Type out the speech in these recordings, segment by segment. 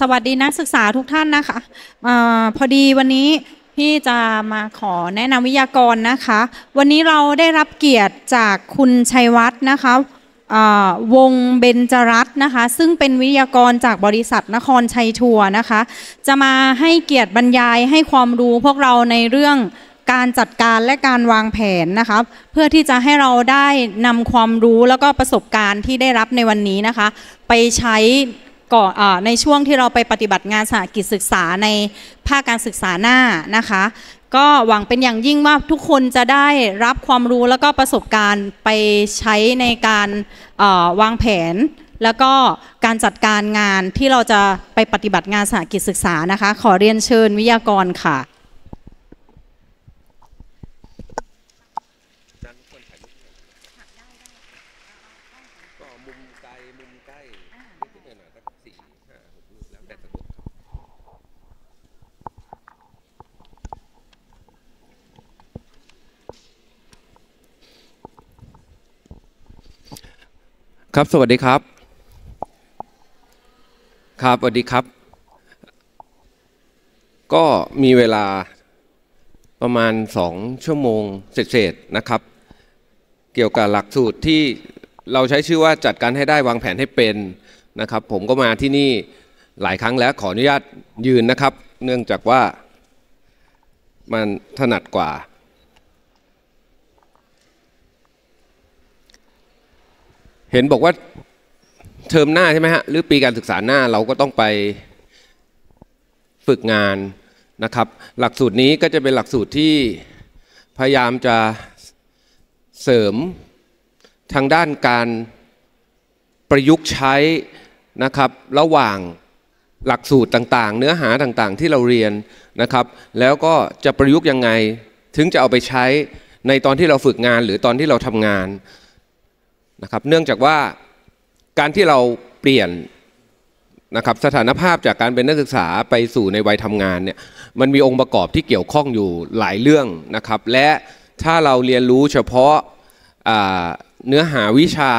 สวัสดีนักศึกษาทุกท่านนะคะอพอดีวันนี้ พี่จะมาขอแนะนำวิทยากรนะคะ วันนี้เราได้รับเกียรติจากคุณชัยวัฒน์นะคะวงเบญจรัตน์นะคะ ซึ่งเป็นวิทยากรจากบริษัทนครชัยทัวร์นะคะ จะมาให้เกียรติบรรยายให้ความรู้พวกเราในเรื่องการจัดการและการวางแผนนะคะเพื่อที่จะให้เราได้นำความรู้แล้วก็ประสบการณ์ที่ได้รับในวันนี้นะคะ ไปใช้ก่อนในช่วงที่เราไปปฏิบัติงานสหกิจศึกษาในภาคการศึกษาหน้านะคะ ก็หวังเป็นอย่างยิ่งว่าทุกคนจะได้รับความรู้แล้วก็ประสบการณ์ไปใช้ในการวางแผนแล้วก็การจัดการงานที่เราจะไปปฏิบัติงานสหกิจศึกษานะคะ ขอเรียนเชิญวิทยากรค่ะครับ สวัสดีครับ ครับ สวัสดีครับ ก็มีเวลาประมาณสองชั่วโมงเศษๆนะครับ เกี่ยวกับหลักสูตรที่เราใช้ชื่อว่าจัดการให้ได้วางแผนให้เป็นนะครับ ผมก็มาที่นี่หลายครั้งแล้วขออนุญาตยืนนะครับ เนื่องจากว่ามันถนัดกว่าเห็นบอกว่าเทอมหน้าใช่ไหมฮะหรือปีการศึกษาหน้าเราก็ต้องไปฝึกงานนะครับ หลักสูตรนี้ก็จะเป็นหลักสูตรที่พยายามจะเสริมทางด้านการประยุกต์ใช้นะครับระหว่างหลักสูตรต่างๆ เนื้อหาต่างๆที่เราเรียนนะครับ แล้วก็จะประยุกต์ยังไงถึงจะเอาไปใช้ในตอนที่เราฝึกงานหรือตอนที่เราทำงานนะครับเนื่องจากว่าการที่เราเปลี่ยนนะครับสถานภาพจากการเป็นนักศึกษาไปสู่ในวัยทำงานเนี่ยมันมีองค์ประกอบที่เกี่ยวข้องอยู่หลายเรื่องนะครับ และถ้าเราเรียนรู้เฉพาะเนื้อหาวิชา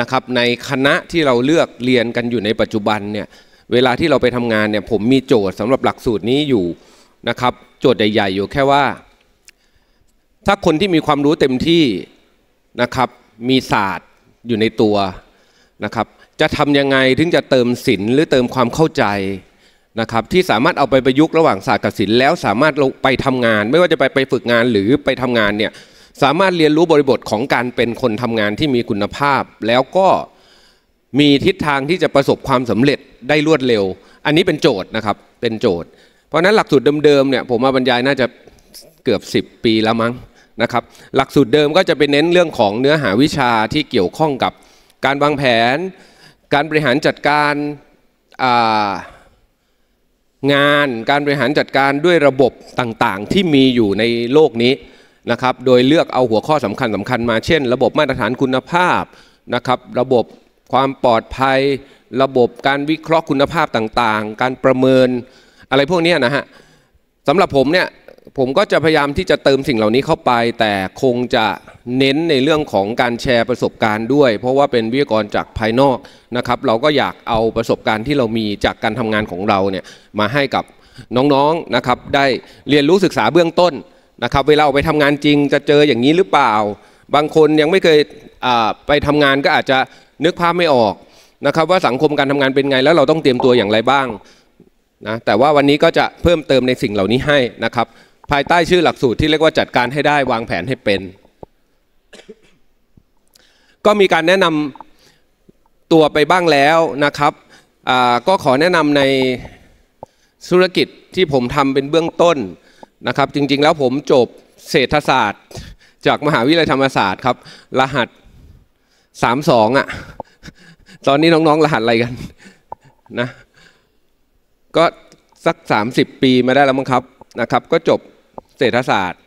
นะครับ ในคณะที่เราเลือกเรียนกันอยู่ในปัจจุบันเนี่ยเวลาที่เราไปทำงานเนี่ยผมมีโจทย์สำหรับหลักสูตรนี้อยู่นะครับ โจทย์ใหญ่ ๆ อยู่แค่ว่า ถ้าคนที่มีความรู้เต็มที่นะครับมีศาสตร์อยู่ในตัวนะครับจะทำยังไงถึงจะเติมศิลหรือเติมความเข้าใจนะครับ ที่สามารถเอาไปประยุกต์ระหว่างศาสตร์กับศิลแล้วสามารถไปทำงาน ไม่ว่าจะไปไปฝึกงานหรือไปทำงานเนี่ยสามารถเรียนรู้บริบทของการเป็นคนทำงานที่มีคุณภาพ แล้วก็มีทิศทางที่จะประสบความสำาเร็จได้รวดเร็ว อันนี้เป็นโจทย์นะครับเป็นโจทย์ เพราะนั้นหลักสูตรเดิม ๆเนี่ยผมมาบรรยายน่าจะเกือบ 10 ปีแล้วมั้งนะครับหลักสูตรเดิมก็จะเป็นเน้นเรื่องของเนื้อหาวิชาที่เกี่ยวข้องกับการวางแผน การบริหารจัดการงาน การบริหารจัดการด้วยระบบต่างๆ ที่มีอยู่ในโลกนี้นะครับโดยเลือกเอาหัวข้อสำคัญสำคัญมาเช่นระบบมาตรฐานคุณภาพนะครับระบบความปลอดภัย ระบบการวิเคราะห์คุณภาพต่างๆ การประเมินอะไรพวกนี้นะฮะสำหรับผมเนี่ยผมก็จะพยายามที่จะเติมสิ่งเหล่านี้เข้าไป แต่คงจะเน้นในเรื่องของการแชร์ประสบการณ์ด้วย เพราะว่าเป็นวิทยากรจากภายนอกนะครับ เราก็อยากเอาประสบการณ์ที่เรามีจากการทำงานของเราเนี่ยมาให้กับน้องๆนนะครับ ได้เรียนรู้ศึกษาเบื้องต้นนะครับ เวลาออกไปทำงานจริงจะเจออย่างนี้หรือเปล่า บางคนยังไม่เคยไปทำงานก็อาจจะนึกภาพไม่ออกนะครับ ว่าสังคมการทำงานเป็นไงแล้วเราต้องเตรียมตัวอย่างไรบ้างนะแต่ว่าวันนี้ก็จะเพิ่มเติมในสิ่งเหล่านี้ให้นะครับภายใต้ชื่อหลักสูตรที่เรียกว่าจัดการให้ได้วางแผนให้เป็น ก็มีการแนะนำตัวไปบ้างแล้วนะครับ ก็ขอแนะนำในธุรกิจที่ผมทำเป็นเบื้องต้นนะครับ จริงๆแล้วผมจบเศรษฐศาสตร์ จากมหาวิทยาลัยธรรมศาสตร์ครับ รหัส 32 อ่ะ ตอนนี้น้อง ๆ รหัสอะไรกันนะก็สัก 30 ปีมาได้แล้วมั้งครับนะครับ ก็จบเศรษฐศาสตร์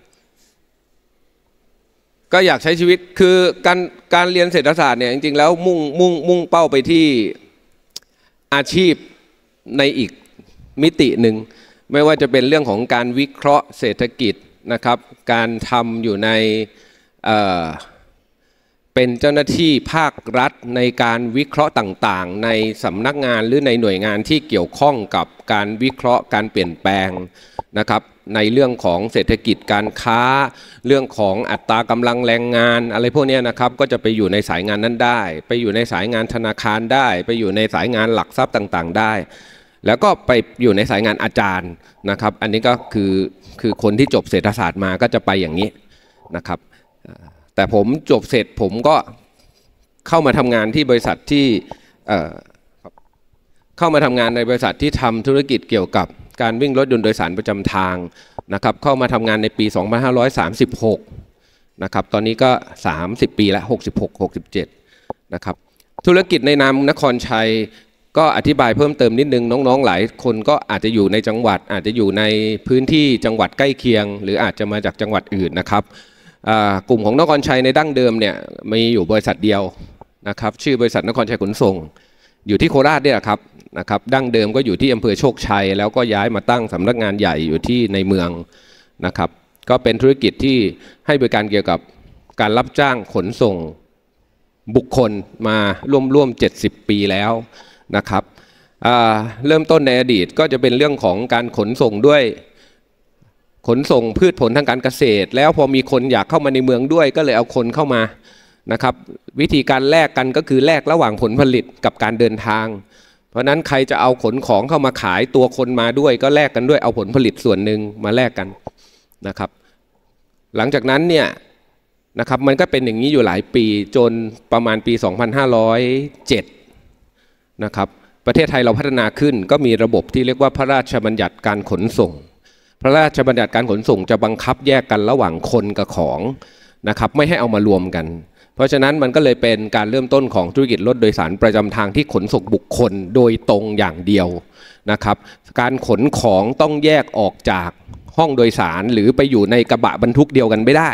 ก็อยากใช้ชีวิตคือการการเรียนเศรษฐศาสตร์เนี่ยจริงๆแล้วมุ่งมุ่งมุ่งเป้าไปที่อาชีพในอีกมิติหนึ่งไม่ว่าจะเป็นเรื่องของการวิเคราะห์เศรษฐกิจนะครับ การทำอยู่ในเเป็นเจ้าหน้าที่ภาครัฐในการวิเคราะห์ต่างๆ ในสำนักงานหรือในหน่วยงานที่เกี่ยวข้องกับการวิเคราะห์ การเปลี่ยนแปลงนะครับในเรื่องของเศรษฐกิจการค้า เรื่องของอัตรากำลังแรงงาน อะไรพวกนี้นะครับก็จะไปอยู่ในสายงานนั้นได้ ไปอยู่ในสายงานธนาคารได้ ไปอยู่ในสายงานหลักทรัพย์ต่างๆได้ แล้วก็ไปอยู่ในสายงานอาจารย์นะครับ อันนี้ก็คือคือคนที่จบเศรษฐศาสตร์มาก็จะไปอย่างนี้นะครับแต่ผมจบเสร็จผมก็เข้ามาทำงานที่บริษัทที่เข้ามาทำงานในบริษัทที่ทำธุรกิจเกี่ยวกับการวิ่งรถยนต์โดยสารประจำทางนะครับ เข้ามาทำงานในปี 2536 นะครับตอนนี้ก็ 30 ปีละ66 67 นะครับธุรกิจในนามนครชัย ก็อธิบายเพิ่มเติมนิดนึงน้อง ๆ หลายคนก็อาจจะอยู่ในจังหวัดอาจจะอยู่ในพื้นที่จังหวัดใกล้เคียง หรืออาจจะมาจากจังหวัดอื่นนะครับ กลุ่มของนครชัยในดั้งเดิมเนี่ยมีอยู่บริษัทเดียวนะครับ ชื่อบริษัทนครชัยขนส่ง อยู่ที่โคราชเนี่ยครับนะครับดั้งเดิมก็อยู่ที่อำเภอโชคชัย แล้วก็ย้ายมาตั้งสำนักงานใหญ่อยู่ที่ในเมืองนะครับ ก็เป็นธุรกิจที่ให้บริการเกี่ยวกับการรับจ้างขนส่ง บุคคลมาร่วมร่วม70ปีแล้วนะครับเริ่มต้นในอดีตก็จะเป็นเรื่องของการขนส่งด้วย ขนส่งพืชผลทางการเกษตร แล้วพอมีคนอยากเข้ามาในเมืองด้วยก็เลยเอาคนเข้ามานะครับ วิธีการแลกกันก็คือแลกระหว่างผลผลิตกับการเดินทางเพราะนั้นใครจะเอาขนของเข้ามาขายตัวคนมาด้วยก็แลกกันด้วยเอาผลผลิตส่วนหนึ่งมาแลกกันนะครับ หลังจากนั้นเนี่ยนะครับมันก็เป็นอย่างนี้อยู่หลายปีจนประมาณปี 2507นะครับประเทศไทยเราพัฒนาขึ้นก็มีระบบที่เรียกว่าพระราชบัญญัติการขนส่ง พระราชบัญญัติการขนส่งจะบังคับแยกกันระหว่างคนกับของนะครับไม่ให้เอามารวมกันเพราะฉะนั้นมันก็เลยเป็นการเริ่มต้นของธุรกิจรถโดยสารประจำทางที่ขนส่งบุคคลโดยตรงอย่างเดียวนะครับการขนของต้องแยกออกจากห้องโดยสาร หรือไปอยู่ในกระบะบรรทุกเดียวกันไม่ได้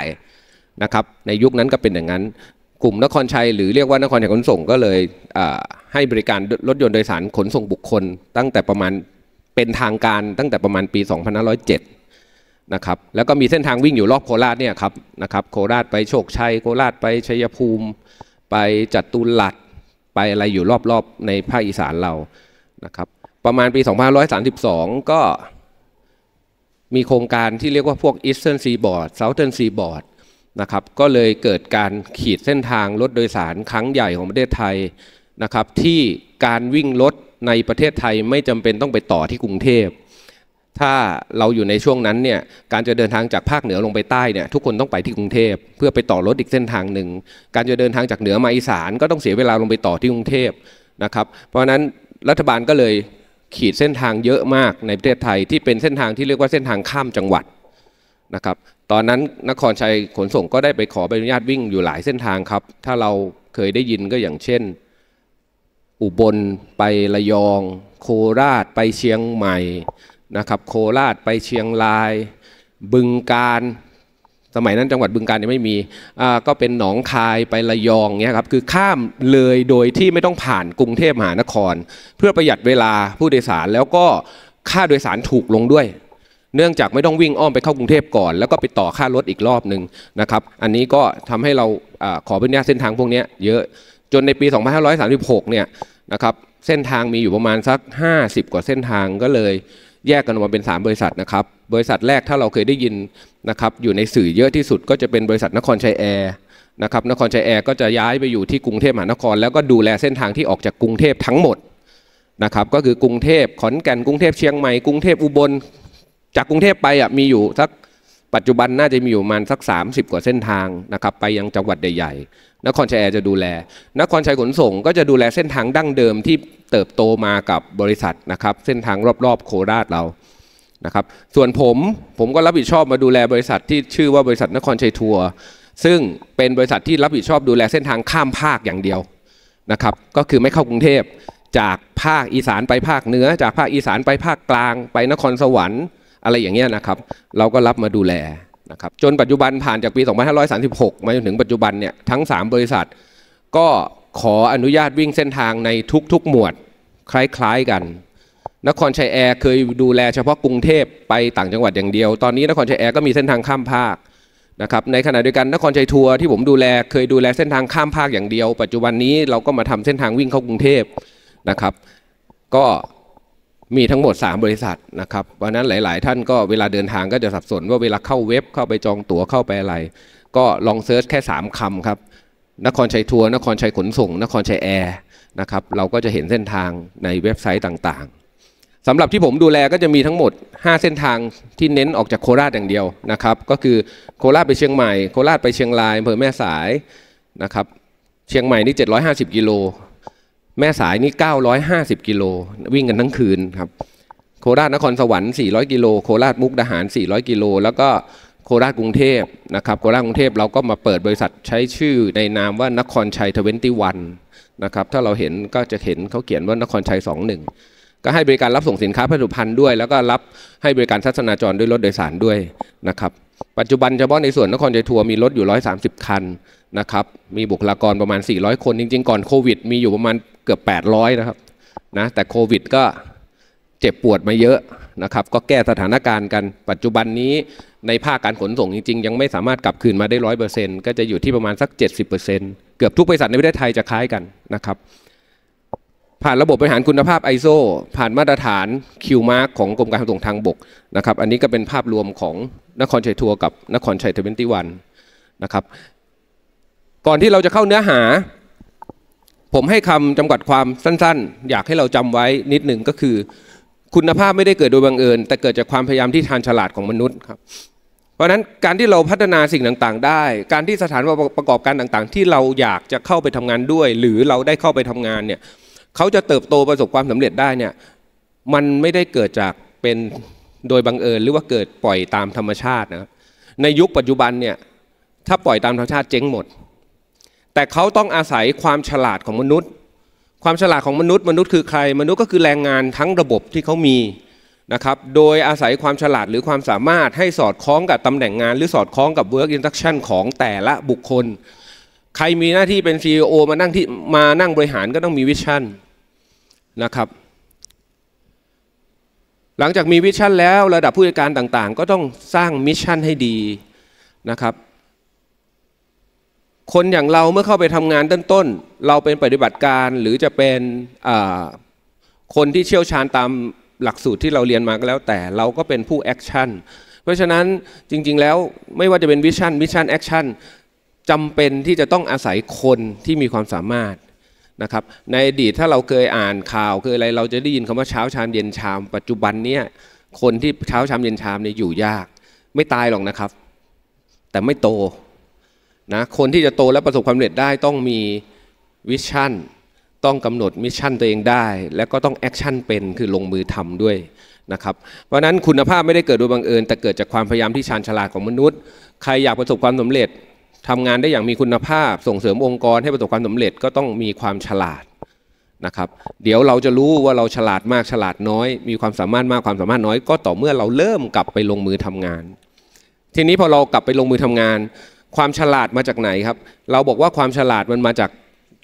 นะครับในยุคนั้นก็เป็นอย่างนั้น กลุ่มนครชัยหรือเรียกว่านครชัยขนส่งก็เลยให้บริการรถยนต์โดยสารขนส่งบุคคลตั้งแต่ประมาณเป็นทางการตั้งแต่ประมาณปี2507นะครับแล้วก็มีเส้นทางวิ่งอยู่รอบโคราชเนี่ยครับนะครับโคราชไปโชคชัยโคราชไปชัยภูมิ ไปจัตุรัสไปอะไรอยู่รอบๆในภาคอีสานเรานะครับประมาณปี 2532 ก็มีโครงการที่เรียกว่าพวก Eastern Seaboard Southern Seaboard นะครับก็เลยเกิดการขีดเส้นทางรถโดยสารครั้งใหญ่ของประเทศไทยนะครับที่การวิ่งรถในประเทศไทยไม่จำเป็นต้องไปต่อที่กรุงเทพถ้าเราอยู่ในช่วงนั้นเนี่ยการจะเดินทางจากภาคเหนือลงไปใต้เนี่ยทุกคนต้องไปที่กรุงเทพเพื่อไปต่อรถอีกเส้นทางหนึ่งการจะเดินทางจากเหนือมาอีสานก็ต้องเสียเวลาลงไปต่อที่กรุงเทพนะครับเพราะฉะนั้นรัฐบาลก็เลยขีดเส้นทางเยอะมากในประเทศไทยที่เป็นเส้นทางที่เรียกว่าเส้นทางข้ามจังหวัดนะครับ ตอนนั้นนครชัยขนส่งก็ได้ไปขอใบอนุญาตวิ่งอยู่หลายเส้นทางครับ ถ้าเราเคยได้ยินก็อย่างเช่นอุบล ไประยอง โคราช ไปเชียงใหม่นะครับโคราชไปเชียงราย บึงการสมัยนั้นจังหวัดบึงการยังไม่มีก็เป็นหนองคายไประยองเนี่ยครับคือข้ามเลยโดยที่ไม่ต้องผ่านกรุงเทพมหานคร เพื่อประหยัดเวลาผู้โดยสารแล้วก็ค่าโดยสารถูกลงด้วย เนื่องจากไม่ต้องวิ่งอ้อมไปเข้ากรุงเทพก่อนแล้วก็ไปต่อค่ารถอีกรอบหนึ่งนะครับอันนี้ก็ทำให้เราอขอพื้นที่เส้นทางพวกนี้เยอะจนในปี 2536เนี่ยนะครับเส้นทางมีอยู่ประมาณสัก50 กว่าเส้นทางก็เลยแยกกันออกมาเป็น3บริษัทนะครับ บริษัทแรกถ้าเราเคยได้ยินนะครับอยู่ในสื่อเยอะที่สุดก็จะเป็นบริษัทนครชัยแอร์นะครับนครชัยแอร์ก็จะย้ายไปอยู่ที่กรุงเทพมหานคร แล้วก็ดูแลเส้นทางที่ออกจากกรุงเทพทั้งหมดนะครับก็คือกรุงเทพขอนแก่นกรุงเทพเชียงใหม่กรุงเทพอุบลจากกรุงเทพไปอ่ะมีอยู่สักปัจจุบันน่าจะมีอยู่ประมาณสัก 30 กว่าเส้นทางนะครับไปยังจังหวัดใหญ่ๆ นครชัยแอร์จะดูแล นครชัยขนส่งก็จะดูแลเส้นทางดั้งเดิมที่เติบโตมากับบริษัทนะครับเส้นทางรอบๆ โคราชเรา นะครับ ส่วนผมผมก็รับผิดชอบมาดูแลบริษัทที่ชื่อว่าบริษัทนครชัยทัวร์ ซึ่งเป็นบริษัทที่รับผิดชอบดูแลเส้นทางข้ามภาคอย่างเดียวนะครับก็คือไม่เข้ากรุงเทพจากภาคอีสานไปภาคเหนือจากภาคอีสานไปภาคกลาง ไปนครสวรรค์อะไรอย่างเงี้ยนะครับเราก็รับมาดูแลนะครับ จนปัจจุบันผ่านจากปี 2536 มาจนถึงปัจจุบันเนี่ยทั้ง 3 บริษัท ก็ขออนุญาตวิ่งเส้นทางในทุกๆหมวดคล้ายๆกัน นครชัยแอร์เคยดูแลเฉพาะกรุงเทพไปต่างจังหวัดอย่างเดียวตอนนี้นครชัยแอร์ก็มีเส้นทางข้ามภาคนะครับในขณะเดียวกันนครชัยทัวร์ที่ผมดูแลเคยดูแลเส้นทางข้ามภาคอย่างเดียว ปัจจุบันนี้เราก็มาทำเส้นทางวิ่งเข้ากรุงเทพนะครับ ก็มีทั้งหมด 3 บริษัทนะครับเพราะนั้นหลายๆ ท่านก็เวลาเดินทางก็จะสับสนว่าเวลาเข้าเว็บเข้าไปจองตั๋วเข้าไปอะไร ก็ลองเซิร์ชแค่ 3 คำครับนครชัยทัวร์นครชัยขนส่งนครชัยแอร์นะครับเราก็จะเห็นเส้นทางในเว็บไซต์ต่างๆสำหรับที่ผมดูแลก็จะมีทั้งหมด 5 เส้นทางที่เน้นออกจากโคราชอย่างเดียวนะครับก็คือโคราชไปเชียงใหม่โคราชไปเชียงรายอำเภอแม่สายนะครับเชียงใหม่นี่750กิโลแม่สายนี่ 950 กิโลวิ่งกันทั้งคืนครับโคราชนครสวรรค์ 400 กิโล โคราชมุกดาหาร 400 กิโลแล้วก็โคราชกรุงเทพนะครับโคราชกรุงเทพเราก็มาเปิดบริษัทใช้ชื่อในนามว่านครชัยทเวนตี้วันนะครับ ถ้าเราเห็นก็จะเห็นเขาเขียนว่านครชัย21 ก็ให้บริการรับส่งสินค้าผลิตภัณฑ์ด้วย แล้วก็รับให้บริการทัศนาจรด้วยรถโดยสารด้วยนะครับปัจจุบันเฉพาะในส่วนนครใยทัวร์มีรถอยู่ 130 คันนะครับ มีบุคลากรประมาณ 400 คนจริงๆ ก่อนโควิดมีอยู่ประมาณเกือบ800 นะครับนะแต่โควิดก็เจ็บปวดมาเยอะนะครับ ก็แก้สถานการณ์กัน ปัจจุบันนี้ในภาคการขนส่งจริง ๆ ยังไม่สามารถกลับคืนมาได้ร้อยเปอร์เซ็นต์ก็จะอยู่ที่ประมาณสัก 70%เกือบทุกบริษัทในประเทศไทยจะคล้ายกันนะครับผ่านระบบบริหารคุณภาพ ISO ผ่านมาตรฐาน Q Mark ของกรมการขนส่งทางบกนะครับ อันนี้ก็เป็นภาพรวมของนครชัยทัวร์กับนครชัยเทเวนตี้วันนะครับ ก่อนที่เราจะเข้าเนื้อหา ผมให้คำจำกัดความสั้นๆ อยากให้เราจำไว้นิดหนึ่งก็คือ คุณภาพไม่ได้เกิดโดยบังเอิญ แต่เกิดจากความพยายามที่ทานฉลาดของมนุษย์ครับ เพราะนั้นการที่เราพัฒนาสิ่งต่างๆ ได้ การที่สถานประกอบการต่างๆ ที่เราอยากจะเข้าไปทำงานด้วย หรือเราได้เข้าไปทำงานเนี่ยเขาจะเติบโตประสบความสำเร็จได้เนี่ยมันไม่ได้เกิดจากเป็นโดยบังเอิญหรือว่าเกิดปล่อยตามธรรมชาตินะในยุคปัจจุบันเนี่ยถ้าปล่อยตามธรรมชาติเจ๊งหมด แต่เขาต้องอาศัยความฉลาดของมนุษย์ ความฉลาดของมนุษย์ มนุษย์คือใครมนุษย์ก็คือแรงงานทั้งระบบที่เขามีนะครับโดยอาศัยความฉลาดหรือความสามารถให้สอดคล้องกับตำแหน่งงานหรือสอดคล้องกับ work i n s t r ั c t i o n ของแต่ละบุคคลใครมีหน้าที่เป็น CEO มานั่งที่มานั่งบริหารก็ต้องมีวิชั่นนะครับหลังจากมีวิชั่นแล้วระดับผู้จัดการต่างๆก็ต้องสร้างมิชชั่นให้ดีนะครับ คนอย่างเราเมื่อเข้าไปทำงานต้นๆเราเป็นปฏิบัติการหรือจะเป็นคนที่เชี่ยวชาญตามหลักสูตรที่เราเรียนมาก็แล้ว แต่เราก็เป็นผู้แอคชั่นเพราะฉะนั้นจริงๆแล้วไม่ว่าจะเป็นวิชั่นมิชชั่นแอคชั่นจำเป็นที่จะต้องอาศัยคนที่มีความสามารถนะครับในอดีตถ้าเราเคยอ่านข่าวเคยอะไรเราจะได้ยินคำว่าเช้าชามเย็นชามปัจจุบันเนี้ยคนที่เช้าชามเย็นชามเนี่ยอยู่ยาก ไม่ตายหรอกนะครับ แต่ไม่โตนะคนที่จะโตและประสบความสำเร็จได้ต้องมีวิชั่นต้องกำหนดมิชชั่นตัวเองได้ และก็ต้องแอคชั่นเป็นคือลงมือทำด้วยนะครับเพราะนั้นคุณภาพไม่ได้เกิดโดยบังเอิญ แต่เกิดจากความพยายามที่ชาญฉลาดของมนุษย์ใครอยากประสบความสำเร็จทำงานได้อย่างมีคุณภาพส่งเสริมองค์กร ให้ประสบความสำเร็จก็ต้องมีความฉลาดนะครับ เดี๋ยวเราจะรู้ว่าเราฉลาดมากฉลาดน้อย มีความสามารถมากความสามารถน้อยก็ต่อเมื่อเราเริ่มกลับไปลงมือทำงาน ทีนี้พอเรากลับไปลงมือทำงาน ความฉลาดมาจากไหนครับ เราบอกว่าความฉลาดมันมาจาก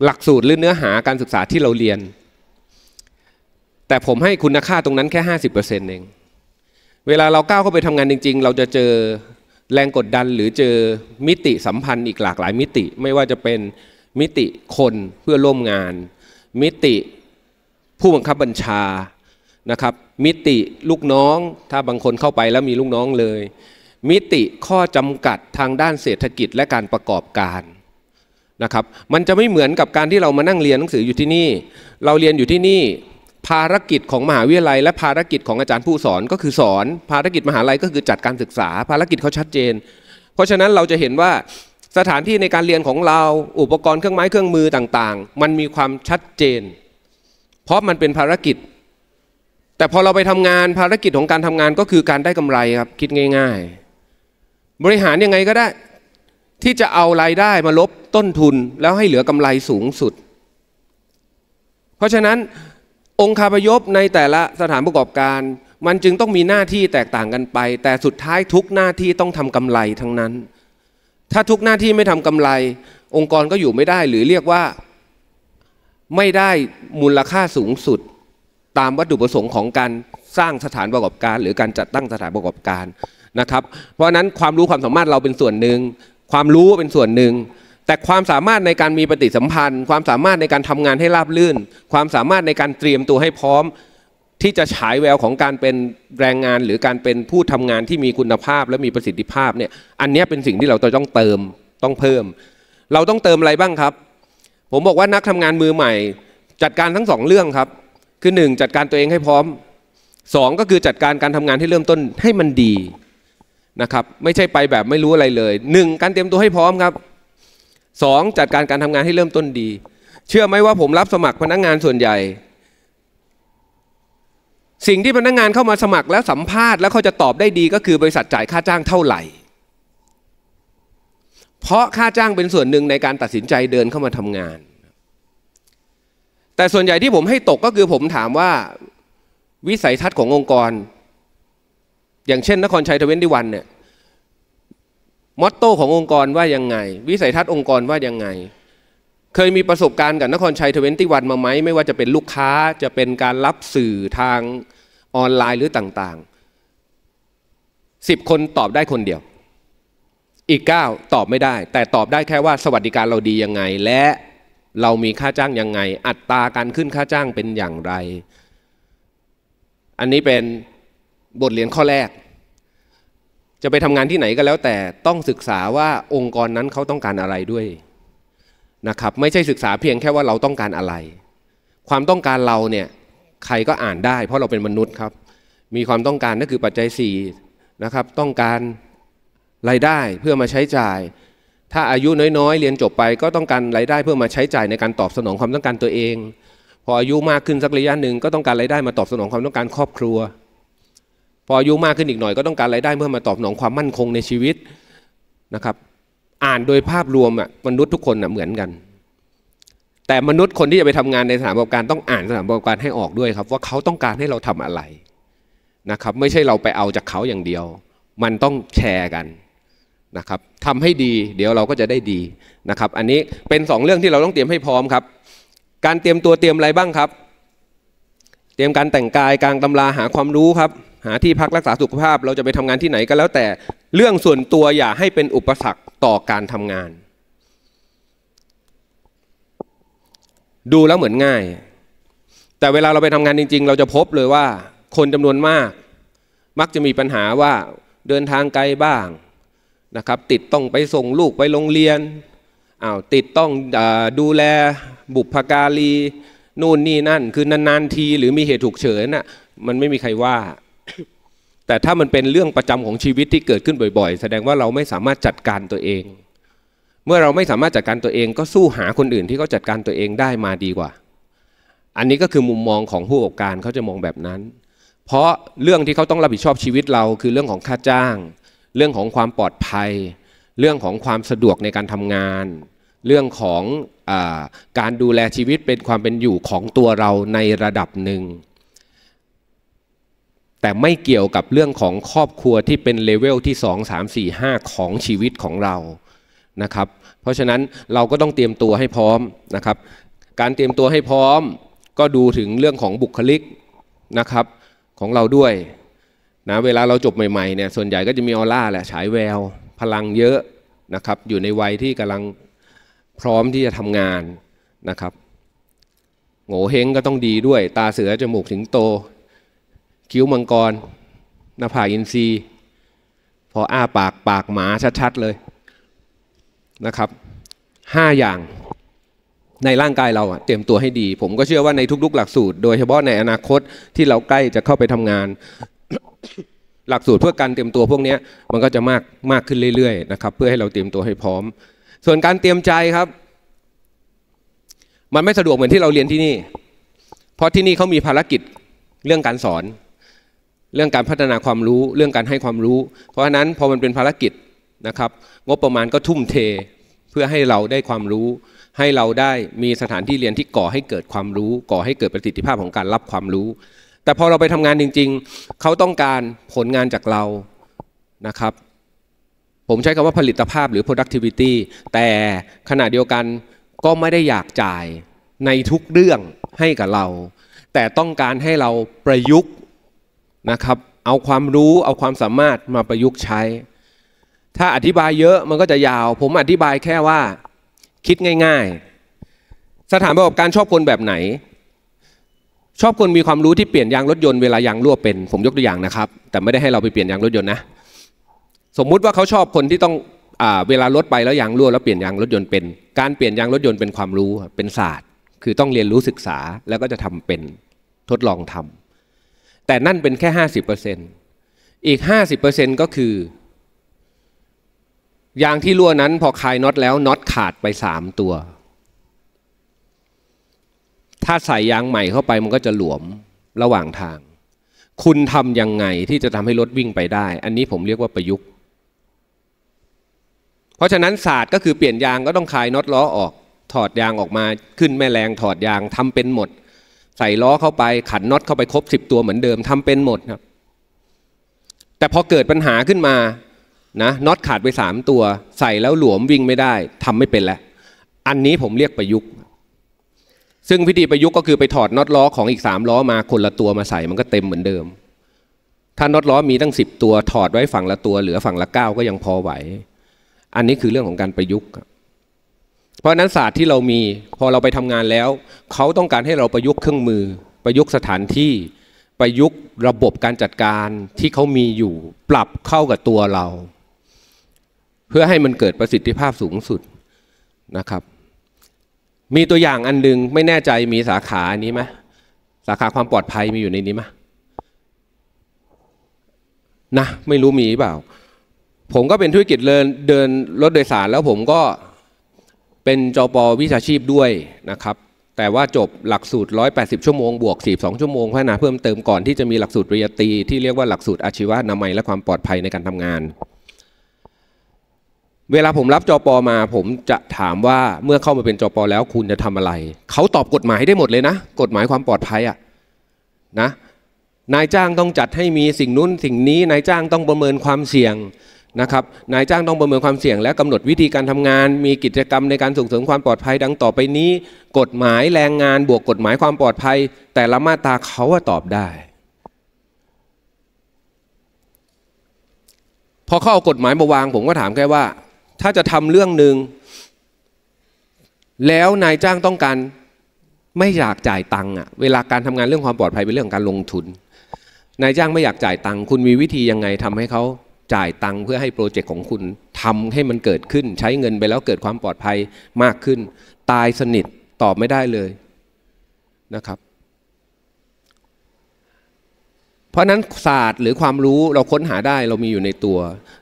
หลักสูตรหรือเนื้อหาการศึกษาที่เราเรียน แต่ผมให้คุณค่าตรงนั้นแค่50%เองเวลาเราก้าวเข้าไปทำงานจริง ๆ เราจะเจอแรงกดดันหรือเจอมิติสัมพันธ์อีกหลากหลายมิติไม่ว่าจะเป็นมิติคนเพื่อร่วมงาน มิติผู้บังคับบัญชานะครับมิติลูกน้อง ถ้าบางคนเข้าไปแล้วมีลูกน้องเลย มิติข้อจำกัดทางด้านเศรษฐกิจและการประกอบการนะครับมันจะไม่เหมือนกับการที่เรามานั่งเรียนหนังสืออยู่ที่นี่ เราเรียนอยู่ที่นี่ภารกิจของมหาวิทยาลัย และภารกิจของอาจารย์ผู้สอนก็คือสอน ภารกิจมหาลัยก็คือจัดการศึกษา ภารกิจเขาชัดเจน เพราะฉะนั้นเราจะเห็นว่าสถานที่ในการเรียนของเราอุปกรณ์เครื่องไม้เครื่องมือต่างๆ มันมีความชัดเจน เพราะมันเป็นภารกิจ แต่พอเราไปทำงานภารกิจของการทำงานก็คือการได้กำไรครับคิดง่าย ๆ บริหารยังไงก็ได้ที่จะเอารายได้มาลบต้นทุนแล้วให้เหลือกำไรสูงสุด เพราะฉะนั้นองค์คาพยพในแต่ละสถานประกอบการ มันจึงต้องมีหน้าที่แตกต่างกันไป แต่สุดท้ายทุกหน้าที่ต้องทำกำไรทั้งนั้น ถ้าทุกหน้าที่ไม่ทำกำไร องค์กรก็อยู่ไม่ได้หรือเรียกว่า ไม่ได้มูลค่าสูงสุด ตามวัตถุประสงค์ของการสร้างสถานประกอบการ หรือการจัดตั้งสถานประกอบการนะครับ เพราะนั้นความรู้ความสามารถเราเป็นส่วนหนึ่งความรู้เป็นส่วนหนึ่งแต่ความสามารถในการมีปฏิสัมพันธ์ ความสามารถในการทำงานให้ราบลื่น ความสามารถในการเตรียมตัวให้พร้อม ที่จะฉายแววของการเป็นแรงงาน หรือการเป็นผู้ทำงานที่มีคุณภาพและมีประสิทธิภาพเนี่ยอันนี้เป็นสิ่งที่เราต้องเติมต้องเพิ่ม เราต้องเติมอะไรบ้างครับ ผมบอกว่านักทำงานมือใหม่ จัดการทั้งสองเรื่องครับ คือ 1 จัดการตัวเองให้พร้อม 2 ก็คือจัดการการทำงานที่เริ่มต้นให้มันดีนะครับ ไม่ใช่ไปแบบไม่รู้อะไรเลย 1 การเตรียมตัวให้พร้อมครับสองจัดการการทำงานให้เริ่มต้นดี เชื่อไหมว่าผมรับสมัครพนักงงานส่วนใหญ่ สิ่งที่พนักงงานเข้ามาสมัครแล้วสัมภาษณ์แล้วเขาจะตอบได้ดีก็คือ บริษัทจ่ายค่าจ้างเท่าไหร่ เพราะค่าจ้างเป็นส่วนหนึ่งในการตัดสินใจเดินเข้ามาทำงาน แต่ส่วนใหญ่ที่ผมให้ตกก็คือผมถามว่าวิสัยทัศน์ขององค์กร อย่างเช่นนครชัยทเวนตีวันเนี่ยมอตโต้ขององค์กรว่ายังไง วิสัยทัศน์องค์กรว่ายังไง เคยมีประสบการณ์กับนครชัยเทเวนตี้วันมาไหม ไม่ว่าจะเป็นลูกค้าจะเป็นการรับสื่อทางออนไลน์หรือต่างๆ 10 คนตอบได้คนเดียว อีก 9 ตอบไม่ได้ แต่ตอบได้แค่ว่าสวัสดิการเราดี ยังไง และเรามีค่าจ้างยังไง อัตราการขึ้นค่าจ้างเป็นอย่างไร อันนี้เป็นบทเรียนข้อแรกจะไปทำงานที่ไหนก็แล้วแต่ต้องศึกษาว่าองค์กรนั้นเขาต้องการอะไรด้วยนะครับไม่ใช่ศึกษาเพียงแค่ว่าเราต้องการอะไร ความต้องการเราเนี่ยใครก็อ่านได้เพราะเราเป็นมนุษย์ครับมีความต้องการนั่นคือปัจจัย4นะครับต้องการรายได้เพื่อมาใช้จ่าย ถ้าอายุน้อยๆ เรียนจบไป ก็ต้องการรายได้เพื่อมาใช้จ่ายในการตอบสนองความต้องการตัวเอง พออายุมากขึ้นสักระยะหนึ่ง ก็ต้องการรายได้มาตอบสนองความต้องการครอบครัวพออายุมากขึ้นอีกหน่อยก็ต้องการรายได้เพื่อมาตอบสนองความมั่นคงในชีวิตนะครับ อ่านโดยภาพรวมอ่ะมนุษย์ทุกคนอ่ะเหมือนกัน แต่มนุษย์คนที่จะไปทำงานในสถานประกอบการต้องอ่านสถานประกอบการให้ออกด้วยครับว่าเขาต้องการให้เราทำอะไรนะครับ ไม่ใช่เราไปเอาจากเขาอย่างเดียว มันต้องแชร์กันนะครับทำให้ดี เดี๋ยวเราก็จะได้ดีนะครับ อันนี้เป็น 2 เรื่องที่เราต้องเตรียมให้พร้อมครับ การเตรียมตัวเตรียมอะไรบ้างครับ เตรียมการแต่งกายกลางตำราหาความรู้ครับหาที่พักรักษาสุขภาพเราจะไปทำงานที่ไหนก็แล้วแต่ เรื่องส่วนตัวอย่าให้เป็นอุปสรรคต่อการทำงาน ดูแล้วเหมือนง่าย แต่เวลาเราไปทำงานจริงๆ เราจะพบเลยว่าคนจำนวนมาก มักจะมีปัญหาว่าเดินทางไกลบ้างนะครับ ติดต้องไปส่งลูกไปโรงเรียนอ้าวติดต้องอดูแล บุพการีนู่นนี่นั่น คือนานๆทีหรือมีเหตุฉุกเฉินน่ะ มันไม่มีใครว่าแต่ถ้ามันเป็นเรื่องประจำของชีวิตที่เกิดขึ้นบ่อยๆ แสดงว่าเราไม่สามารถจัดการตัวเอง เมื่อเราไม่สามารถจัดการตัวเองก็สู้หาคนอื่นที่เขาจัดการตัวเองได้มาดีกว่า อันนี้ก็คือมุมมองของผู้ประกอบการเขาจะมองแบบนั้น เพราะเรื่องที่เขาต้องรับผิดชอบชีวิตเรา คือเรื่องของค่าจ้าง เรื่องของความปลอดภัย เรื่องของความสะดวกในการทำงาน เรื่องของอการดูแลชีวิตเป็นความเป็นอยู่ของตัวเราในระดับหนึ่งแต่ไม่เกี่ยวกับเรื่องของครอบครัวที่เป็นเลเวลที่ 2 3 4 5 ของชีวิตของเรานะครับเพราะฉะนั้นเราก็ต้องเตรียมตัวให้พร้อมนะครับ การเตรียมตัวให้พร้อมก็ดูถึงเรื่องของบุคลิกนะครับของเราด้วยนะเวลาเราจบใหม่ๆเนี่ยส่วนใหญ่ก็จะมีออร่าแหละฉายแวว พลังเยอะนะครับอยู่ในวัยที่กำลังพร้อมที่จะทำงานนะครับโง่เฮงก็ต้องดีด้วย ตาเสือจมูกถึงโตคิ้วมังกรหน้าผากอินทรีย์พออ้าปากปากหมาชัดๆ เลยนะครับห้าอย่างในร่างกายเราเตรียมตัวให้ดี ผมก็เชื่อว่าในทุกๆ หลักสูตร โดยเฉพาะในอนาคตที่เราใกล้จะเข้าไปทำงาน หลักสูตรเพื่อการเตรียมตัวพวกนี้ มันก็จะมากมากขึ้นเรื่อยๆ นะครับ เพื่อให้เราเตรียมตัวให้พร้อม ส่วนการเตรียมใจครับ มันไม่สะดวกเหมือนที่เราเรียนที่นี่ เพราะที่นี่เขามีภารกิจเรื่องการสอนเรื่องการพัฒนาความรู้เรื่องการให้ความรู้ เพราะฉะนั้นพอมันเป็นภารกิจนะครับงบประมาณก็ทุ่มเท เพื่อให้เราได้ความรู้ ให้เราได้มีสถานที่เรียนที่ก่อให้เกิดความรู้ ก่อให้เกิดประสิทธิภาพของการรับความรู้ แต่พอเราไปทำงานจริงๆ เขาต้องการผลงานจากเรานะครับ ผมใช้คำว่าผลิตภาพหรือ productivity แต่ขณะเดียวกันก็ไม่ได้อยากจ่ายในทุกเรื่องให้กับเรา แต่ต้องการให้เราประยุกต์นะครับเอาความรู้เอาความสามารถมาประยุกต์ใช้ ถ้าอธิบายเยอะมันก็จะยาว ผมอธิบายแค่ว่า คิดง่าย ๆ สถานประกอบการชอบคนแบบไหน ชอบคนมีความรู้ที่เปลี่ยนยางรถยนต์เวลายางรั่วเป็น ผมยกตัวอย่างนะครับ แต่ไม่ได้ให้เราไปเปลี่ยนยางรถยนต์นะ สมมุติว่าเขาชอบคนที่ต้องเวลารถไปแล้วยางรั่วแล้วเปลี่ยนยางรถยนต์เป็นการเปลี่ยนยางรถยนต์เป็นความรู้เป็นศาสตร์ คือต้องเรียนรู้ศึกษาแล้วก็จะทำเป็นทดลองทำแต่นั่นเป็นแค่ 50%อีก 50%ก็คือ ยางที่รั่วนั้นพอคลายน็อตแล้วน็อตขาดไป 3 ตัว ถ้าใส่ยางใหม่เข้าไปมันก็จะหลวมระหว่างทาง คุณทำยังไงที่จะทำให้รถวิ่งไปได้ อันนี้ผมเรียกว่าประยุกต์ เพราะฉะนั้นศาสตร์ก็คือเปลี่ยนยางก็ต้องคลายน็อตล้อออก ถอดยางออกมา ขึ้นแม่แรง ถอดยางทำเป็นหมดใส่ล้อเข้าไปขันน็อตเข้าไปครบสิบตัวเหมือนเดิม ทำเป็นหมดครับ แต่พอเกิดปัญหาขึ้นมานะน็อตขาดไปสามตัว ใส่แล้วหลวมวิ่งไม่ได้ ทำไม่เป็นแล้วอันนี้ผมเรียกประยุกต์ ซึ่งวิธีประยุกต์ก็คือไปถอดน็อตล้อของอีกสามล้อมาคนละตัวมาใส่มันก็เต็มเหมือนเดิม ถ้าน็อตล้อมีตั้งสิบตัวถอดไว้ฝั่งละตัว เหลือฝั่งละเก้าก็ยังพอไหวอันนี้คือเรื่องของการประยุกต์ครับเพราะนั้นศาสตร์ที่เรามีพอเราไปทำงานแล้ว เขาต้องการให้เราประยุกต์เครื่องมือ ประยุกต์สถานที่ประยุกต์ระบบการจัดการที่เขามีอยู่ ปรับเข้ากับตัวเรา เพื่อให้มันเกิดประสิทธิภาพสูงสุดนะครับ มีตัวอย่างอันหนึ่งไม่แน่ใจมีสาขาอันนี้ไหมสาขาความปลอดภัยมีอยู่ในนี้ไหมนะไม่รู้มีเปล่า ผมก็เป็นธุรกิจเดินเดินรถโดยสารแล้วผมก็เป็นจปวิชาชีพด้วยนะครับ แต่ว่าจบหลักสูตร 180 ชั่วโมง บวก 42 ชั่วโมงพัฒนาเพิ่มเติมก่อน ที่จะมีหลักสูตรปริญญาตรีที่เรียกว่าหลักสูตรอาชีวะนามัยและความปลอดภัยในการทำงาน เวลาผมรับจปมาผมจะถามว่าเมื่อเข้ามาเป็นจปแล้วคุณจะทำอะไร เขาตอบกฎหมายได้หมดเลยนะกฎหมายความปลอดภัยอะนะนายจ้างต้องจัดให้มีสิ่งนู้นสิ่งนี้นายจ้างต้องประเมินความเสี่ยงนะครับนายจ้างต้องประเมินความเสี่ยงและกำหนดวิธีการทำงาน มีกิจกรรมในการส่งเสริมความปลอดภัยดังต่อไปนี้ กฎหมายแรงงานบวกกฎหมายความปลอดภัย แต่ละมาตราเขาว่าตอบได้ พอเขาเอากฎหมายมาวางผมก็ถามแค่ว่า ถ้าจะทำเรื่องหนึ่งแล้วนายจ้างต้องการไม่อยากจ่ายตังค์อะเวลาการทำงานเรื่องความปลอดภัยเป็นเรื่องของการลงทุน นายจ้างไม่อยากจ่ายตังค์คุณมีวิธียังไงทำให้เขาจ่ายตังค์เพื่อให้โปรเจกต์ของคุณทำให้มันเกิดขึ้นใช้เงินไปแล้วเกิดความปลอดภัยมากขึ้น ตายสนิท ตอบไม่ได้เลยนะครับ เพราะนั้นศาสตร์หรือความรู้เราค้นหาได้เรามีอยู่ในตัว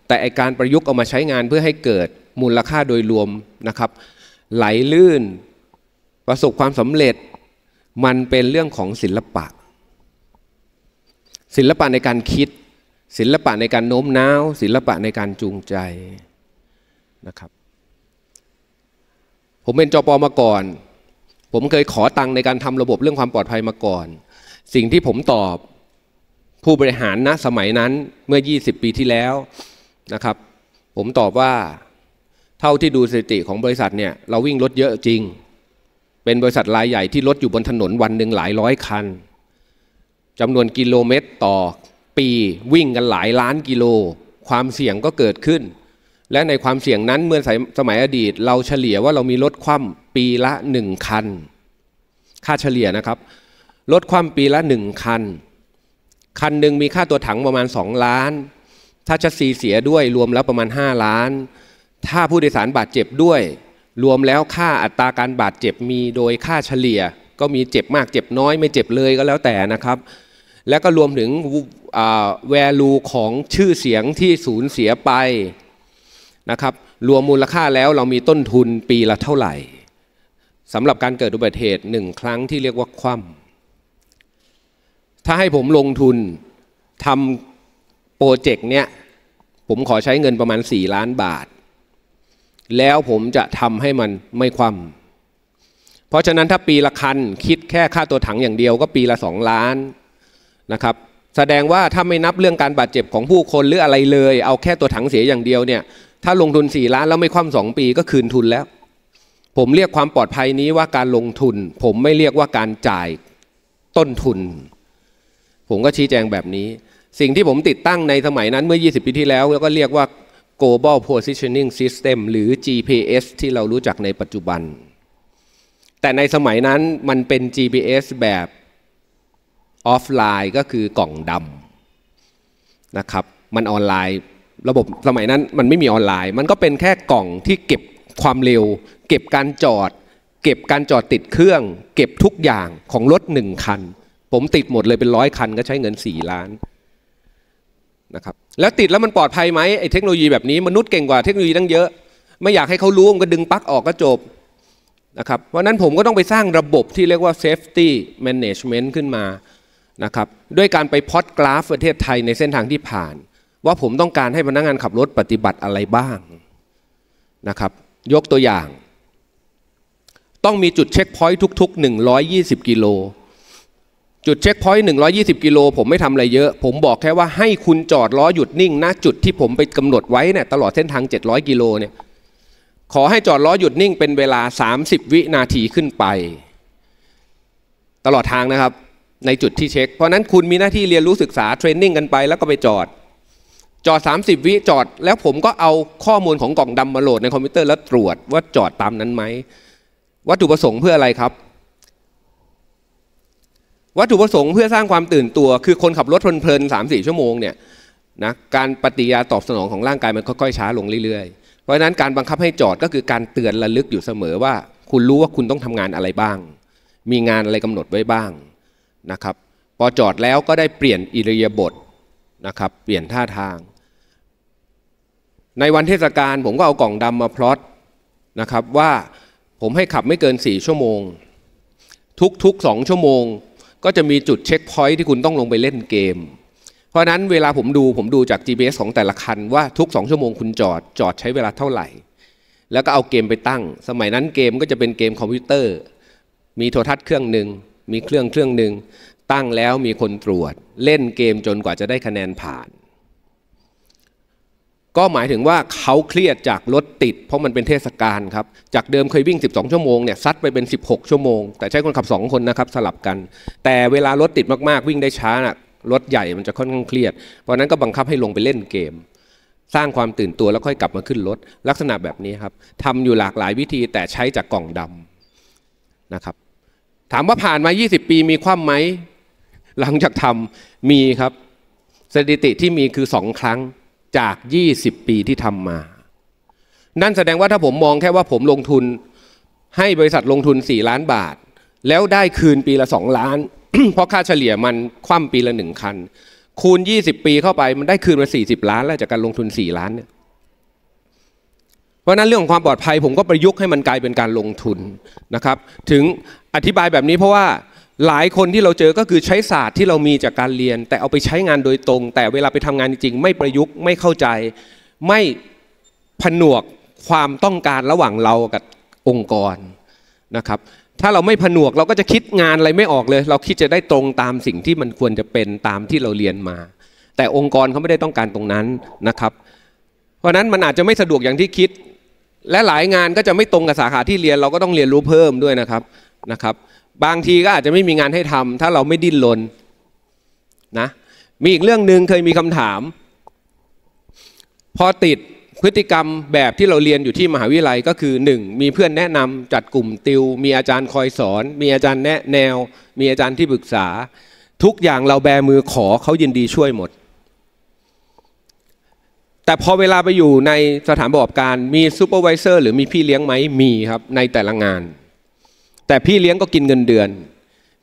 แต่ไอการประยุกต์เอามาใช้งานเพื่อให้เกิดมูลค่าโดยรวมนะครับ ไหลลื่น ประสบความสำเร็จมันเป็นเรื่องของศิลปะ ศิลปะในการคิดศิลปะในการโน้มน้าว ศิลปะในการจูงใจนะครับ ผมเป็นจปมาก่อน ผมเคยขอตังในการทำระบบเรื่องความปลอดภัยมาก่อน สิ่งที่ผมตอบผู้บริหารณสมัยนั้นเมื่อ 20 ปีที่แล้วนะครับ ผมตอบว่าเท่าที่ดูสถิติของบริษัทเนี่ยเราวิ่งรถเยอะจริง เป็นบริษัทรายใหญ่ที่รถอยู่บนถนนวันหนึ่งหลายร้อยคันจำนวนกิโลเมตรต่อปี วิ่งกันหลายล้านกิโล ความเสี่ยงก็เกิดขึ้น และในความเสี่ยงนั้นเมื่อสมัยอดีตเราเฉลี่ยว่าเรามีรถคว่ำปีละหนึ่งคัน ค่าเฉลี่ยนะครับรถคว่ำปีละหนึ่งคัน คันหนึ่งมีค่าตัวถังประมาณสองล้าน ถ้าชัดซีเสียด้วยรวมแล้วประมาณห้าล้าน ถ้าผู้โดยสารบาดเจ็บด้วย รวมแล้วค่าอัตราการบาดเจ็บมีโดยค่าเฉลี่ยก็มีเจ็บมากเจ็บน้อย ไม่เจ็บเลยก็แล้วแต่นะครับ แล้วก็รวมถึงแวลูของชื่อเสียงที่สูญเสียไปนะครับ รวมมูลค่าแล้วเรามีต้นทุนปีละเท่าไหร่สำหรับการเกิดอุบัติเหตุหนึ่งครั้งที่เรียกว่าคว่ำถ้าให้ผมลงทุนทำโปรเจกต์เนี้ยผมขอใช้เงินประมาณ 4 ล้านบาท แล้วผมจะทำให้มันไม่คว่ำเพราะฉะนั้นถ้าปีละคันคิดแค่ค่าตัวถังอย่างเดียวก็ปีละ 2 ล้านนะครับแสดงว่าถ้าไม่นับเรื่องการบาดเจ็บของผู้คนหรืออะไรเลย เอาแค่ตัวถังเสียอย่างเดียวเนี่ยถ้าลงทุน 4 ล้านแล้วไม่คว่ำสองปีก็คืนทุนแล้ว ผมเรียกความปลอดภัยนี้ว่าการลงทุน ผมไม่เรียกว่าการจ่ายต้นทุน ผมก็ชี้แจงแบบนี้ สิ่งที่ผมติดตั้งในสมัยนั้นเมื่อ 20 ปีที่แล้ว แล้วก็เรียกว่า global positioning system หรือ GPS ที่เรารู้จักในปัจจุบัน แต่ในสมัยนั้นมันเป็น GPS แบบออฟไลน์ก็คือกล่องดำนะครับ มันออนไลน์ระบบสมัยนั้นมันไม่มีออนไลน์ มันก็เป็นแค่กล่องที่เก็บความเร็ว เก็บการจอด เก็บการจอดติดเครื่อง เก็บทุกอย่างของรถหนึ่งคัน ผมติดหมดเลยเป็นร้อยคันก็ใช้เงิน 4 ล้านนะครับแล้วติดแล้วมันปลอดภัยไหมไอ้เทคโนโลยีแบบนี้มนุษย์เก่งกว่าเทคโนโลยีตั้งเยอะไม่อยากให้เขารู้มันก็ดึงปลั๊กออกก็จบนะครับเพราะนั้นผมก็ต้องไปสร้างระบบที่เรียกว่า safety management ขึ้นมานะครับด้วยการไปพอดกราฟประเทศไทยในเส้นทางที่ผ่าน ว่าผมต้องการให้พนักงานขับรถปฏิบัติอะไรบ้างนะครับ ยกตัวอย่าง ต้องมีจุดเช็คพอยต์ทุก ๆ 120กิโลจุดเช็คพอยต์120กิโลผมไม่ทำอะไรเยอะ ผมบอกแค่ว่าให้คุณจอดล้อหยุดนิ่งนะจุดที่ผมไปกำหนดไว้เนี่ยตลอดเส้นทาง 700กิโลเนี่ยขอให้จอดล้อหยุดนิ่ง เป็นเวลา 30 วินาทีขึ้นไป ตลอดทางนะครับในจุดที่เช็ค เพราะนั้นคุณมีหน้าที่เรียนรู้ศึกษา เทรนนิ่งกันไปแล้วก็ไปจอด จอด 30 วิจอดแล้วผมก็เอาข้อมูลของกล่องดำมาโหลด ในคอมพิวเตอร์แล้วตรวจว่าจอดตามนั้นไหม วัตถุประสงค์เพื่ออะไรครับ วัตถุประสงค์เพื่อสร้างความตื่นตัวคือคนขับรถเพลินๆสามสี่ชั่วโมงเนี่ยนะการปฏิยาตอบสนองของร่างกายมันค่อยๆช้าลงเรื่อย ๆ เพราะะนั้นการบังคับให้จอดก็คือการเตือนระลึกอยู่เสมอว่า คุณรู้ว่าคุณต้องทำงานอะไรบ้าง มีงานอะไรกำหนดไว้บ้างนะครับ พอจอดแล้วก็ได้เปลี่ยนอิริยาบถนะครับ เปลี่ยนท่าทาง ในวันเทศกาลผมก็เอากล่องดำมาพลอตนะครับว่าผมให้ขับไม่เกิน 4 ชั่วโมง ทุกๆ2ชั่วโมง ก็จะมีจุดเช็คพอยท์ที่คุณต้องลงไปเล่นเกม เพราะนั้นเวลาผมดูผมดูจาก GPS ของแต่ละคัน ว่าทุก 2 ชั่วโมงคุณจอดจอดใช้เวลาเท่าไหร่แล้วก็เอาเกมไปตั้ง สมัยนั้นเกมก็จะเป็นเกมคอมพิวเตอร์ มีโทรทัศน์เครื่องหนึ่งมีเครื่องเครื่องหนึ่งตั้งแล้วมีคนตรวจ เล่นเกมจนกว่าจะได้คะแนนผ่าน ก็หมายถึงว่าเขาเครียดจากรถติด เพราะมันเป็นเทศกาลครับจากเดิมเคยวิ่ง 12 ชั่วโมงเนี่ย ซัดไปเป็น 16 ชั่วโมง แต่ใช้คนขับ 2 คนนะครับ สลับกัน แต่เวลารถติดมากๆวิ่งได้ช้านะรถใหญ่มันจะค่อนข้างเครียดเพราะนั้นก็บังคับให้ลงไปเล่นเกม สร้างความตื่นตัวแล้วค่อยกลับมาขึ้นรถลักษณะแบบนี้ครับทำอยู่หลากหลายวิธีแต่ใช้จากกล่องดำนะครับถามว่าผ่านมา 20 ปี มีความไหม หลังจากทำ มีครับ สถิติที่มีคือสองครั้งจาก 20 ปีที่ทำมา นั่นแสดงว่าถ้าผมมองแค่ว่าผมลงทุนให้บริษัทลงทุน 4 ล้านบาท แล้วได้คืนปีละ 2 ล้าน เพราะค่าเฉลี่ยมันคว่ำปีละหนึ่งคัน คูณ 20 ปีเข้าไป มันได้คืนมา40 ล้าน แล้วจากการลงทุน 4 ล้านเนี่ยเพราะนั้นเรื่องของความปลอดภัยผมก็ประยุกต์ให้มันกลายเป็นการลงทุนนะครับถึงอธิบายแบบนี้เพราะว่าหลายคนที่เราเจอก็คือใช้ศาสตร์ที่เรามีจากการเรียน แต่เอาไปใช้งานโดยตรง แต่เวลาไปทำงานจริงๆ ไม่ประยุกต์ไม่เข้าใจ ไม่ผนวกความต้องการระหว่างเรากับองค์กรนะครับถ้าเราไม่ผนวกเราก็จะคิดงานอะไรไม่ออกเลย เราคิดจะได้ตรงตามสิ่งที่มันควรจะเป็นตามที่เราเรียนมา แต่องค์กรเขาไม่ได้ต้องการตรงนั้นนะครับ เพราะนั้นมันอาจจะไม่สะดวกอย่างที่คิดและหลายงานก็จะไม่ตรงกับสาขาที่เรียนเราก็ต้องเรียนรู้เพิ่มด้วยนะครับนะครับ บางทีก็อาจจะไม่มีงานให้ทำ ถ้าเราไม่ดิ้นรนนะมีอีกเรื่องหนึ่งเคยมีคำถาม พอติดพฤติกรรมแบบที่เราเรียนอยู่ที่ มหาวิทยาลัยก็คือ 1. มีเพื่อนแนะนำจัดกลุ่มติว มีอาจารย์คอยสอน มีอาจารย์แนะแนว มีอาจารย์ที่ปรึกษา ทุกอย่างเราแบมือขอเขายินดีช่วยหมดแต่พอเวลาไปอยู่ในสถานประกอบการ มีซูเปอร์วิเซอร์หรือมีพี่เลี้ยงไหมมีครับ ในแต่ละงาน แต่พี่เลี้ยงก็กินเงินเดือน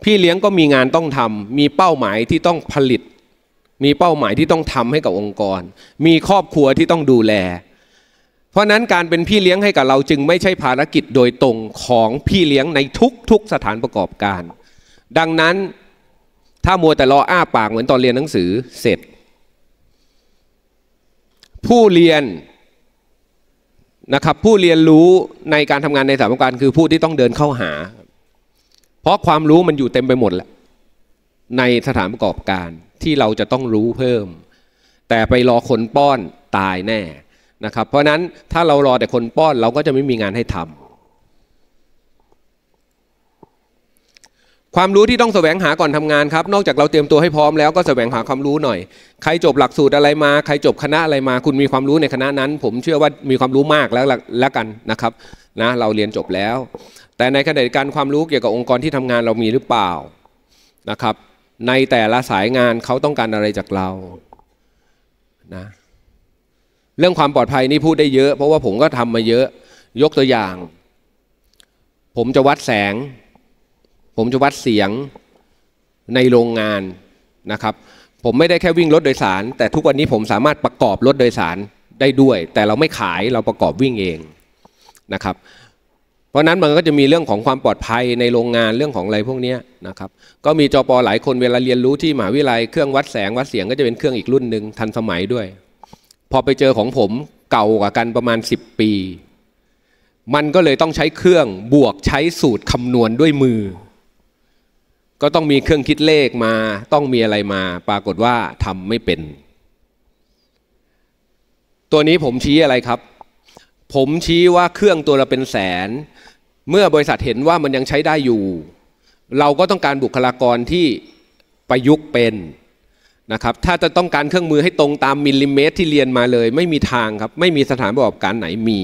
พี่เลี้ยงก็มีงานต้องทำ มีเป้าหมายที่ต้องผลิต มีเป้าหมายที่ต้องทำให้กับองค์กร มีครอบครัวที่ต้องดูแล เพราะนั้นการเป็นพี่เลี้ยงให้กับเราจึงไม่ใช่ภารกิจโดยตรงของพี่เลี้ยงในทุกๆสถานประกอบการ ดังนั้น ถ้ามัวแต่รออ้าปากเหมือนตอนเรียนหนังสือเสร็จผู้เรียนนะครับ ผู้เรียนรู้ในการทำงานในสถานการณ์คือผู้ที่ต้องเดินเข้าหา เพราะความรู้มันอยู่เต็มไปหมดแหละ ในสถานประกอบการที่เราจะต้องรู้เพิ่ม แต่ไปรอคนป้อนตายแน่นะครับ เพราะนั้นถ้าเรารอแต่คนป้อนเราก็จะไม่มีงานให้ทำความรู้ที่ต้องแสวงหาก่อนทำงานครับนอกจากเราเตรียมตัวให้พร้อมแล้วก็แสวงหาความรู้หน่อย ใครจบหลักสูตรอะไรมา ใครจบคณะอะไรมา คุณมีความรู้ในคณะนั้น ผมเชื่อว่ามีความรู้มากแล้วแล้วกันนะครับนะเราเรียนจบแล้ว แต่ในขณะเดียวกันความรู้เกี่ยวกับองค์กรที่ทำงานเรามีหรือเปล่านะครับ ในแต่ละสายงานเขาต้องการอะไรจากเรานะเรื่องความปลอดภัยนี่พูดได้เยอะเพราะว่าผมก็ทำมาเยอะยกตัวอย่าง ผมจะวัดแสงผมจะวัดเสียงในโรงงานนะครับ ผมไม่ได้แค่วิ่งรถโดยสาร แต่ทุกวันนี้ผมสามารถประกอบรถโดยสารได้ด้วย แต่เราไม่ขายเราประกอบวิ่งเองนะครับ เพราะนั้นมันก็จะมีเรื่องของความปลอดภัยในโรงงานเรื่องของอะไรพวกนี้นะครับก็มีจอปอหลายคนเวลาเรียนรู้ที่มหาวิทยาลัยเครื่องวัดแสงวัดเสียงก็จะเป็นเครื่องอีกรุ่นหนึ่งทันสมัยด้วย พอไปเจอของผมเก่ากว่ากันประมาณ 10 ปี มันก็เลยต้องใช้เครื่องบวกใช้สูตรคำนวณด้วยมือก็ต้องมีเครื่องคิดเลขมา ต้องมีอะไรมา ปรากฏว่าทำไม่เป็น ตัวนี้ผมชี้อะไรครับ ผมชี้ว่าเครื่องตัวละเป็นแสน เมื่อบริษัทเห็นว่ามันยังใช้ได้อยู่ เราก็ต้องการบุคลากรที่ประยุกต์เป็นนะครับ ถ้าจะต้องการเครื่องมือให้ตรงตามมิลลิเมตรที่เรียนมาเลย ไม่มีทางครับ ไม่มีสถานประกอบการไหนมี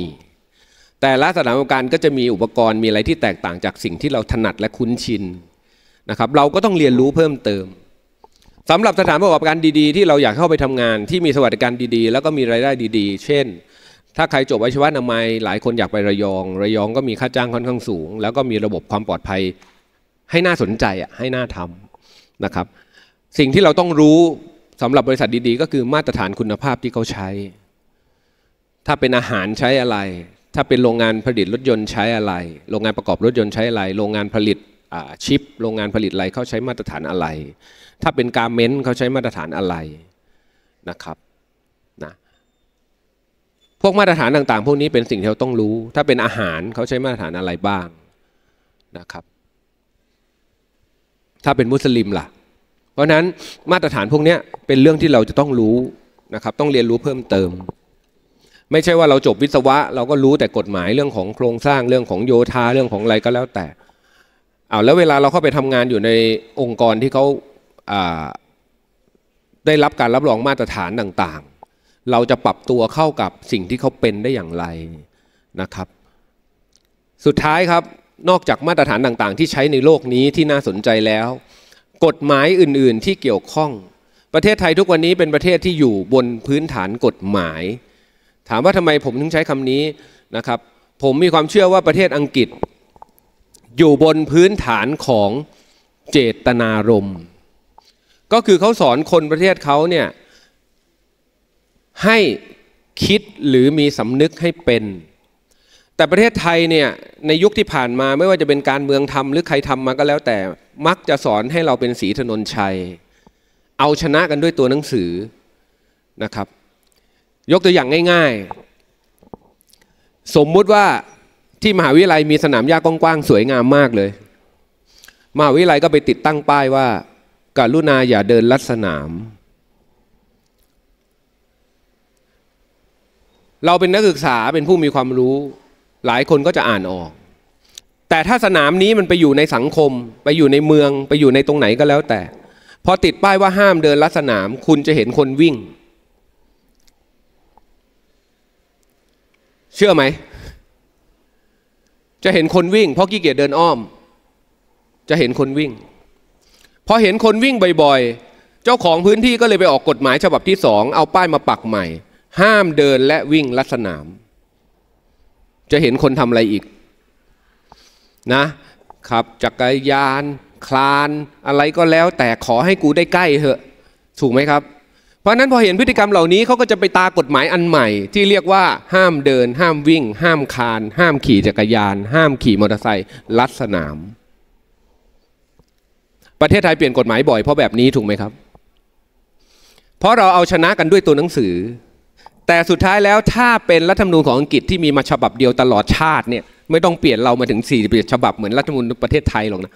แต่ละสถานประกอบการก็จะมีอุปกรณ์มีอะไรที่แตกต่างจากสิ่งที่เราถนัดและคุ้นชินนะครับเราก็ต้องเรียนรู้เพิ่มเติมสำหรับสถานประกอบการดีๆ ที่เราอยากเข้าไปทำงาน ที่มีสวัสดิการดีๆ แล้วก็มีรายได้ดีๆ เช่น ถ้าใครจบวิชวะนามัยหลายคนอยากไประยอง ระยองก็มีค่าจ้างค่อนข้าง สูง แล้วก็มีระบบความปลอดภัย ให้น่าสนใจอ่ะให้น่าทำนะครับสิ่งที่เราต้องรู้สำหรับบริษัทดีๆ ก็คือมาตรฐานคุณภาพที่เขาใช้ ถ้าเป็นอาหารใช้อะไร ถ้าเป็นโรงงานผลิตรถยนต์ใช้อะไรโรงงานประกอบรถยนต์ใช้อะไร โรงงานผลิตชิป โรงงานผลิตอะไรเขาใช้มาตรฐานอะไร ถ้าเป็นการเมนต์เขาใช้มาตรฐานอะไรนะครับนะ พวกมาตรฐานต่างๆ พวกนี้เป็นสิ่งที่เราต้องรู้ ถ้าเป็นอาหารเขาใช้มาตรฐานอะไรบ้างนะครับ ถ้าเป็นมุสลิมล่ะ เพราะนั้นมาตรฐานพวกนี้เป็นเรื่องที่เราจะต้องรู้นะครับ ต้องเรียนรู้เพิ่มเติม ไม่ใช่ว่าเราจบวิศวะ เราก็รู้แต่กฎหมายเรื่องของโครงสร้างเรื่องของโยธาเรื่องของอะไรก็แล้วแต่เอา แล้ว เวลาเราเข้าไปทำงานอยู่ในองค์กรที่เขาได้รับการรับรองมาตรฐานต่างๆ เราจะปรับตัวเข้ากับสิ่งที่เขาเป็นได้อย่างไรนะครับ สุดท้ายครับนอกจากมาตรฐานต่างๆที่ใช้ในโลกนี้ที่น่าสนใจแล้ว กฎหมายอื่นๆที่เกี่ยวข้องประเทศไทยทุกวันนี้เป็นประเทศที่อยู่บนพื้นฐานกฎหมาย ถามว่าทำไมผมถึงใช้คำนี้นะครับ ผมมีความเชื่อว่าประเทศอังกฤษอยู่บนพื้นฐานของเจตนารมณ์ก็คือเขาสอนคนประเทศเขาเนี่ยให้คิดหรือมีสำนึกให้เป็น แต่ประเทศไทยเนี่ย ในยุคที่ผ่านมาไม่ว่าจะเป็นการเมืองทำหรือใครทำมาก็แล้วแต่มักจะสอนให้เราเป็นสีถนนชัย เอาชนะกันด้วยตัวหนังสือนะครับ ยกตัวอย่างง่ายๆ สมมุติว่าที่มหาวิทยาลัยมีสนามหญ้ากว้างๆ สวยงามมากเลย มหาวิทยาลัยก็ไปติดตั้งป้ายว่ากรุณาอย่าเดินลัดสนาม เราเป็นนักศึกษาเป็นผู้มีความรู้ หลายคนก็จะอ่านออก แต่ถ้าสนามนี้มันไปอยู่ในสังคม ไปอยู่ในเมือง ไปอยู่ในตรงไหนก็แล้วแต่ พอติดป้ายว่าห้ามเดินลัดสนาม คุณจะเห็นคนวิ่ง เชื่อไหมจะเห็นคนวิ่งเพราะขี้เกียจเดินอ้อม จะเห็นคนวิ่ง พอเห็นคนวิ่งบ่อยๆ เจ้าของพื้นที่ก็เลยไปออกกฎหมาย ฉบับที่สอง เอาป้ายมาปักใหม่ ห้ามเดินและวิ่งลัดสนาม จะเห็นคนทำอะไรอีก นะขับจักรยาน คลานอะไรก็แล้วแต่ขอให้กูได้ใกล้เถอะถูกไหมครับเพราะนั้นพอเห็นพฤติกรรมเหล่านี้เขาก็จะไปตากฎหมายอันใหม่ที่เรียกว่าห้ามเดิน ห้ามวิ่ง ห้ามคานห้ามขี่จักรยาน ห้ามขี่มอเตอร์ไซค์ลัดสนาม ประเทศไทยเปลี่ยนกฎหมายบ่อยเพราะแบบนี้ถูกไหมครับ เพราะเราเอาชนะกันด้วยตัวหนังสือ แต่สุดท้ายแล้วถ้าเป็นรัฐธรรมนูญของอังกฤษที่มีมาฉบับเดียวตลอดชาติเนี่ยไม่ต้องเปลี่ยนเรามาถึง4ี่ฉบับเหมือนรัฐธรรมนูญประเทศไทยหรอกนะ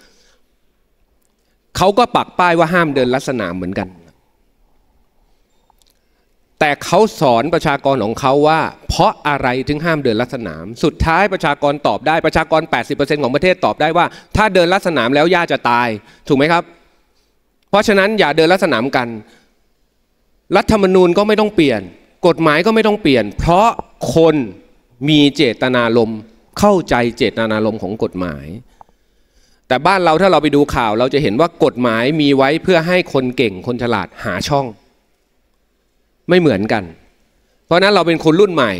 เขาก็ปักป้ายว่าห้ามเดินลัดสนามเหมือนกันแต่เขาสอนประชากรของเขาว่า เพราะอะไรถึงห้ามเดินลัดสนาม สุดท้ายประชากรตอบได้ประชากร 80%ของประเทศตอบได้ว่าถ้าเดินลัดสนามแล้วย่าจะตายถูกไหมครับ เพราะฉะนั้นอย่าเดินลัดสนามกัน รัฐธรรมนูญก็ไม่ต้องเปลี่ยน กฎหมายก็ไม่ต้องเปลี่ยน เพราะคนมีเจตนารมณ์เข้าใจเจตนารมณ์ของกฎหมาย แต่บ้านเราถ้าเราไปดูข่าวเราจะเห็นว่ากฎหมายมีไว้เพื่อให้คนเก่งคนฉลาดหาช่องไม่เหมือนกัน เพราะนั้นเราเป็นคนรุ่นใหม่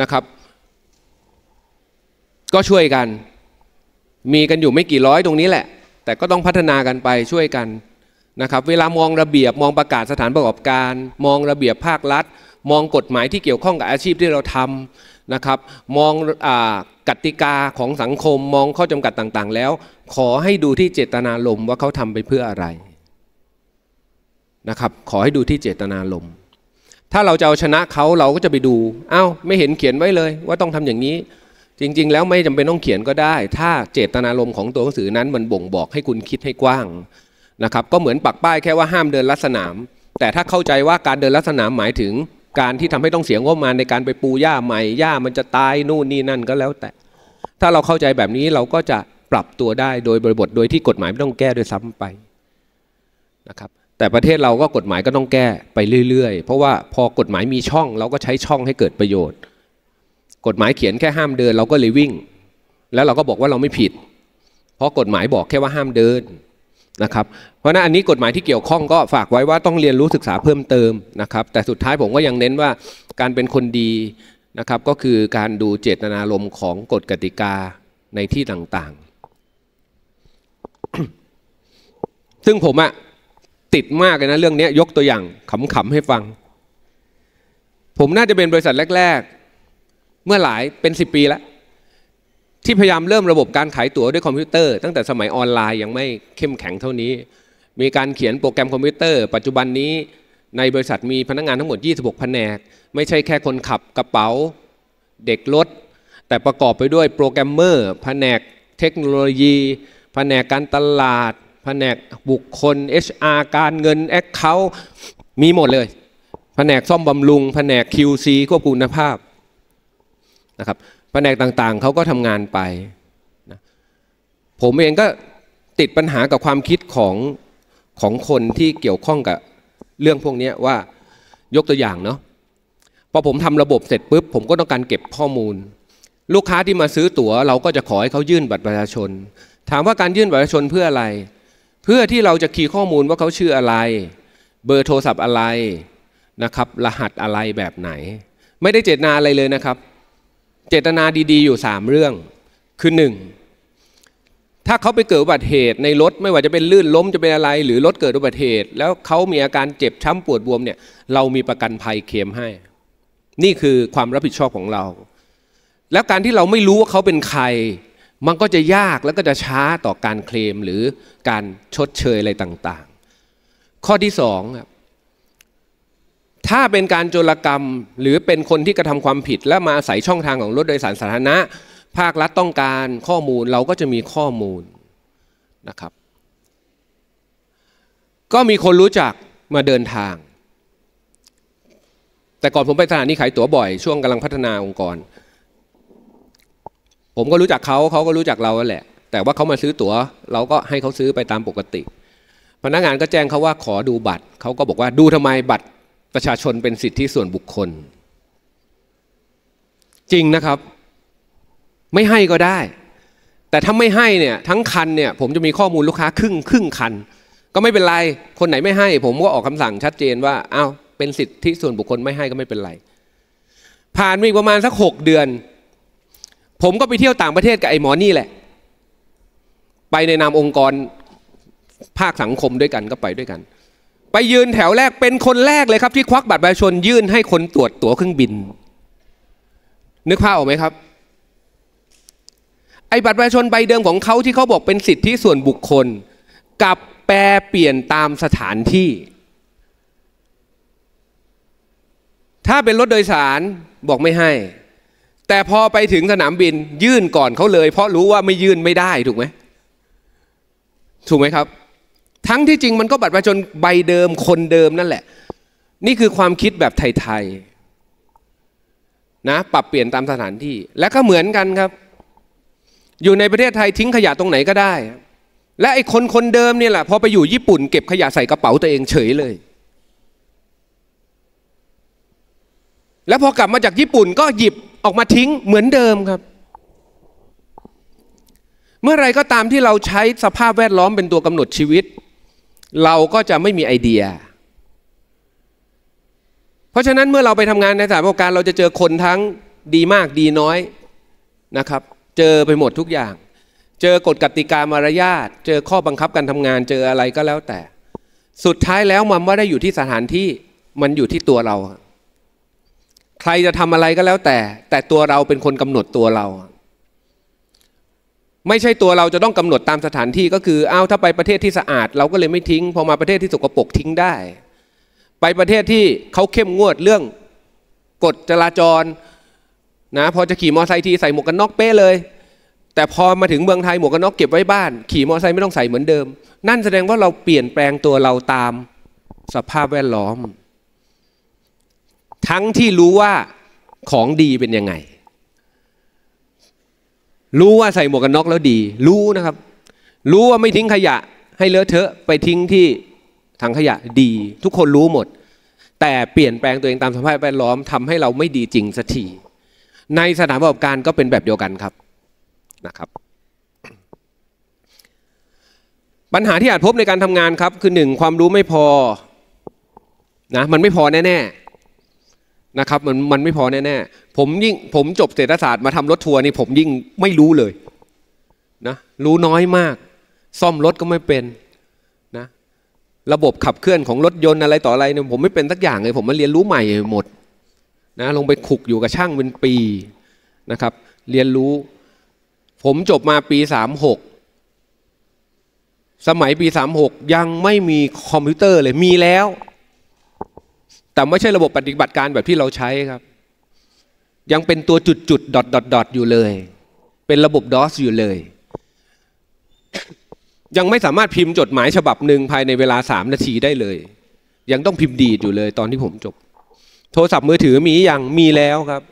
นะครับ ก็ช่วยกัน มีกันอยู่ไม่กี่ร้อยตรงนี้แหละ แต่ก็ต้องพัฒนากันไปช่วยกันนะครับ เวลามองระเบียบ มองประกาศสถานประกอบการ มองระเบียบภาครัฐ มองกฎหมายที่เกี่ยวข้องกับอาชีพที่เราทำนะครับ มองอกติกาของสังคม มองข้อจำกัดต่างๆ แล้ว ขอให้ดูที่เจตนาลมว่าเขาทำไปเพื่ออะไรนะครับ ขอให้ดูที่เจตนาลม์ถ้าเราจะเอาชนะเขาเราก็จะไปดูอา้าวไม่เห็นเขียนไว้เลยว่าต้องทำอย่างนี้ จริงๆ แล้วไม่จำเป็นต้องเขียนก็ได้ ถ้าเจตนารมณ์ของตัวหนังสือนั้นมันบ่งบอกให้คุณคิดให้กว้างนะครับ ก็เหมือนปักป้ายแค่ว่าห้ามเดินลัดสนาม แต่ถ้าเข้าใจว่าการเดินลัดสนามหมายถึง การที่ทำให้ต้องเสียงบประมาณในการไปปูหญ้าใหม่หญ้ามันจะตายนู่นนี่นั่นก็แล้ว แต่ ถ้าเราเข้าใจแบบนี้เราก็จะปรับตัวได้โดยบริบทโดยที่กฎหมายไม่ต้องแก้โดยซ้ำไปนะครับแต่ประเทศเราก็กฎหมายก็ต้องแก้ไปเรื่อยๆ เพราะว่าพอกฎหมายมีช่องเราก็ใช้ช่องให้เกิดประโยชน์ กฎหมายเขียนแค่ห้ามเดินเราก็เลยวิ่ง แล้วเราก็บอกว่าเราไม่ผิด เพราะกฎหมายบอกแค่ว่าห้ามเดินนะครับ เพราะนั้นอันนี้กฎหมายที่เกี่ยวข้องก็ฝากไว้ว่าต้องเรียนรู้ศึกษาเพิ่มเติมนะครับ แต่สุดท้ายผมก็ยังเน้นว่าการเป็นคนดีนะครับ ก็คือการดูเจตนารมณ์ของกฎกติกาในที่ต่างๆ ซึ่งผมอะติดมากเลยนะ เรื่องนี้ยกตัวอย่างขำๆให้ฟัง ผมน่าจะเป็นบริษัทแรก ๆ เมื่อหลายเป็น 10 ปีแล้ว ที่พยายามเริ่มระบบการขายตั๋วด้วยคอมพิวเตอร์ ตั้งแต่สมัยออนไลน์ยังไม่เข้มแข็งเท่านี้ มีการเขียนโปรแกรมคอมพิวเตอร์ปัจจุบันนี้ ในบริษัทมีพนักงงานทั้งหมด 26แผนก ไม่ใช่แค่คนขับกระเป๋า เด็กรถแต่ประกอบไปด้วยโปรแกรมเมอร์แผนก เทคโนโลยีแผนกการตลาดแผนกบุคคล HR การเงินแอคเคาท์มีหมดเลย แผนกซ่อมบำรุง แผนก QC ควบคุคุณภาพนะครับ แผนกต่างๆ เขาก็ทำงานไปนะผมเองก็ติดปัญหากับความคิดของของคนที่เกี่ยวข้องกับเรื่องพวกนี้ว่า ยกตัวอย่างเนาะ พอผมทำระบบเสร็จปุ๊บ ผมก็ต้องการเก็บข้อมูล ลูกค้าที่มาซื้อตั๋ว เราก็จะขอให้เขายื่นบัตรประชาชน ถามว่าการยื่นบัตรประชาชนเพื่ออะไรเพื่อที่เราจะคีย์ข้อมูลว่าเขาชื่ออะไร เบอร์โทรศัพท์อะไรนะครับ รหัสอะไรแบบไหน ไม่ได้เจตนาอะไรเลยนะครับ เจตนาดี ๆ อยู่3เรื่อง คือ 1. ถ้าเขาไปเกิดอุบัติเหตุในรถไม่ว่าจะเป็นลื่นล้มจะเป็นอะไร หรือรถเกิดอุบัติเหตุ แล้วเขามีอาการเจ็บช้ำปวดบวมเนี่ยเรามีประกันภัยเคมให้ นี่คือความรับผิดชอบของเรา แล้วการที่เราไม่รู้ว่าเขาเป็นใครมันก็จะยากแล้วก็จะช้าต่อการเคลมหรือการชดเชยอะไรต่าง ๆ ข้อที่สองครับถ้าเป็นการโจรกรรมหรือเป็นคนที่กระทำความผิด และมาใส่ช่องทางของรถโดยสารสาธารณะ ภาครัฐต้องการข้อมูลเราก็จะมีข้อมูลนะครับ ก็มีคนรู้จักมาเดินทาง แต่ก่อนผมไปสถานีขายตั๋วบ่อยช่วงกำลังพัฒนาองค์กรผมก็รู้จักเขาเขาก็รู้จักเราแหละ แต่ว่าเขามาซื้อตั๋ว เราก็ให้เขาซื้อไปตามปกติ พนักงานก็แจ้งเขาว่าขอดูบัตร เขาก็บอกว่าดูทำไมบัตรประชาชนเป็นสิทธิส่วนบุคคล จริงนะครับ ไม่ให้ก็ได้ แต่ถ้าไม่ให้เนี่ย ทั้งคันเนี่ยผมจะมีข้อมูลลูกค้าครึ่งครึ่งคัน ก็ไม่เป็นไร คนไหนไม่ให้ ผมก็ออกคำสั่งชัดเจนว่าอ้าวเป็นสิทธิส่วนบุคคลไม่ให้ก็ไม่เป็นไร ผ่านมีประมาณสักหกเดือนผมก็ไปเที่ยวต่างประเทศกับไอ้หมอนี่แหละ ไปในนามองค์กรภาคสังคมด้วยกันก็ไปด้วยกัน ไปยืนแถวแรกเป็นคนแรกเลยครับ ที่ควักบัตรประชาชนยื่นให้คนตรวจตั๋วเครื่องบิน นึกภาพออกไหมครับไอ้บัตรประชาชนใบเดิมของเขาที่เขาบอกเป็นสิทธิส่วนบุคคลกับแปรเปลี่ยนตามสถานที่ ถ้าเป็นรถโดยสารบอกไม่ให้แต่พอไปถึงสนามบินยื่นก่อนเขาเลย เพราะรู้ว่าไม่ยื่นไม่ได้ถูกไหมถูกไหมครับ ทั้งที่จริงมันก็บัตรประชาชนใบเดิมคนเดิมนั่นแหละ นี่คือความคิดแบบไทย ๆ นะ ปรับเปลี่ยนตามสถานที่ และก็เหมือนกันครับ อยู่ในประเทศไทยทิ้งขยะตรงไหนก็ได้ และไอ้คนคนเดิมเนี่ยแหละพอไปอยู่ญี่ปุ่นเก็บขยะใส่กระเป๋าตัวเองเฉยเลย แล้วพอกลับมาจากญี่ปุ่นก็หยิบออกมาทิ้งเหมือนเดิมครับ เมื่อไรก็ตามที่เราใช้สภาพแวดล้อมเป็นตัวกำหนดชีวิต เราก็จะไม่มีไอเดีย เพราะฉะนั้นเมื่อเราไปทำงานในสถานประกอบการเราจะเจอคนทั้งดีมากดีน้อยนะครับ เจอไปหมดทุกอย่าง เจอกฎกติกามารยาทเจอข้อบังคับการทำงาน เจออะไรก็แล้วแต่ สุดท้ายแล้วมันไม่ได้อยู่ที่สถานที่มันอยู่ที่ตัวเราใครจะทำอะไรก็แล้วแต่ แต่ตัวเราเป็นคนกำหนดตัวเรา ไม่ใช่ตัวเราจะต้องกำหนดตามสถานที่ก็คืออ้าวถ้าไปประเทศที่สะอาด เราก็เลยไม่ทิ้ง พอมาประเทศที่สกปรกทิ้งได้ ไปประเทศที่เขาเข้มงวดเรื่องกฎจราจรนะพอจะขี่มอเตอร์ไซค์ทีใส่หมวกกันน็อกเป้เลย แต่พอมาถึงเมืองไทยหมวกกันน็อกเก็บไว้บ้าน ขี่มอเตอร์ไซค์ไม่ต้องใส่เหมือนเดิมนั่นแสดงว่าเราเปลี่ยนแปลงตัวเราตามสภาพแวดล้อมทั้งที่รู้ว่าของดีเป็นยังไง รู้ว่าใส่หมวกกันน็อกแล้วดี รู้นะครับ รู้ว่าไม่ทิ้งขยะให้เลอะเทอะไปทิ้งที่ถังขยะดี ทุกคนรู้หมด แต่เปลี่ยนแปลงตัวเองตามสภาพแวดล้อมทำให้เราไม่ดีจริงสักทีในสถานประกอบการก็เป็นแบบเดียวกันครับนะครับ ปัญหาที่อาจพบในการทำงานครับ คือหนึ่งความรู้ไม่พอนะมันไม่พอแน่ๆนะครับมันมันไม่พอแน่ๆ ผมยิ่งผมจบเศรษฐศาสตร์มาทำรถทัวร์นี่ผมยิ่งไม่รู้เลยนะ รู้น้อยมาก ซ่อมรถก็ไม่เป็นนะ ระบบขับเคลื่อนของรถยนต์อะไรต่ออะไรเนี่ยผมไม่เป็นสักอย่างเลยผมมาเรียนรู้ใหม่หมดนะลงไปขุกอยู่กับช่างเป็นปีนะครับ เรียนรู้ ผมจบมาปีสามหกสมัยปีสามหกยังไม่มีคอมพิวเตอร์เลยมีแล้วแต่ไม่ใช่ระบบปฏิบัติการแบบที่เราใช้ครับ ยังเป็นตัวจุดจุดดอทดอทดอทอยู่เลย เป็นระบบดอสอยู่เลย ยังไม่สามารถพิมพ์จดหมายฉบับหนึ่งภายในเวลาสามนาทีได้เลย ยังต้องพิมพ์ดีดอยู่เลย ตอนที่ผมจบ โทรศัพท์มือถือมีอย่างมีแล้วครับ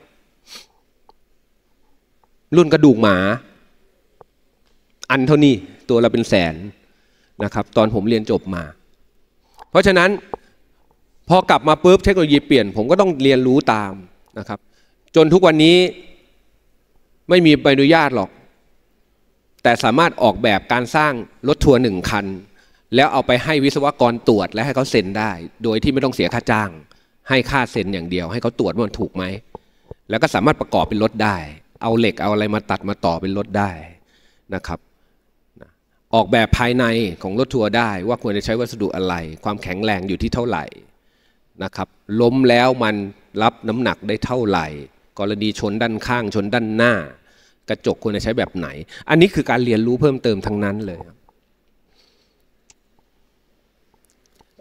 รุ่นกระดูกหมา อันเท่านี้ตัวเราเป็นแสนนะครับ ตอนผมเรียนจบมา เพราะฉะนั้นพอกลับมาปุ๊บเทคโนโลยีเปลี่ยน ผมก็ต้องเรียนรู้ตามนะครับ จนทุกวันนี้ไม่มีใบอนุญาตหรอก แต่สามารถออกแบบการสร้างรถทัวร์หนึ่งคัน แล้วเอาไปให้วิศวกรตรวจและให้เขาเซ็นได้ โดยที่ไม่ต้องเสียค่าจ้าง ให้ค่าเซ็นอย่างเดียว ให้เขาตรวจว่ามันถูกไหมแล้วก็สามารถประกอบเป็นรถได้ เอาเหล็กเอาอะไรมาตัดมาต่อเป็นรถได้นะครับออกแบบภายในของรถทัวร์ได้ว่าควรจะใช้วัสดุอะไร ความแข็งแรงอยู่ที่เท่าไหร่นะครับล้มแล้วมันรับน้ำหนักได้เท่าไหร่ กรณีชนด้านข้างชนด้านหน้า กระจกควรจะใช้แบบไหน อันนี้คือการเรียนรู้เพิ่มเติมทั้งนั้นเลย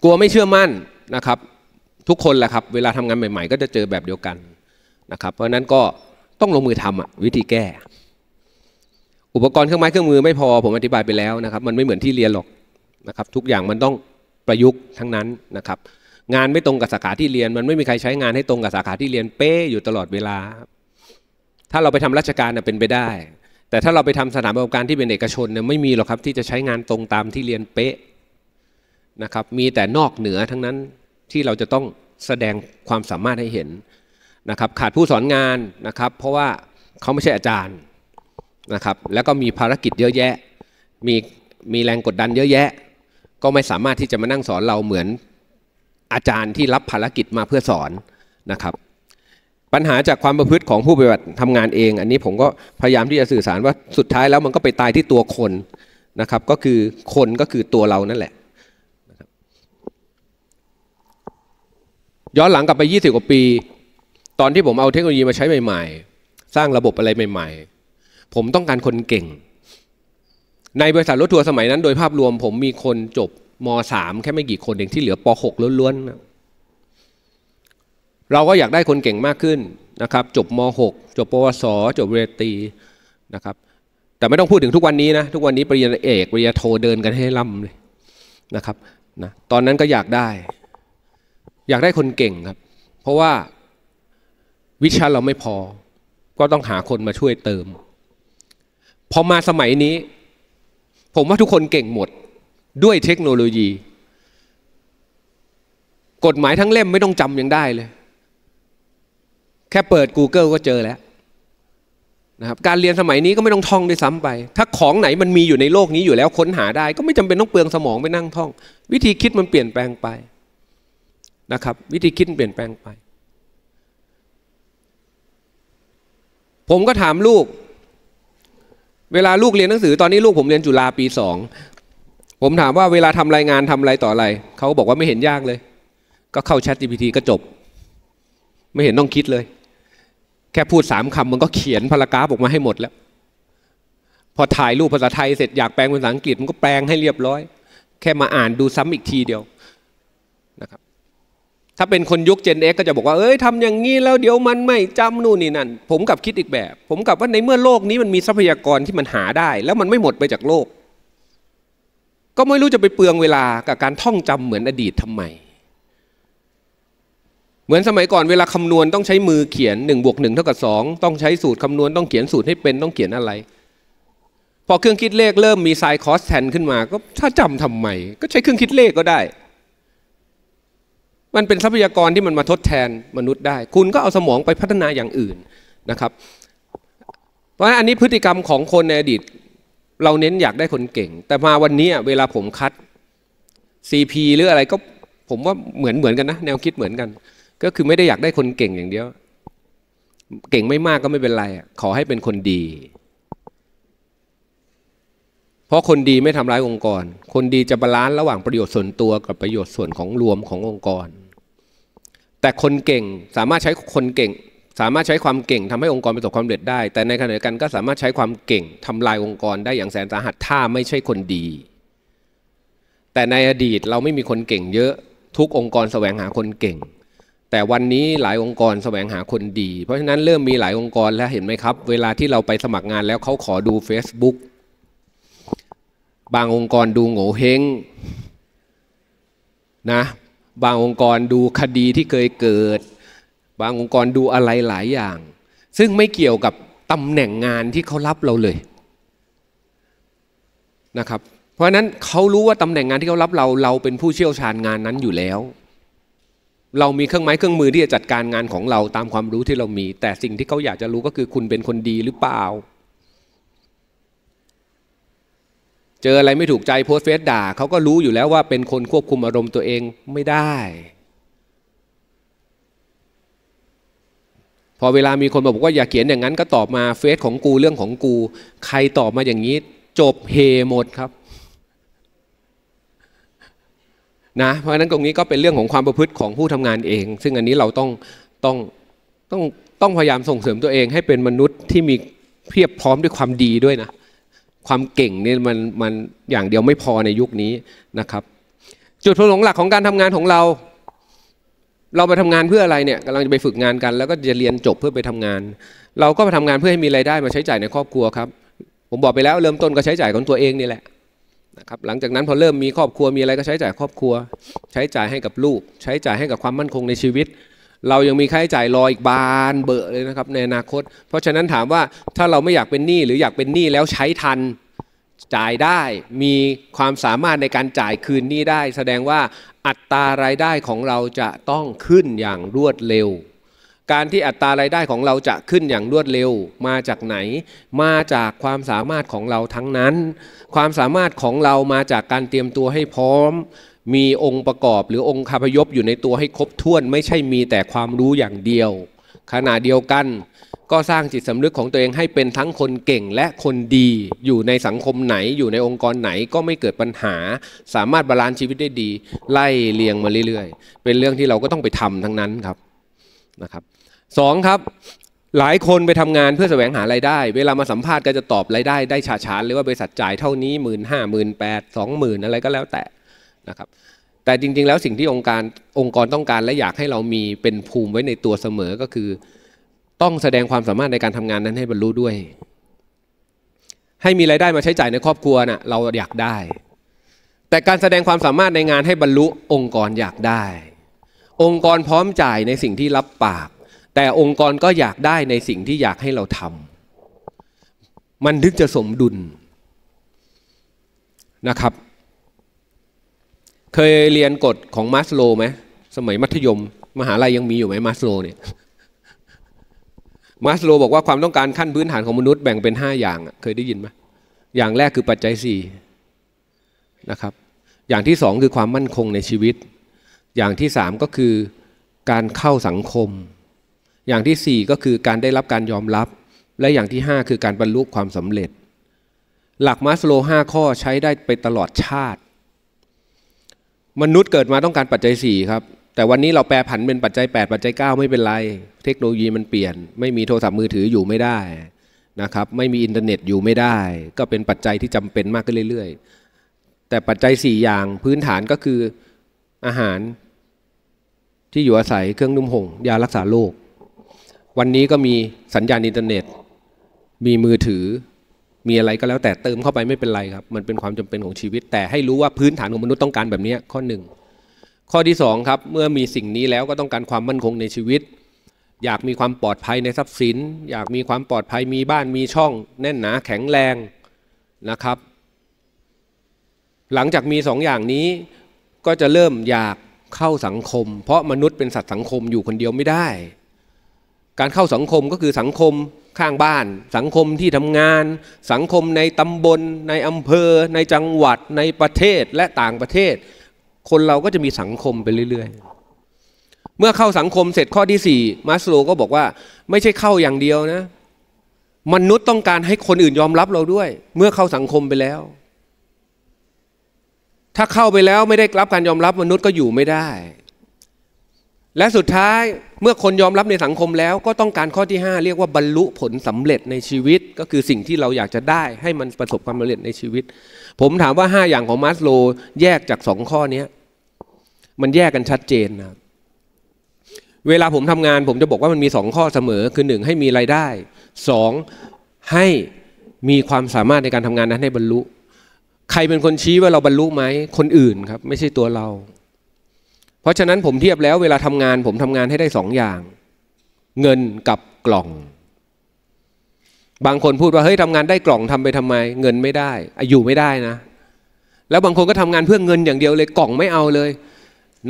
กลัวไม่เชื่อมั่นนะครับ ทุกคนแหละครับเวลาทำงานใหม่ๆ ก็จะเจอแบบเดียวกันนะครับเพราะนั้นก็ต้องลงมือทำวิธีแก้ อุปกรณ์เครื่องไม้เครื่องมือไม่พอผมอธิบายไปแล้วนะครับ มันไม่เหมือนที่เรียนหรอกนะครับทุกอย่างมันต้องประยุกต์ทั้งนั้นนะครับงานไม่ตรงกับสาขาที่เรียน มันไม่มีใครใช้งานให้ตรงกับสาขาที่เรียนเป๊ะอยู่ตลอดเวลา ถ้าเราไปทำราชการเป็นไปได้ แต่ถ้าเราไปทำสถานประกอบการที่เป็นเอกชนเนี่ยไม่มีหรอกครับที่จะใช้งานตรงตามที่เรียนเป๊ะนะครับ มีแต่นอกเหนือทั้งนั้นที่เราจะต้องแสดงความสามารถให้เห็นนะครับขาดผู้สอนงานนะครับ เพราะว่าเขาไม่ใช่อาจารย์นะครับแล้วก็มีภารกิจเยอะแยะ มีมีแรงกดดันเยอะแยะ ก็ไม่สามารถที่จะมานั่งสอนเราเหมือนอาจารย์ที่รับภารกิจมาเพื่อสอนนะครับ ปัญหาจากความประพฤติของผู้ปฏิบัติทำงานเอง อันนี้ผมก็พยายามที่จะสื่อสารว่าสุดท้ายแล้วมันก็ไปตายที่ตัวคนนะครับก็คือคนก็คือตัวเรานั่นแหละ ย้อนหลังกลับไป 20 กว่าปี ตอนที่ผมเอาเทคโนโลยีมาใช้ใหม่ๆ สร้างระบบอะไรใหม่ๆ ผมต้องการคนเก่ง ในบริษัทรถทัวร์สมัยนั้น โดยภาพรวมผมมีคนจบมสามแค่ไม่กี่คนเองที่เหลือปหกล้วนๆ เราก็อยากได้คนเก่งมากขึ้นนะครับ จบมหกจบปวสจบเรตีนะครับ แต่ไม่ต้องพูดถึงทุกวันนี้นะ ทุกวันนี้ปริญญาเอกปริญญาโทเดินกันให้ล่ำเลยนะครับนะตอนนั้นก็อยากได้ อยากได้คนเก่งครับ เพราะว่าวิชาเราไม่พอ ก็ต้องหาคนมาช่วยเติม พอมาสมัยนี้ ผมว่าทุกคนเก่งหมดด้วยเทคโนโลยี กฎหมายทั้งเล่มไม่ต้องจำยังได้เลย แค่เปิด Google ก็เจอแล้วนะครับ การเรียนสมัยนี้ก็ไม่ต้องท่องด้วยซ้ำไป ถ้าของไหนมันมีอยู่ในโลกนี้อยู่แล้วค้นหาได้ ก็ไม่จำเป็นต้องเปลืองสมองไปนั่งท่อง วิธีคิดมันเปลี่ยนแปลงไปนะครับ วิธีคิดเปลี่ยนแปลงไป ผมก็ถามลูก เวลาลูกเรียนหนังสือ ตอนนี้ลูกผมเรียนจุฬาปีสองผมถามว่าเวลาทำรายงานทำอะไรต่ออะไร เขาก็บอกว่าไม่เห็นยากเลย ก็เข้าแชท GPT ก็จบ ไม่เห็นต้องคิดเลย แค่พูดสามคำมันก็เขียนพารากราฟออกมาให้หมดแล้ว พอถ่ายรูปภาษาไทยเสร็จอยากแปลงเป็นภาษาอังกฤษมันก็แปลงให้เรียบร้อย แค่มาอ่านดูซ้ำอีกทีเดียวนะครับถ้าเป็นคนยุค Gen X ก็จะบอกว่าเอ้ยทำอย่างนี้แล้วเดี๋ยวมันไม่จำนู่นนี่นั่นผมกับคิดอีกแบบ ผมกับว่าในเมื่อโลกนี้มันมีทรัพยากรที่มันหาได้ แล้วมันไม่หมดไปจากโลกก็ไม่รู้จะไปเปลืองเวลากับการท่องจำเหมือนอดีตทำไม เหมือนสมัยก่อนเวลาคำนวณต้องใช้มือเขียน1บวกหนึ่งเท่ากับสองต้องใช้สูตรคำนวณต้องเขียนสูตรให้เป็นต้องเขียนอะไร พอเครื่องคิดเลขเริ่มมีไซ์คอสแทนขึ้นมา ก็ถ้าจำทำไมก็ใช้เครื่องคิดเลขก็ได้ มันเป็นทรัพยากรที่มันมาทดแทนมนุษย์ได้ คุณก็เอาสมองไปพัฒนาอย่างอื่นนะครับ เพราะอันนี้พฤติกรรมของคนในอดีตเราเน้นอยากได้คนเก่ง แต่มาวันนี้เวลาผมคัด CP หรืออะไรก็ผมว่าเหมือนเหมือนกันนะแนวคิดเหมือนกัน ก็คือไม่ได้อยากได้คนเก่งอย่างเดียว เก่งไม่มากก็ไม่เป็นไรขอให้เป็นคนดี เพราะคนดีไม่ทำร้ายองค์กร คนดีจะบาลานซ์ระหว่างประโยชน์ส่วนตัวกับประโยชน์ส่วนของรวมขององค์กร แต่คนเก่งสามารถใช้คนเก่งสามารถใช้ความเก่งทำให้องค์กรประสบความสำเร็จได้ แต่ในขณะเดียวกันก็สามารถใช้ความเก่ง ทำลายองค์กรได้อย่างแสนสาหัสถ้า ไม่ใช่คนดี แต่ในอดีตเราไม่มีคนเก่งเยอะทุกองค์กรแสวงหาคนเก่ง แต่วันนี้หลายองค์กรแสวงหาคนดี เพราะฉะนั้นเริ่มมีหลายองค์กรแล้วเห็นไหมครับเวลาที่เราไปสมัครงานแล้วเขาขอดู Facebook บางองค์กรดูโง่เฮงนะบางองค์กรดูคดีที่เคยเกิดบางองค์กรดูอะไรหลายอย่าง ซึ่งไม่เกี่ยวกับตำแหน่งงานที่เขารับเราเลยนะครับเพราะนั้นเขารู้ว่าตำแหน่งงานที่เขารับเรา เราเป็นผู้เชี่ยวชาญงานนั้นอยู่แล้ว เรามีเครื่องไม้เครื่องมือที่จะจัดการงานของเราตามความรู้ที่เรามี แต่สิ่งที่เขาอยากจะรู้ก็คือคุณเป็นคนดีหรือเปล่า เจออะไรไม่ถูกใจโพสเฟสด่าเขาก็รู้อยู่แล้วว่าเป็นคนควบคุมอารมณ์ตัวเองไม่ได้พอเวลามีคนมาบอกว่าอย่าเขียนอย่างนั้นก็ตอบมาเฟซของกูเรื่องของกู ใครตอบมาอย่างนี้จบเฮหมด ครับนะเพราะฉะนั้นตรงนี้ก็เป็นเรื่องของความประพฤติของผู้ทำงานเอง ซึ่งอันนี้เราต้องต้องต้องต้องพยายามส่งเสริมตัวเองให้เป็นมนุษย์ที่มีเพียบพร้อมด้วยความดีด้วยนะความเก่งเนี่ยมันมันอย่างเดียวไม่พอในยุคนี้นะครับ จุดประสงค์หลักของการทำงานของเราเราไปทำงานเพื่ออะไรเนี่ยกำลังจะไปฝึกงานกัน แล้วก็จะเรียนจบเพื่อไปทำงาน เราก็ไปทำงานเพื่อให้มีรายได้มาใช้จ่ายในครอบครัวครับ ผมบอกไปแล้วเริ่มต้นก็ใช้จ่ายของตัวเองนี่แหละนะครับหลังจากนั้นพอเริ่มมีครอบครัวมีอะไรก็ใช้จ่ายครอบครัว ใช้จ่ายให้กับลูก ใช้จ่ายให้กับความมั่นคงในชีวิต เรายังมีค่าใช้จ่ายรออีกบานเบอะเลยนะครับในอนาคต เพราะฉะนั้นถามว่าถ้าเราไม่อยากเป็นหนี้หรืออยากเป็นหนี้แล้วใช้ทัน จ่ายได้มีความสามารถในการจ่ายคืนหนี้ได้ แสดงว่าอัตรารายได้ของเราจะต้องขึ้นอย่างรวดเร็ว การที่อัตรารายได้ของเราจะขึ้นอย่างรวดเร็ว มาจากไหน มาจากความสามารถของเราทั้งนั้น ความสามารถของเรามาจากการเตรียมตัวให้พร้อม มีองค์ประกอบหรือองค์คาพยพอยู่ในตัวให้ครบถ้วนไม่ใช่มีแต่ความรู้อย่างเดียว ขณะเดียวกันก็สร้างจิตสำนึกของตัวเองให้เป็นทั้งคนเก่งและคนดีอยู่ในสังคมไหน อยู่ในองค์กรไหนก็ไม่เกิดปัญหา สามารถบาลานซ์ชีวิตได้ดีไล่เลียงมาเรื่อยๆ เป็นเรื่องที่เราก็ต้องไปทำทั้งนั้นครับนะครับสองครับ หลายคนไปทำงานเพื่อแสวงหารายได้เวลามาสัมภาษณ์ก็จะตอบรายได้ได้ชาชานเลยว่าบริษัทจ่ายเท่านี้หมื่นห้าหมื่นแปดสองหมื่นอะไรก็แล้วแต่นะครับแต่จริงๆแล้วสิ่งที่องค์การองค์กรต้องการและอยากให้เรามีเป็นภูมิไว้ในตัวเสมอก็คือต้องแสดงความสามารถในการทำงานนั้นให้บรรลุด้วย ให้มีรายได้มาใช้จ่ายในครอบครัวนะ่ะเราอยากได้ แต่การแสดงความสามารถในงานให้บรรลุองค์กรอยากได้ องค์กรพร้อมจ่ายในสิ่งที่รับปาก แต่องค์กรก็อยากได้ในสิ่งที่อยากให้เราทำ มันถึงจะสมดุลนะครับ เคยเรียนกฎของมาสโลไหมสมัยมัธยม มหาลัยยังมีอยู่ไหมมาสโลเนี่ยมาสโลบอกว่าความต้องการขั้นพื้นฐานของมนุษย์แบ่งเป็น 5 อย่าง เคยได้ยินไหมอย่างแรกคือปัจจัย4นะครับ อย่างที่ 2 คือความมั่นคงในชีวิต อย่างที่ 3 ก็คือการเข้าสังคม อย่างที่ 4 ก็คือการได้รับการยอมรับ และอย่างที่ 5 คือการบรรลุความสำเร็จ หลักมาสโลห้าข้อใช้ได้ไปตลอดชาติ มนุษย์เกิดมาต้องการปัจจัย 4 ครับแต่วันนี้เราแปรผันเป็นปัจจัย 8 ปัจจัย 9 ไม่เป็นไร เทคโนโลยีมันเปลี่ยน ไม่มีโทรศัพท์มือถืออยู่ไม่ได้นะครับ ไม่มีอินเทอร์เน็ตอยู่ไม่ได้ ก็เป็นปัจจัยที่จำเป็นมากขึ้นเรื่อยๆแต่ปัจจัย 4 อย่างพื้นฐานก็คืออาหาร ที่อยู่อาศัยเครื่องนุ่มห่มยารักษาโรค วันนี้ก็มีสัญญาณอินเทอร์เน็ตมีมือถือ มีอะไรก็แล้วแต่เติมเข้าไปไม่เป็นไรครับ มันเป็นความจำเป็นของชีวิต แต่ให้รู้ว่าพื้นฐานของมนุษย์ต้องการแบบนี้ข้อหนึ่งข้อที่2ครับเมื่อมีสิ่งนี้แล้วก็ต้องการความมั่นคงในชีวิต อยากมีความปลอดภัยในทรัพย์สิน อยากมีความปลอดภัยมีบ้านมีช่องแน่นหนาแข็งแรงนะครับ หลังจากมี2ออย่างนี้ก็จะเริ่มอยากเข้าสังคม เพราะมนุษย์เป็นสัตว์สังคมอยู่คนเดียวไม่ได้ การเข้าสังคมก็คือสังคมข้างบ้าน สังคมที่ทำงาน สังคมในตำบล ในอำเภอ ในจังหวัดในประเทศและต่างประเทศคนเราก็จะมีสังคมไปเรื่อย ๆ เมื่อเข้าสังคมเสร็จข้อที่สี่มาสโลก็บอกว่า ไม่ใช่เข้าอย่างเดียวนะมนุษย์ต้องการให้คนอื่นยอมรับเราด้วย เมื่อเข้าสังคมไปแล้ว ถ้าเข้าไปแล้วไม่ได้รับการยอมรับมนุษย์ก็อยู่ไม่ได้ และสุดท้ายเมื่อคนยอมรับในสังคมแล้ว ก็ต้องการข้อที่5เรียกว่าบรรลุผลสำเร็จในชีวิตก็คือสิ่งที่เราอยากจะได้ให้มันประสบความสำเร็จในชีวิตผมถามว่า 5 อย่างของมัสโลแยกจาก 2 ข้อนี้มันแยกกันชัดเจนนะเวลาผมทำงาน ผมจะบอกว่ามันมี 2 ข้อเสมอ คือ1ให้มีรายได้2ให้มีความสามารถในการทำงานนั้นให้บรรลุ ใครเป็นคนชี้ว่าเราบรรลุไหม คนอื่นครับ ไม่ใช่ตัวเรา เพราะฉะนั้นผมเทียบแล้ว เวลาทำงาน ผมทำงานให้ได้สองอย่าง เงินกับกล่องบางคนพูดว่าเฮ้ยทำงานได้กล่องทำไปทำไมเงินไม่ได้ อยู่ไม่ได้นะ แล้วบางคนก็ทำงานเพื่อเงินอย่างเดียวเลยกล่องไม่เอาเลย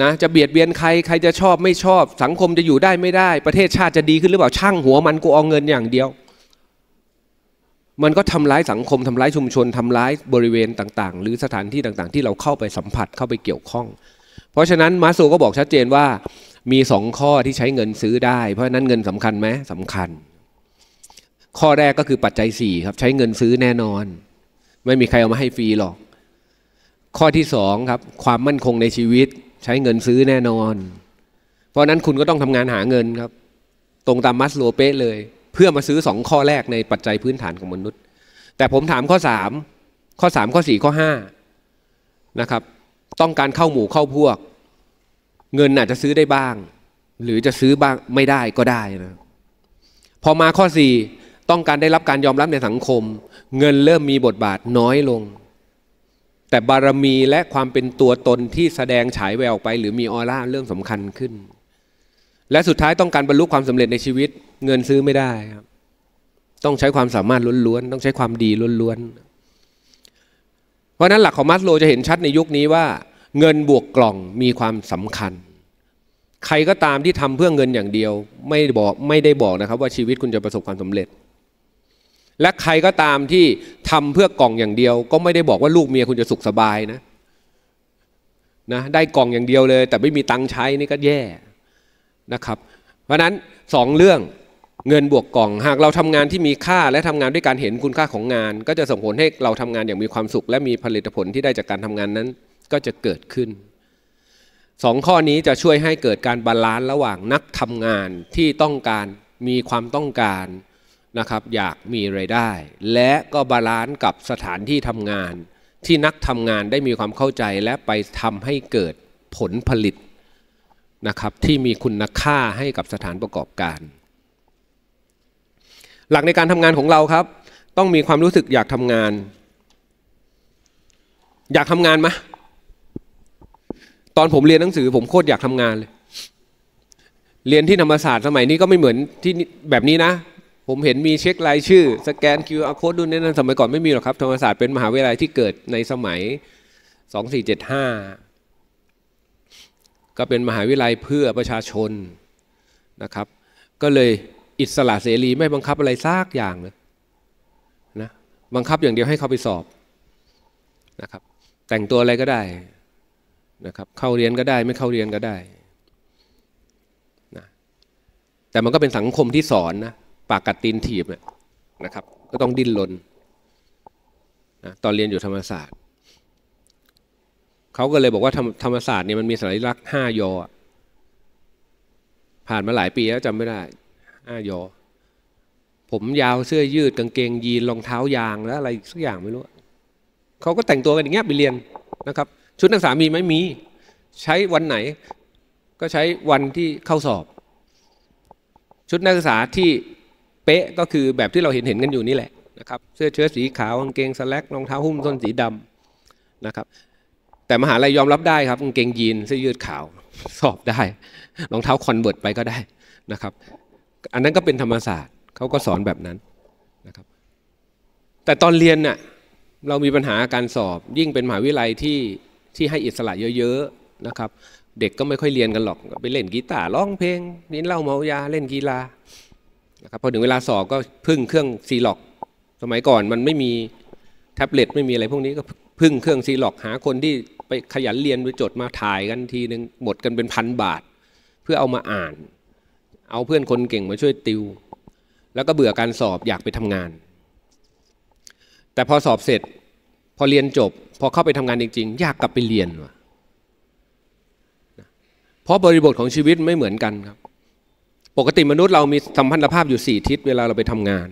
นะจะเบียดเบียนใครใครจะชอบไม่ชอบ สังคมจะอยู่ได้ไม่ได้ ประเทศชาติจะดีขึ้นหรือเปล่าช่างหัวมันกูเอาเงินอย่างเดียว มันก็ทำร้ายสังคมทำร้ายชุมชน ทำร้ายบริเวณต่างๆ หรือสถานที่ต่าง ๆ ที่เราเข้าไปสัมผัสเข้าไปเกี่ยวข้อง เพราะฉะนั้นมาโซก็บอกชัดเจนว่า มีสองข้อที่ใช้เงินซื้อได้ เพราะฉะนั้นเงินสำคัญไหมสำคัญข้อแรกก็คือปัจจัย4ครับ ใช้เงินซื้อแน่นอน ไม่มีใครเอามาให้ฟรีหรอก ข้อที่สองครับ ความมั่นคงในชีวิต ใช้เงินซื้อแน่นอน เพราะนั้นคุณก็ต้องทำงานหาเงินครับ ตรงตามมัสโลเป้เลย เพื่อมาซื้อสองข้อแรกในปัจจัยพื้นฐานของมนุษย์ แต่ผมถามข้อสามข้อสามข้อสี่ข้อห้านะครับ ต้องการเข้าหมู่เข้าพวก เงินอาจจะซื้อได้บ้าง หรือจะซื้อบ้างไม่ได้ก็ได้นะพอมาข้อสี่ต้องการได้รับการยอมรับในสังคม เงินเริ่มมีบทบาทน้อยลง แต่บารมีและความเป็นตัวตนที่แสดงฉายแววออกไปหรือมีออร่าเรื่องสำคัญขึ้น และสุดท้ายต้องการบรรลุความสำเร็จในชีวิต เงินซื้อไม่ได้ครับ ต้องใช้ความสามารถล้วนๆ ต้องใช้ความดีล้วนๆ เพราะนั้นหลักของมัสโลจะเห็นชัดในยุคนี้ว่า เงินบวกกล่องมีความสำคัญ ใครก็ตามที่ทำเพื่อเงินอย่างเดียวไม่บอกไม่ได้บอกนะครับ ว่าชีวิตคุณจะประสบความสำเร็จและใครก็ตามที่ทำเพื่อกล่องอย่างเดียว ก็ไม่ได้บอกว่าลูกเมียคุณจะสุขสบายนะนะ ได้กล่องอย่างเดียวเลย แต่ไม่มีตังค์ใช้นี่ก็แย่นะครับ เพราะนั้นสองเรื่อง เงินบวกกล่องหากเราทำงานที่มีค่าและทำงานด้วยการเห็นคุณค่าของงาน ก็จะส่งผลให้เราทำงานอย่างมีความสุข และมีผลิตผลที่ได้จากการทำงานนั้นก็จะเกิดขึ้นสองข้อนี้จะช่วยให้เกิดการบาลานซ์ระหว่างนักทำงานที่ต้องการมีความต้องการนะครับอยากมีไรายได้ และก็บาลานซ์กับสถานที่ทำงาน ที่นักทำงานได้มีความเข้าใจและไปทำให้เกิดผลผลิตนะครับ ที่มีคุณค่าให้กับสถานประกอบการ หลักในการทำงานของเราครับ ต้องมีความรู้สึกอยากทำงาน อยากทำงานไหมตอนผมเรียนหนังสือผมโคตรอยากทำงานเลย เรียนที่ธรรมศาสตร์สมัยนี้ก็ไม่เหมือนที่แบบนี้นะผมเห็นมีเช็ครายชื่อสแกน QR code ดูเนี่ยนั้นสมัยก่อนไม่มีหรอกครับธรรมศาสตร์เป็นมหาวิทยาลัยที่เกิดในสมัย2475 ก็เป็นมหาวิทยาลัยเพื่อประชาชนนะครับ ก็เลยอิสระเสรีไม่บังคับอะไรซากอย่างเลยนะบังคับอย่างเดียวให้เขาไปสอบนะครับ แต่งตัวอะไรก็ได้นะครับ เข้าเรียนก็ได้ไม่เข้าเรียนก็ได้นะแต่มันก็เป็นสังคมที่สอนนะปากกัดตีนถีบนะครับ ก็ต้องดิ้นรนนะตอนเรียนอยู่ธรรมศาสตร์ เขาก็เลยบอกว่า ธรรมศาสตร์เนี่ยมันมีสารลักษณ์ห้ายอ ผ่านมาหลายปีแล้วจำไม่ได้ห้ายอ ผมยาวเสื้อยืดกางเกงยีนรองเท้ายางแล้ว อะไรสักอย่างไม่รู้ เขาก็แต่งตัวกันอย่างเงี้ยไปเรียนนะครับ ชุดนักศึกษามีไหมมี ใช้วันไหน ก็ใช้วันที่เข้าสอบ ชุดนักศึกษาที่เป๊ะก็คือแบบที่เราเห็นเห็นกันอยู่นี่แหละนะครับเสื้อเชิ้ตสีขาวกางเกงสแลกรองเท้าหุ้มส้นสีดำนะครับ แต่มหาลัยยอมรับได้ครับกางเกงยีนเสื้อยืดขาวสอบได้รองเท้าคอนเวิร์ตไปก็ได้นะครับ อันนั้นก็เป็นธรรมศาสตร์เขาก็สอนแบบนั้นนะครับ แต่ตอนเรียนน่ะเรามีปัญหาการสอบ ยิ่งเป็นมหาวิทยาลัยที่ที่ให้อิสระเยอะๆนะครับ เด็กก็ไม่ค่อยเรียนกันหรอกไปเล่นกีตาร์ร้องเพลงนินเล่าเมายาเล่นกีฬานะครับพอถึงเวลาสอบก็พึ่งเครื่องซีล็อก สมัยก่อนมันไม่มีแท็บเล็ตไม่มีอะไรพวกนี้ก็พึ่งเครื่องซีล็อกหาคนที่ไปขยันเรียนไปจดมาถ่ายกันทีนึง หมดกันเป็นพันบาท เพื่อเอามาอ่าน เอาเพื่อนคนเก่งมาช่วยติว แล้วก็เบื่อการสอบอยากไปทำงาน แต่พอสอบเสร็จ พอเรียนจบ พอเข้าไปทำงานจริงๆอยากกลับไปเรียนวะเพราะบริบทของชีวิตไม่เหมือนกันครับปกติมนุษย์เรามีสัมพันธภาพอยู่ 4 ทิศเวลาเราไปทำงาน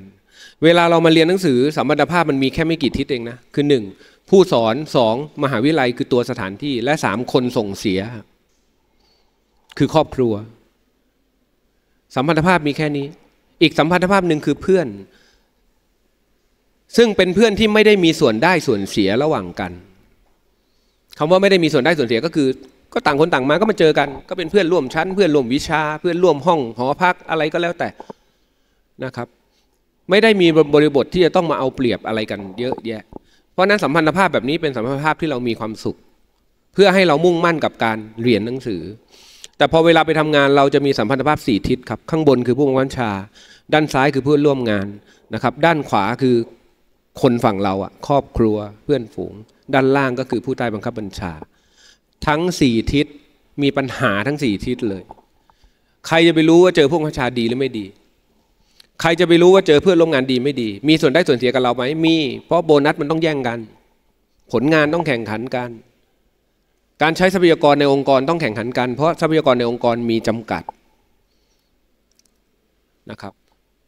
เวลาเรามาเรียนหนังสือสัมพันธภาพมันมีแค่ไม่กี่ทิศเองนะ คือ 1. ผู้สอน 2. มหาวิทยาลัยคือตัวสถานที่และ 3. คนส่งเสีย คือครอบครัว สัมพันธภาพมีแค่นี้ อีกสัมพันธภาพหนึ่งคือเพื่อน ซึ่งเป็นเพื่อนที่ไม่ได้มีส่วนได้ส่วนเสียระหว่างกันคำว่าไม่ได้มีส่วนได้ส่วนเสียก็คือก็ต่างคนต่างมาก็มาเจอกันก็เป็นเพื่อนร่วมชั้น เพื่อนร่วมวิชา เพื่อนร่วมห้องหอพักอะไรก็แล้วแต่นะครับ ไม่ได้มีบริบทที่จะต้องมาเอาเปรียบอะไรกันเยอะแยะ เพราะนั้นสัมพันธภาพแบบนี้เป็นสัมพันธภาพที่เรามีความสุข เพื่อให้เรามุ่งมั่นกับการเรียนหนังสือ แต่พอเวลาไปทำงานเราจะมีสัมพันธภาพ4ทิศครับ ข้างบนคือผู้บังคับบัญชา ด้านซ้ายคือเพื่อนร่วมงานนะครับ ด้านขวาคือคนฝั่งเราอะครอบครัวเพื่อนฝูง ด้านล่างก็คือผู้ใต้บังคับบัญชาทั้งสี่ทิศมีปัญหาทั้งสี่ทิศเลย ใครจะไปรู้ว่าเจอพวกประชาดีหรือไม่ดี ใครจะไปรู้ว่าเจอเพื่อนร่วมงานดีไม่ดี มีส่วนได้ส่วนเสียกับเราไหมมี เพราะโบนัสมันต้องแย่งกัน ผลงานต้องแข่งขันกัน การใช้ทรัพยากรในองค์กรต้องแข่งขันกัน เพราะทรัพยากรในองค์กรมีจำกัดนะครับ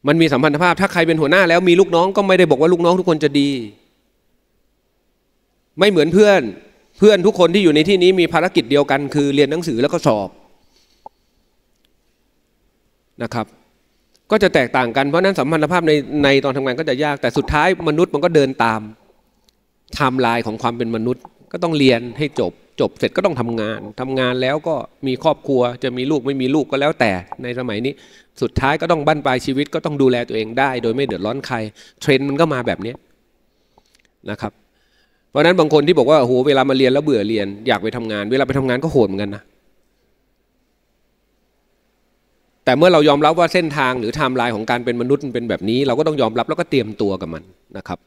มันมีสัมพันธภาพ ถ้าใครเป็นหัวหน้าแล้วมีลูกน้องก็ไม่ได้บอกว่าลูกน้องทุกคนจะดี ไม่เหมือนเพื่อนเพื่อนทุกคนที่อยู่ในที่นี้มีภารกิจเดียวกัน คือเรียนหนังสือแล้วก็สอบนะครับ ก็จะแตกต่างกันเพราะนั้นสัมพันธภาพในในตอนทำงานก็จะยากแต่สุดท้ายมนุษย์มันก็เดินตามไทม์ไลน์ของความเป็นมนุษย์ก็ต้องเรียนให้จบจบเสร็จก็ต้องทำงาน ทำงานแล้วก็มีครอบครัว จะมีลูกไม่มีลูกก็แล้วแต่ในสมัยนี้ สุดท้ายก็ต้องบั้นปลายชีวิตก็ต้องดูแลตัวเองได้ โดยไม่เดือดร้อนใครเทรนด์มันก็มาแบบนี้นะครับเพราะนั้น บางคนที่บอกว่าโอ้โหเวลามาเรียนแล้วเบื่อเรียนอยากไปทำงานเวลาไปทำงานก็โหดเหมือนกันนะแต่เมื่อเรายอมรับว่าเส้นทางหรือไทม์ไลน์ของการเป็นมนุษย์เป็นแบบนี้ เราก็ต้องยอมรับแล้วก็เตรียมตัวกับมันนะครับ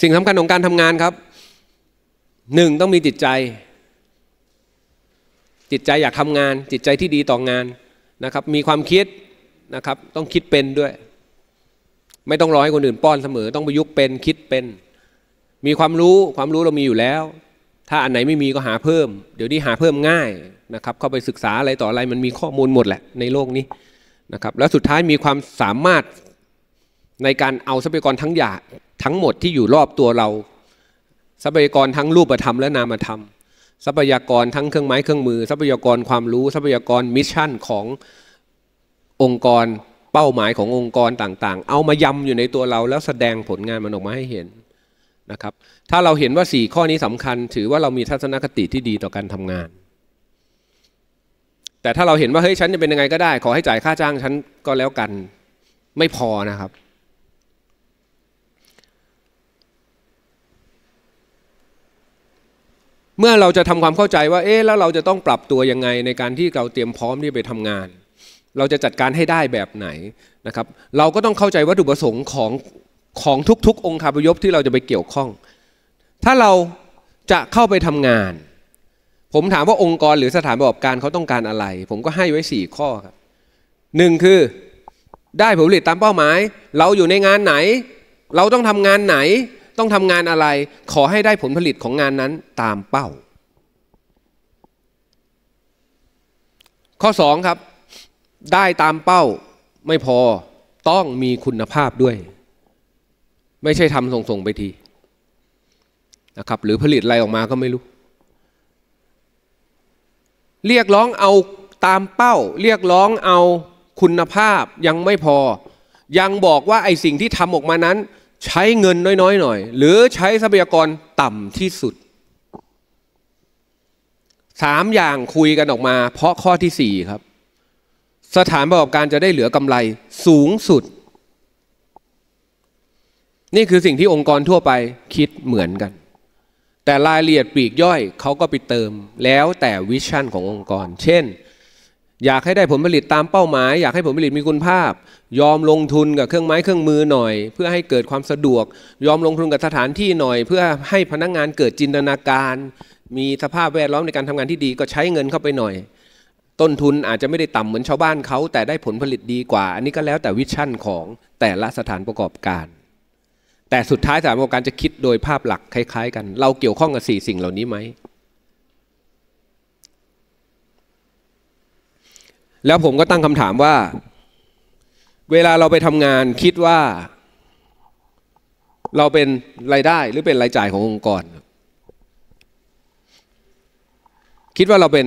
สิ่งสำคัญของการทำงานครับหนึ่งต้องมีจิตใจ จิตใจอยากทำงาน จิตใจที่ดีต่องานนะครับ มีความคิดนะครับ ต้องคิดเป็นด้วย ไม่ต้องรอให้คนอื่นป้อนเสมอ ต้องประยุกต์เป็นคิดเป็นมีความรู้ ความรู้เรามีอยู่แล้ว ถ้าอันไหนไม่มีก็หาเพิ่ม เดี๋ยวนี้หาเพิ่มง่ายนะครับ เข้าไปศึกษาอะไรต่ออะไรมันมีข้อมูลหมดแหละในโลกนี้นะครับ แล้วสุดท้ายมีความสามารถในการเอาทรัพยากรทั้งอยาทั้งหมดที่อยู่รอบตัวเรา ทรัพยากรทั้งรูปธรรมและนามธรรม ทรัพยากรทั้งเครื่องไม้เครื่องมือทรัพยากรความรู้ทรัพยากรมิชชั่นขององค์กรเป้าหมายขององค์กรต่างๆเอามายำอยู่ในตัวเราแล้วแสดงผลงานมันออกมาให้เห็นนะครับถ้าเราเห็นว่า4ข้อนี้สำคัญ ถือว่าเรามีทัศนคติที่ดีต่อการทำงาน แต่ถ้าเราเห็นว่าเฮ้ยฉันจะเป็นยังไงก็ได้ ขอให้จ่ายค่าจ้างฉันก็แล้วกันไม่พอนะครับ เมื่อเราจะทำความเข้าใจว่าเอ๊ะแล้วเราจะต้องปรับตัวยังไงในการที่เราเตรียมพร้อมที่ไปทำงาน เราจะจัดการให้ได้แบบไหนนะครับ เราก็ต้องเข้าใจวัตถุประสงค์ของของทุกๆ องค์คาพยพที่เราจะไปเกี่ยวข้อง ถ้าเราจะเข้าไปทำงาน ผมถามว่าองค์กรหรือสถานประกอบการเขาต้องการอะไร ผมก็ให้ไว้ 4 ข้อครับหนึ่งคือ ได้ผลผลิตตามเป้าหมาย เราอยู่ในงานไหน เราต้องทำงานไหน ต้องทำงานอะไร ขอให้ได้ผลผลิตของงานนั้นตามเป้า ข้อ 2 ครับ ได้ตามเป้าไม่พอ ต้องมีคุณภาพด้วยไม่ใช่ทำส่งๆไปทีนะครับหรือผลิตอะไรออกมาก็ไม่รู้ เรียกร้องเอาตามเป้า เรียกร้องเอาคุณภาพยังไม่พอยังบอกว่าไอ้สิ่งที่ทำออกมานั้น ใช้เงินน้อยๆ หน่อย หรือใช้ทรัพยากรต่ำที่สุดสามอย่างคุยกันออกมา เพราะข้อที่สี่ครับ สถานประกอบการจะได้เหลือกำไรสูงสุดนี่คือสิ่งที่องค์กรทั่วไปคิดเหมือนกัน แต่รายละเอียดปลีกย่อยเขาก็ไปเติมแล้วแต่วิชั่นขององค์กร เช่น อยากให้ได้ผลผลิตตามเป้าหมาย อยากให้ผลผลิตมีคุณภาพ ยอมลงทุนกับเครื่องไม้เครื่องมือหน่อย เพื่อให้เกิดความสะดวก ยอมลงทุนกับสถานที่หน่อย เพื่อให้พนักงงานเกิดจินตนาการ มีสภาพแวดล้อมในการทำงานที่ดีก็ใช้เงินเข้าไปหน่อย ต้นทุนอาจจะไม่ได้ต่ำเหมือนชาวบ้านเขา แต่ได้ผลผลิตดีกว่า อันนี้ก็แล้วแต่วิชั่นของแต่ละสถานประกอบการแต่สุดท้ายสถานประกอบการจะคิดโดยภาพหลัก คล้ายๆ กัน เราเกี่ยวข้องกับสี่สิ่งเหล่านี้ไหม แล้วผมก็ตั้งคำถามว่า เวลาเราไปทำงาน คิดว่า เราเป็นรายได้หรือเป็นรายจ่ายขององค์กร คิดว่าเราเป็น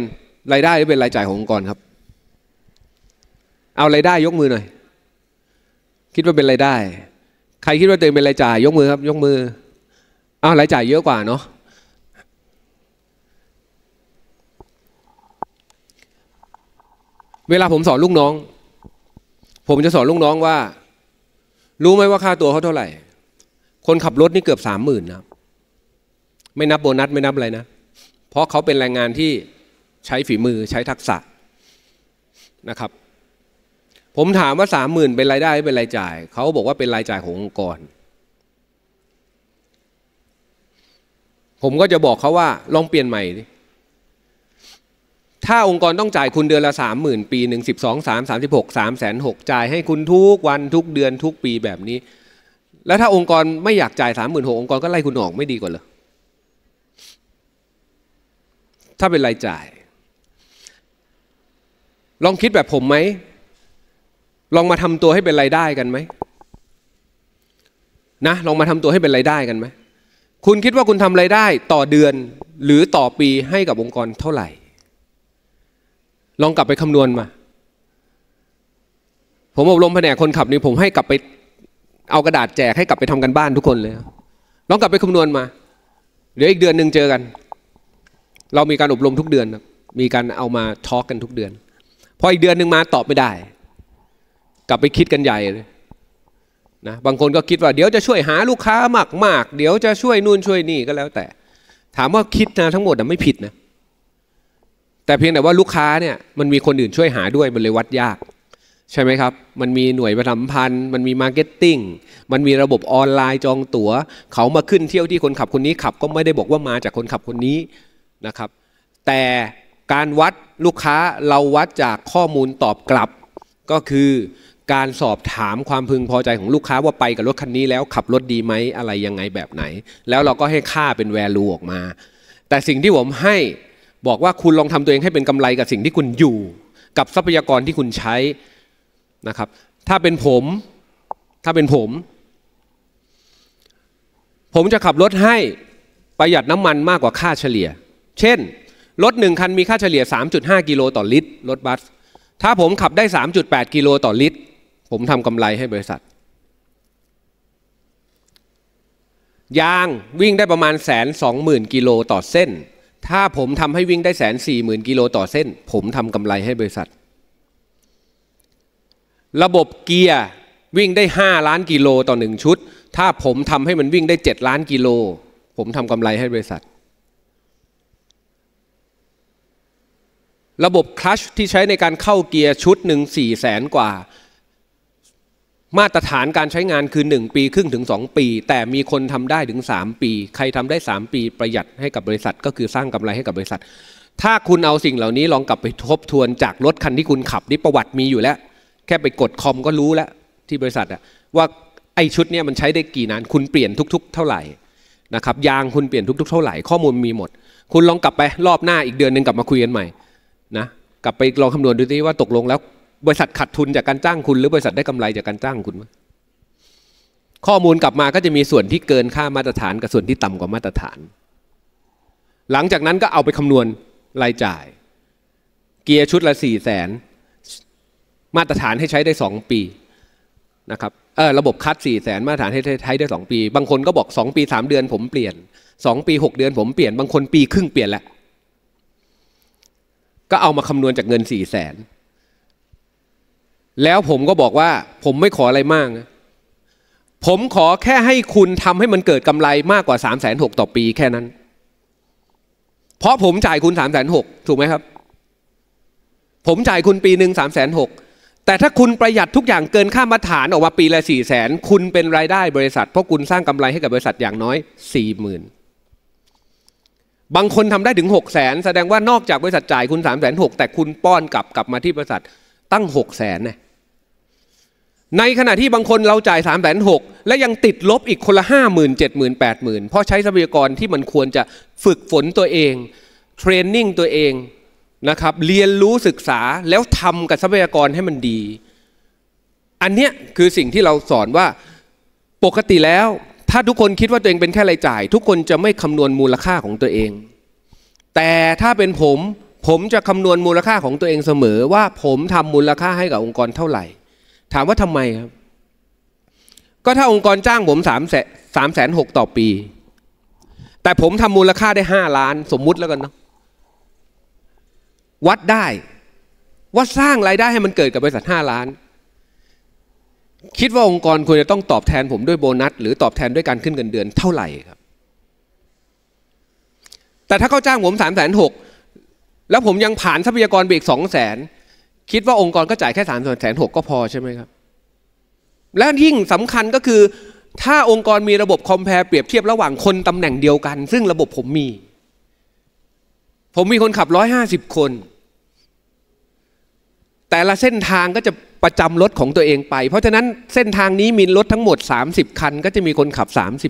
รายได้หรือเป็นรายจ่ายขององค์กรครับ เอารายได้ยกมือหน่อย คิดว่าเป็นรายได้ใครคิดว่าตัวเองเป็นรายจ่ายยกมือครับยกมืออ้าวรายจ่ายเยอะกว่าเนาะเวลาผมสอนลูกน้อง ผมจะสอนลูกน้องว่า รู้ไหมว่าค่าตัวเขาเท่าไหร่ คนขับรถนี่เกือบสามหมื่นนะไม่นับโบนัสไม่นับอะไรนะเพราะเขาเป็นแรงงานที่ใช้ฝีมือใช้ทักษะนะครับผมถามว่าสามหมื่นเป็นรายได้หรือเป็นรายจ่ายเขาบอกว่าเป็นรายจ่ายขององค์กร ผมก็จะบอกเขาว่าลองเปลี่ยนใหม่ดิถ้าองค์กรต้องจ่ายคุณเดือนละสามหมื่นปีหนึ่งสิบสองสามสามสิบหกสามแสนหกจ่ายให้คุณทุกวันทุกเดือนทุกปีแบบนี้ แล้วถ้าองค์กรไม่อยากจ่ายสามหมื่นหกองค์กรก็ไล่คุณออกไม่ดีกว่าเหรอถ้าเป็นรายจ่าย ลองคิดแบบผมไหมลองมาทำตัวให้เป็นรายได้กันไหมนะลองมาทำตัวให้เป็นรายได้กันไหมคุณคิดว่าคุณทำไรายได้ต่อเดือน หรือต่อปีให้กับองค์กรเท่าไหร่ ลองกลับไปคำนวณมา ผมอบรมแผนกคนขับนี่ผมให้กลับไปเอากระดาษแจกให้กลับไปทำกันบ้านทุกคนเลยลองกลับไปคำนวณมา เดี๋ยวอีกเดือนหนึ่งเจอกัน เรามีการอบรมทุกเดือนมีการเอามาทอล์กกันทุกเดือนพออีกเดือนหนึ่งมาตอบไม่ได้กลับไปคิดกันใหญ่เลยนะบางคนก็คิดว่าเดี๋ยวจะช่วยหาลูกค้ามากๆ เดี๋ยวจะช่วยนู่นช่วยนี่ ก็แล้วแต่ ถามว่าคิดนะทั้งหมดนะไม่ผิดนะแต่เพียงแต่ว่าลูกค้าเนี่ยมันมีคนอื่นช่วยหาด้วย มันเลยวัดยาก ใช่ไหมครับ มันมีหน่วยประสัมพันธ์ มันมีมาร์เก็ตติ้ง มันมีระบบออนไลน์จองตัว๋ว เขามาขึ้นเที่ยวที่คนขับคนนี้ขับก็ไม่ได้บอกว่ามาจากคนขับคนนี้นะครับ แต่การวัดลูกค้าเราวัดจากข้อมูลตอบกลับก็คือการสอบถามความพึงพอใจของลูกค้าว่าไปกับรถคันนี้แล้วขับรถดีไหมอะไรยังไงแบบไหน แล้วเราก็ให้ค่าเป็นแวลูออกมา แต่สิ่งที่ผมให้บอกว่าคุณลองทำตัวเองให้เป็นกำไรกับสิ่งที่คุณอยู่ กับทรัพยากรที่คุณใช้นะครับถ้าเป็นผม ถ้าเป็นผม ผมจะขับรถให้ประหยัดน้ำมันมากกว่าค่าเฉลี่ย เช่น รถหนึ่งคันมีค่าเฉลี่ย 3.5 กิโลต่อลิตรรถบัส ถ้าผมขับได้ 3.8 กิโลต่อลิตรผม ทำกำไรให้บริษัทยางวิ่งได้ประมาณแสนสองหมื่นกิโลต่อเส้น ถ้าผม ทำ ให้วิ่งได้แสนสี่หมื่นกิโลต่อเส้น ผม ทำกำไรให้บริษัท ระบบเกียร์ วิ่งได้ห้าล้านกิโลต่อหนึ่งชุด ถ้าผม ทำ ให้มันวิ่งได้เจ็ดล้านกิโล ผม ทำกำไรให้บริษัท ระบบคลัชที่ใช้ในการเข้าเกียร์ชุดหนึ่งสี่แสนกว่ามาตรฐานการใช้งานคือ 1 ปีครึ่งถึง 2 ปี แต่มีคนทำได้ถึง 3 ปี ใครทำได้ 3 ปีประหยัดให้กับบริษัทก็คือสร้างกำไรให้กับบริษัท ถ้าคุณเอาสิ่งเหล่านี้ลองกลับไปทบทวนจากรถคันที่คุณขับนี่ประวัติมีอยู่แล้ว แค่ไปกดคอมก็รู้แล้วที่บริษัทอะว่าไอชุดเนี้ยมันใช้ได้กี่นานคุณเปลี่ยนทุกๆ เท่าไหร่นะครับยางคุณเปลี่ยนทุก ๆเท่าไหร่ข้อมูลมีหมด คุณลองกลับไปรอบหน้าอีกเดือนหนึ่งกลับมาคุยกันใหม่ นะ กลับไปลองคำนวณดูทิว่าตกลงแล้วบริษัทขาดทุนจากการจ้างคุณหรือบริษัทได้กำไรจากการจ้างคุณ ข้อมูลกลับมาก็จะมีส่วนที่เกินค่ามาตรฐานกับส่วนที่ต่ำกว่ามาตรฐาน หลังจากนั้นก็เอาไปคำนวณรายจ่าย เกียร์ชุดละสี่แสนมาตรฐานให้ใช้ได้สองปีนะครับเออระบบคัด4ี่แสนมาตรฐานให้ใช้ได้ 2 ปี บางคนก็บอก 2 ปี 3 เดือนผมเปลี่ยน2ปี6เดือนผมเปลี่ยน บางคนปีครึ่งเปลี่ยนแหละก็เอามาคำนวณจากเงิน4ี่แสนแล้วผมก็บอกว่าผมไม่ขออะไรมาก ผมขอแค่ให้คุณทำให้มันเกิดกำไรมากกว่า3ามแสนหต่อปีแค่นั้น เพราะผมจ่ายคุณ3ามแสนหถูกไหมครับ ผมจ่ายคุณปีหนึ่งสามแสนหแต่ถ้าคุณประหยัดทุกอย่างเกินค่ามาตรฐานออกมาปีละสี่แสน คุณเป็นรายได้บริษัทเพราะคุณสร้างกำไรให้กับบริษัทอย่างน้อยสี่หมื่นบางคนทำได้ถึงหกแสนแสดงว่านอกจากบริษัทจ่ายคุณสามแสนหแต่คุณป้อนกลับกลับมาที่บริษัทตั้งหกแสนเนี่ยในขณะที่บางคนเราจ่ายสามแสนหกและยังติดลบอีกคนละหห้ามื่นเจ็ดหมื่นแปดหมื่นเพราะใช้ทรัพยากรที่มันควรจะฝึกฝนตัวเองเทรนนิ่งตัวเองนะครับ เรียนรู้ศึกษาแล้วทำกับทรัพยากรให้มันดี อันเนี้ยคือสิ่งที่เราสอนว่าปกติแล้วถ้าทุกคนคิดว่าตัวเองเป็นแค่รายจ่าย ทุกคนจะไม่คำนวณมูลค่าของตัวเอง แต่ถ้าเป็นผมผมจะคำนวณมูลค่าของตัวเองเสมอว่าผมทำมูลค่าให้กับองค์กรเท่าไหร่ ถามว่าทำไมครับ ก็ถ้าองค์กรจ้างผมสามแสนสามแสนหกต่อปี แต่ผมทำมูลค่าได้ห้าล้านสมมุติแล้วกันเนาะวัดได้ว่าสร้างรายได้ให้มันเกิดกับบริษัทห้าล้าน คิดว่าองค์กรควรจะต้องตอบแทนผมด้วยโบนัส หรือตอบแทนด้วยการขึ้นเงินเดือนเท่าไหร่ครับ แต่ถ้าเขาจ้างผมสามแสนหกแล้วผมยังผ่านทรัพยากรไปอีกสองแสน คิดว่าองค์กรก็จ่ายแค่สามส่วนแสนหกก็พอใช่ไหมครับ และยิ่งสำคัญก็คือ ถ้าองค์กรมีระบบคอมเพลเปรียบเทียบระหว่างคนตำแหน่งเดียวกัน ซึ่งระบบผมมี ผมมีคนขับร้อยห้าสิบคน แต่ละเส้นทางก็จะประจำรถของตัวเองไป เพราะฉะนั้นเส้นทางนี้มีรถทั้งหมด 30 คัน ก็จะมีคนขับ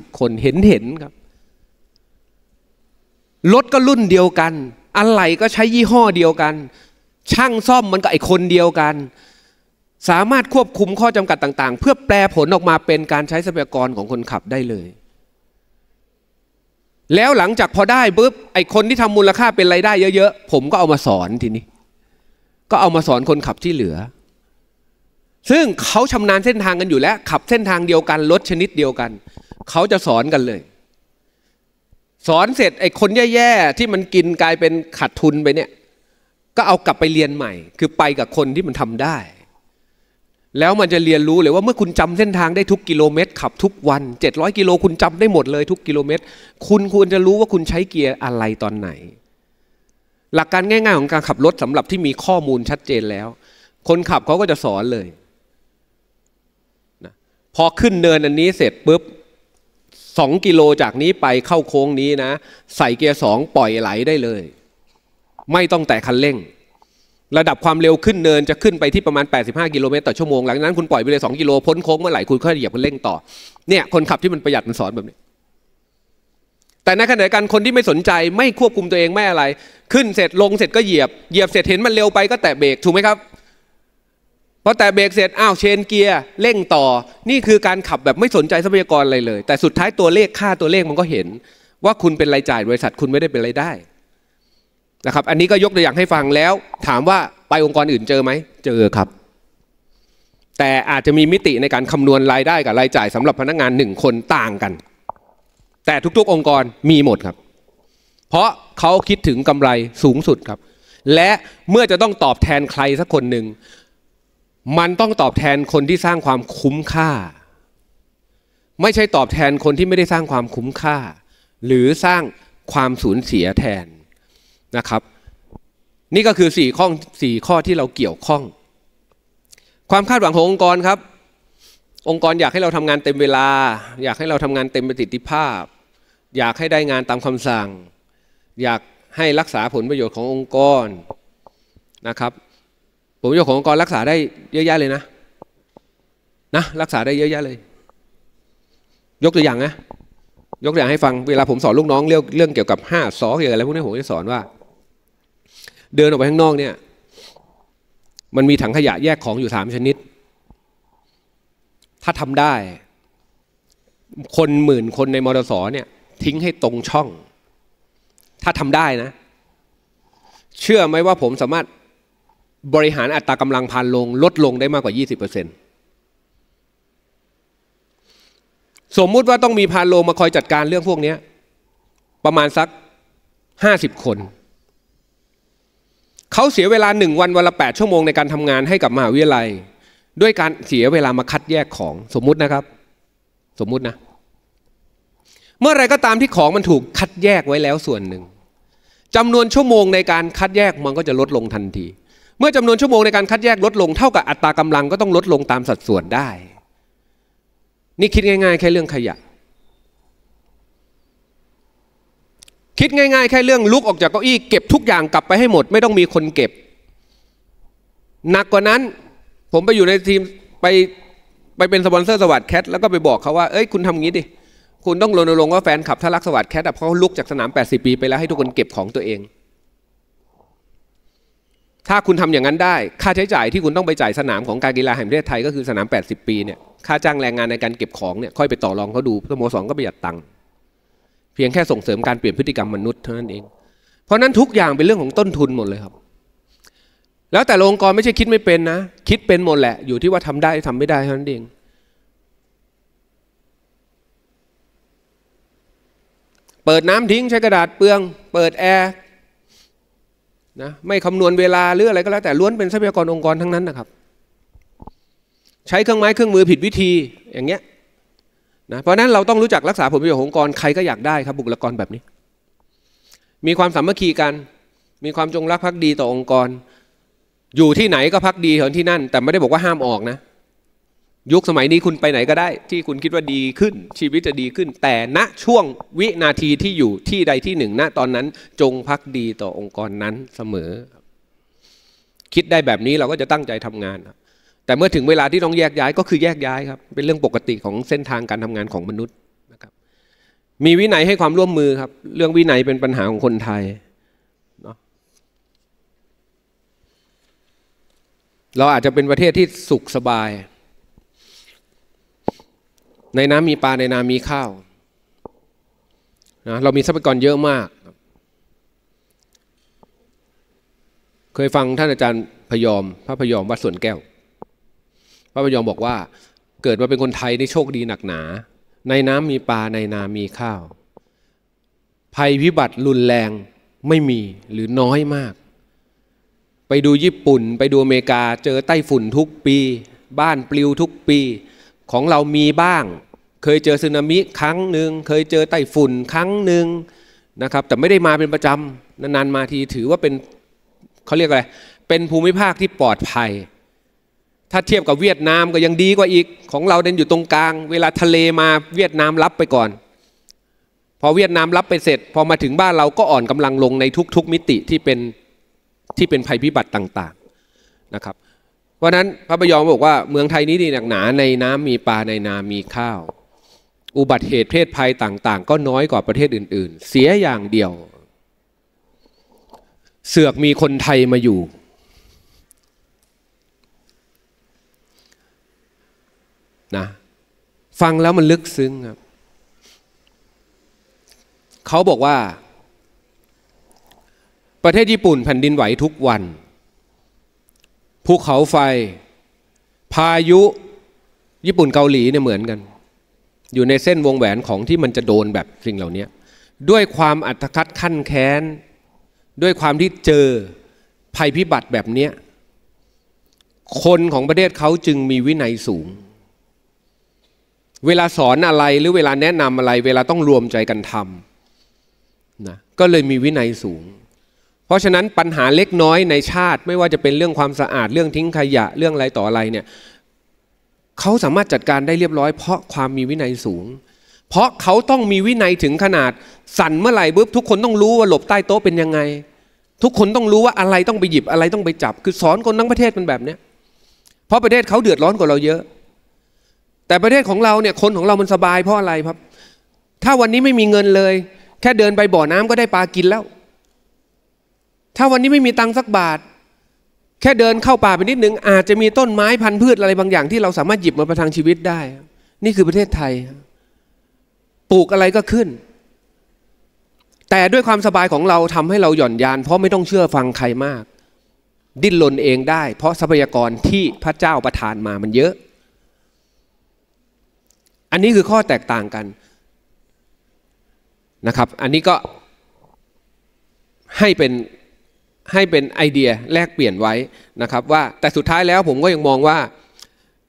30คนเห็นเห็นครับรถก็รุ่นเดียวกันอะไรก็ใช้ยี่ห้อเดียวกัน ช่างซ่อมมันก็ไอคนเดียวกัน สามารถควบคุมข้อจำกัดต่างๆ เพื่อแปลผลออกมาเป็นการใช้ทรัพยากรของคนขับได้เลย แล้วหลังจากพอได้ปุ๊บไอคนที่ทำมูลค่าเป็นไรายได้เยอะๆ ผมก็เอามาสอนทีนี้ ก็เอามาสอนคนขับที่เหลือ ซึ่งเขาชำนาญเส้นทางกันอยู่แล้ว ขับเส้นทางเดียวกันรถชนิดเดียวกัน เขาจะสอนกันเลยสอนเสร็จไอ้คนแย่ๆที่มันกินกลายเป็นขาดทุนไปเนี่ย ก็เอากลับไปเรียนใหม่ คือไปกับคนที่มันทำได้ แล้วมันจะเรียนรู้เลยว่าเมื่อคุณจำเส้นทางได้ทุกกิโลเมตร ขับทุกวัน700กิโลคุณจำได้หมดเลย ทุกกิโลเมตร คุณควรจะรู้ว่าคุณใช้เกียร์อะไรตอนไหน หลักการง่ายๆของการขับรถสำหรับที่มีข้อมูลชัดเจนแล้ว คนขับเขาก็จะสอนเลยนะพอขึ้นเนินอันนี้เสร็จปุ๊บ2 กิโลจากนี้ไปเข้าโค้งนี้นะ ใส่เกียร์สองปล่อยไหลได้เลย ไม่ต้องแต่คันเร่ง ระดับความเร็วขึ้นเนิน จะขึ้นไปที่ประมาณ 85 กิโลเมตรต่อชั่วโมงหลังนั้น คุณปล่อยไปเลย2กิโลพ้น โค้งเมื่อไหร่คุณค่เหยียบคันเร่งต่อ เนี่ย คนขับที่มันประหยัดมันสอนแบบนี้ แต่ในขณะเดียวกัน คนที่ไม่สนใจไม่ควบคุมตัวเองไม่อะไร ขึ้นเสร็จลงเสร็จก็เหยียบเหยียบเสร็จเห็นมันเร็วไปก็แตะเบรกถูกไหมครับพอแต่เบรกเสร็จอ้าวเชนเกียร์เร่งต่อ นี่คือการขับแบบไม่สนใจทรัพยากรอะไรเลย แต่สุดท้ายตัวเลขค่าตัวเลขมันก็เห็น ว่าคุณเป็นรายจ่ายบริษัทคุณไม่ได้เป็นรายได้นะครับ อันนี้ก็ยกตัวอย่างให้ฟังแล้ว ถามว่าไปองค์กรอื่นเจอไหมเจอครับ แต่อาจจะมีมิติในการคำนวณรายได้กับรายจ่ายสำหรับพนักงานหนึ่งคนต่างกัน แต่ทุกๆองค์กรมีหมดครับ เพราะเขาคิดถึงกำไรสูงสุดครับ และเมื่อจะต้องตอบแทนใครสักคนหนึ่งมันต้องตอบแทนคนที่สร้างความคุ้มค่า ไม่ใช่ตอบแทนคนที่ไม่ได้สร้างความคุ้มค่า หรือสร้างความสูญเสียแทนนะครับ นี่ก็คือ4ข้อ4ข้อที่เราเกี่ยวข้อง ความคาดหวังขององค์กรครับ องค์กรอยากให้เราทำงานเต็มเวลา อยากให้เราทำงานเต็มประสิทธิภาพ อยากให้ได้งานตามคำสั่ง อยากให้รักษาผลประโยชน์ขององค์กรนะครับผมยกขององค์กรรักษาได้เยอะแยะเลยนะนะรักษาได้เยอะแยะเลย ยกตัวอย่างนะยกตัวอย่างให้ฟัง เวลาผมสอนลูกน้อง เรื่องเรื่องเกี่ยวกับห้าสอเกี่ยวกับอะไร พวกนี้ผมจะสอนว่า เดินออกไปข้างนอกเนี่ย มันมีถังขยะแยกของอยู่สามชนิด ถ้าทำได้ คนหมื่นคนในมอเตอร์สอเนี่ย ทิ้งให้ตรงช่อง ถ้าทำได้นะ เชื่อไหมว่าผมสามารถบริหารอัตรากำลังพานลง ลดลงได้มากกว่า 20%สมมุติว่าต้องมีพานโลงมาคอยจัดการเรื่องพวกนี้ประมาณสัก50 คน เขาเสียเวลาหนึ่งวันวันละ8ชั่วโมงในการทำงานให้กับมหาวิทยาลัย ด้วยการเสียเวลามาคัดแยกของสมมุตินะครับ สมมุตินะ เมื่อไรก็ตามที่ของมันถูกคัดแยกไว้แล้วส่วนหนึ่งจำนวนชั่วโมงในการคัดแยกมันก็จะลดลงทันทีเมื่อจำนวนชั่วโมงในการคัดแยกลดลงเท่ากับอัตรากำลังก็ต้องลดลงตามสัดส่วนได้ นี่คิดง่ายๆ แค่เรื่องขยะ คิดง่ายๆแค่เรื่องลุกออกจากเก้าอี้เก็บทุกอย่างกลับไปให้หมดไม่ต้องมีคนเก็บหนักกว่านั้นผมไปอยู่ในทีม ไปไปเป็นสปอนเซอร์สวัสด์แคทแล้วก็ไปบอกเขาว่าเอ้ย คุณทำงี้ดิคุณต้องรณรงค์ว่าแฟนขับถ้ารักสวัสด์แคทเพราะลุกจากสนาม 80 ปีไปแล้วให้ทุกคนเก็บของตัวเองถ้าคุณทำอย่างนั้นได้ค่าใช้จ่ายที่คุณต้องไปจ่ายสนามของการกีฬาแห่งประเทศไทยก็คือสนาม 80 ปีเนี่ยค่าจ้างแรงงานในการเก็บของเนี่ยค่อยไปต่อรองเขาดูสโมสรก็ประหยัดตังค์เพียงแค่ส่งเสริมการเปลี่ยนพฤติกรรมมนุษย์เท่านั้นเอง เพราะนั้นทุกอย่างเป็นเรื่องของต้นทุนหมดเลยครับ แล้วแต่องค์กรไม่ใช่คิดไม่เป็นนะ คิดเป็นหมดแหละอยู่ที่ว่าทำได้ทำไม่ได้เท่านั้นเอง เปิดน้ำทิ้งใช้กระดาษเปลือง เปิดแอร์นะไม่คำนวณเวลาหรืออะไรก็แล้วแต่ล้วนเป็นทรัพยากรองค์กรทั้งนั้นนะครับ ใช้เครื่องไม้เครื่องมือผิดวิธีอย่างเงี้ยนะเพราะนั้นเราต้องรู้จักรักษาผลประโยชน์องค์กรใครก็อยากได้ครับ บุคลากรแบบนี้ มีความสามัคคีกัน มีความจงรักภักดีต่อองค์กร อยู่ที่ไหนก็พักดีเหินที่นั่น แต่ไม่ได้บอกว่าห้ามออกนะยุคสมัยนี้คุณไปไหนก็ได้ที่คุณคิดว่าดีขึ้น ชีวิตจะดีขึ้น แต่ณช่วงวินาทีที่อยู่ที่ใดที่หนึ่งณตอนนั้นจงพักดีต่อองค์กรนั้นเสมอ คิดได้แบบนี้เราก็จะตั้งใจทำงาน แต่เมื่อถึงเวลาที่ต้องแยกย้ายก็คือแยกย้ายครับ เป็นเรื่องปกติของเส้นทางการทำงานของมนุษย์นะครับมีวินัยให้ความร่วมมือครับเรื่องวินัยเป็นปัญหาของคนไทยเราอาจจะเป็นประเทศที่สุขสบายในน้ำมีปลาในนามีข้าวนะเรามีทรัพยากรเยอะมาก เคยฟังท่านอาจารย์พยอมพระพยอมวัดสวนแก้ว พระพยอมบอกว่าเกิดมาเป็นคนไทยได้โชคดีหนักหนา ในน้ำมีปลาในนามีข้าว ภัยพิบัติรุนแรงไม่มีหรือน้อยมาก ไปดูญี่ปุ่น ไปดูอเมริกา เจอไต้ฝุ่นทุกปี บ้านปลิวทุกปีของเรามีบ้าง เคยเจอสึนามิครั้งหนึ่ง เคยเจอไต้ฝุ่นครั้งหนึ่งนะครับ แต่ไม่ได้มาเป็นประจำ นานๆมาทีถือว่าเป็นเขาเรียกอะไร เป็นภูมิภาคที่ปลอดภัย ถ้าเทียบกับเวียดนามก็ยังดีกว่าอีก ของเราเดินอยู่ตรงกลาง เวลาทะเลมาเวียดนามรับไปก่อนพอเวียดนามรับไปเสร็จพอมาถึงบ้านเราก็อ่อนกำลังลงในทุกๆมิติที่เป็นที่เป็นภัยพิบัติต่าง ๆนะครับเพราะนั้นพระพยอมบอกว่าเมืองไทยนี้ดีหนักหนา ในน้ำมีปลาในนา มีข้าว อุบัติเหตุเพศภัยต่างๆ ก็น้อยกว่าประเทศอื่นๆ เสียอย่างเดียว เสือกมีคนไทยมาอยู่นะฟังแล้วมันลึกซึ้งครับ เขาบอกว่า ประเทศญี่ปุ่นแผ่นดินไหวทุกวันภูเขาไฟ พายุญี่ปุ่นเกาหลีเนี่ยเหมือนกัน อยู่ในเส้นวงแหวนของที่มันจะโดนแบบสิ่งเหล่านี้ ด้วยความอัตคัดขั้นแค้น ด้วยความที่เจอภัยพิบัติแบบนี้คนของประเทศเขาจึงมีวินัยสูง เวลาสอนอะไรหรือเวลาแนะนำอะไร เวลาต้องรวมใจกันทำนะก็เลยมีวินัยสูงพราะฉะนั้นปัญหาเล็กน้อยในชาติ ไม่ว่าจะเป็นเรื่องความสะอาดเรื่องทิ้งขยะเรื่องอะไรต่ออะไรเนี่ยเขาสามารถจัดการได้เรียบร้อยเพราะความมีวินัยสูง เพราะเขาต้องมีวินัยถึงขนาดสั่นเมื่อไหร่ปุ๊บทุกคนต้องรู้ว่าหลบใต้โต๊ะเป็นยังไง ทุกคนต้องรู้ว่า อะไรต้องไปหยิบอะไรต้องไปจับ คือสอนคนทั้งประเทศมันแบบเนี้ยเพราะประเทศเขาเดือดร้อนกว่าเราเยอะ แต่ประเทศของเราเนี่ยคนของเรามันสบายเพราะอะไรครับ ถ้าวันนี้ไม่มีเงินเลย แค่เดินไปบ่อน้ำก็ได้ปลากินแล้วถ้าวันนี้ไม่มีตังสักบาท แค่เดินเข้าป่าไปนิดนึง อาจจะมีต้นไม้พันธุ์พืชอะไรบางอย่างที่เราสามารถหยิบมาประทังชีวิตได้ นี่คือประเทศไทย ปลูกอะไรก็ขึ้น แต่ด้วยความสบายของเราทำให้เราหย่อนยาน เพราะไม่ต้องเชื่อฟังใครมาก ดิ้นรนเองได้ เพราะทรัพยากรที่พระเจ้าประทานมามันเยอะ อันนี้คือข้อแตกต่างกันนะครับ อันนี้ก็ให้เป็นให้เป็นไอเดียแลกเปลี่ยนไว้นะครับว่าแต่สุดท้ายแล้วผมก็ยังมองว่า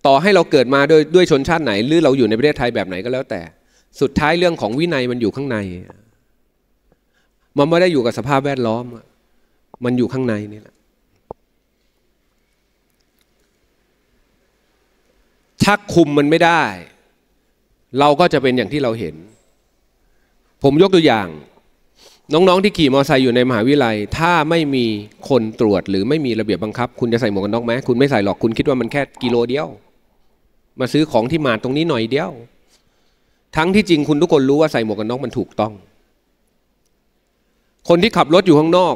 ต่อให้เราเกิดมาด้วยด้วยชนชาติไหน หรือเราอยู่ในประเทศไทยแบบไหนก็แล้วแต่ สุดท้ายเรื่องของวินัยมันอยู่ข้างใน มันไม่ได้อยู่กับสภาพแวดล้อม มันอยู่ข้างในนี่แหละถ้าคุมมันไม่ได้ เราก็จะเป็นอย่างที่เราเห็น ผมยกตัวอย่างน้องๆ ที่ขี่มอเตอร์ไซค์อยู่ในมหาวิทยาลัย ถ้าไม่มีคนตรวจหรือไม่มีระเบียบบังคับ คุณจะใส่หมวกกันน็อกไหมคุณไม่ใส่หรอก คุณคิดว่ามันแค่กิโลเดียว มาซื้อของที่มาตรงนี้หน่อยเดียว ทั้งที่จริงคุณทุกคนรู้ว่าใส่หมวกกันน็อกมันถูกต้อง คนที่ขับรถอยู่ข้างนอก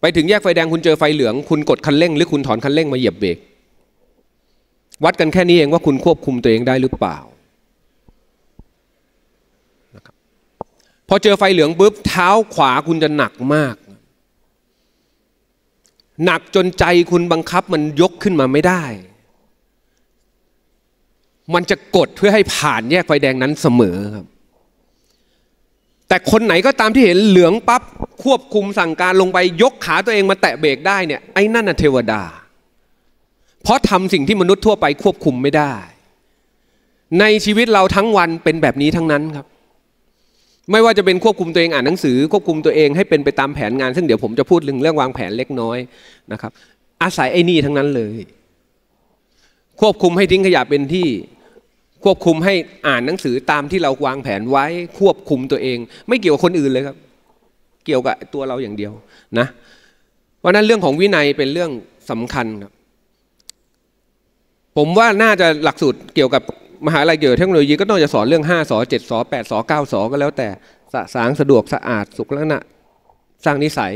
ไปถึงแยกไฟแดงคุณเจอไฟเหลือง คุณกดคันเร่ง หรือคุณถอนคันเร่งมาเหยียบเบรกวัดกันแค่นี้เองว่าคุณควบคุมตัวเองได้หรือเปล่าพอเจอไฟเหลืองปุ๊บเท้าขวาคุณจะหนักมาก หนักจนใจคุณบังคับมันยกขึ้นมาไม่ได้ มันจะกดเพื่อให้ผ่านแยกไฟแดงนั้นเสมอครับแต่คนไหนก็ตามที่เห็นเหลืองปับ๊บควบคุมสั่งการลงไปยกขาตัวเองมาแตะเบรกได้เนี่ยไอ้นั่นน่ะเทวดา เพราะทำสิ่งที่มนุษย์ทั่วไปควบคุมไม่ได้ ในชีวิตเราทั้งวันเป็นแบบนี้ทั้งนั้นครับไม่ว่าจะเป็นควบคุมตัวเองอ่านหนังสือ ควบคุมตัวเองให้เป็นไปตามแผนงานซึ่งเดี๋ยวผมจะพูดเรื่องเรื่องวางแผนเล็กน้อยนะครับ อาศัยไอ้นี่ทั้งนั้นเลย ควบคุมให้ทิ้งขยะเป็นที่ ควบคุมให้อ่านหนังสือตามที่เราวางแผนไว้ ควบคุมตัวเอง ไม่เกี่ยวกับคนอื่นเลยครับ เกี่ยวกับตัวเราอย่างเดียวนะ เพราะนั้นเรื่องของวินัยเป็นเรื่องสำคัญครับผมว่าน่าจะหลักสูตรเกี่ยวกับมหาลัยเกี่ยวกับเทคโนโลยีก็ต้องจะสอนเรื่อง5สอ7สอ8สอ9สอก็แล้วแต่สะสางสะดวกสะอาดสุขลักษณะ สร้างนิสัย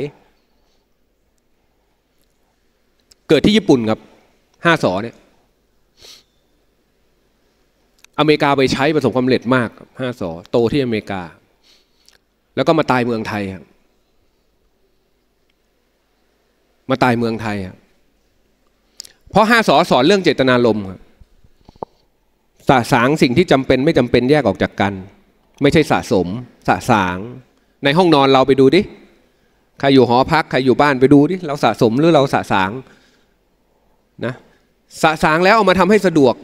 เกิดที่ญี่ปุ่นครับ 5สอเนี่ยอเมริกาไปใช้ประสบความเร็จมาก5สอโตที่อเมริกา แล้วก็มาตายเมืองไทยครับมาตายเมืองไทยครับเพราะ 5สอสอนเรื่องเจตนาลมครับสะสางสิ่งที่จำเป็นไม่จำเป็นแยกออกจากกัน ไม่ใช่สะสมสะสาง ในห้องนอนเราไปดูดิใครอยู่หอพักใครอยู่บ้านไปดูดิเราสะสมหรือเราสะสางนะสะสางแล้วเอามาทำให้สะดวก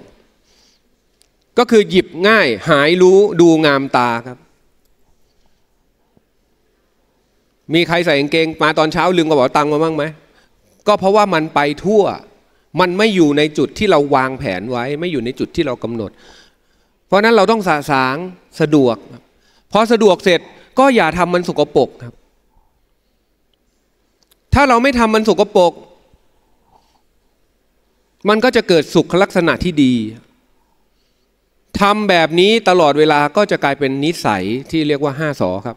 ก็คือหยิบง่ายหายรู้ดูงามตาครับ มีใครใส่กางเกงมาตอนเช้าลืมกระเป๋าตังค์มาบ้างไหมก็เพราะว่ามันไปทั่วมันไม่อยู่ในจุดที่เราวางแผนไว้ ไม่อยู่ในจุดที่เรากำหนด เพราะนั้นเราต้องสะสางสะดวก พอสะดวกเสร็จก็อย่าทำมันสกปรกครับ ถ้าเราไม่ทำมันสกปรกมันก็จะเกิดสุขลักษณะที่ดีทำแบบนี้ตลอดเวลาก็จะกลายเป็นนิสัยที่เรียกว่าห้าสอครับ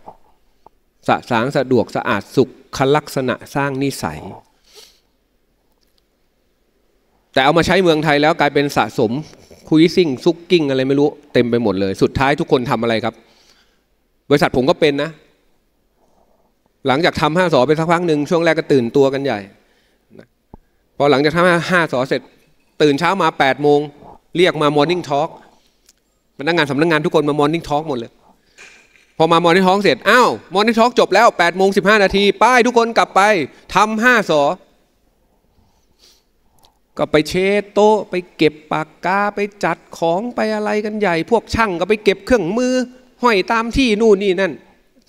สะสางสะดวกสะอาดสุขลักษณะสร้างนิสัยแต่เอามาใช้เมืองไทยแล้วกลายเป็นสะสมคุยซิ่งซุกกิ้ง อะไรไม่รู้เต็มไปหมดเลย สุดท้ายทุกคนทำอะไรครับ บริษัทผมก็เป็นนะ หลังจากทำห้าสอไปสักพักหนึ่ง ช่วงแรกก็ตื่นตัวกันใหญ่ พอหลังจากทำห้าสอเสร็จ ตื่นเช้ามาแปดโมงเรียกมามอร์นิ่งทอล์กพนักงานสำนักงานทุกคนมามอร์นิ่งทอล์กหมดเลย พอมามอร์นิ่งทอล์กเสร็จอ้าวมอร์นิ่งทอล์กจบแล้วแปดโมงสิบห้านาทีป้าย ทุกคนกลับไปทำห้าสอก็ไปเช็ดโต๊ะไปเก็บปากกาไปจัดของไปอะไรกันใหญ่ พวกช่าง ก็ไปเก็บเครื่องมือห้อยตามที่นู่นนี่นั่น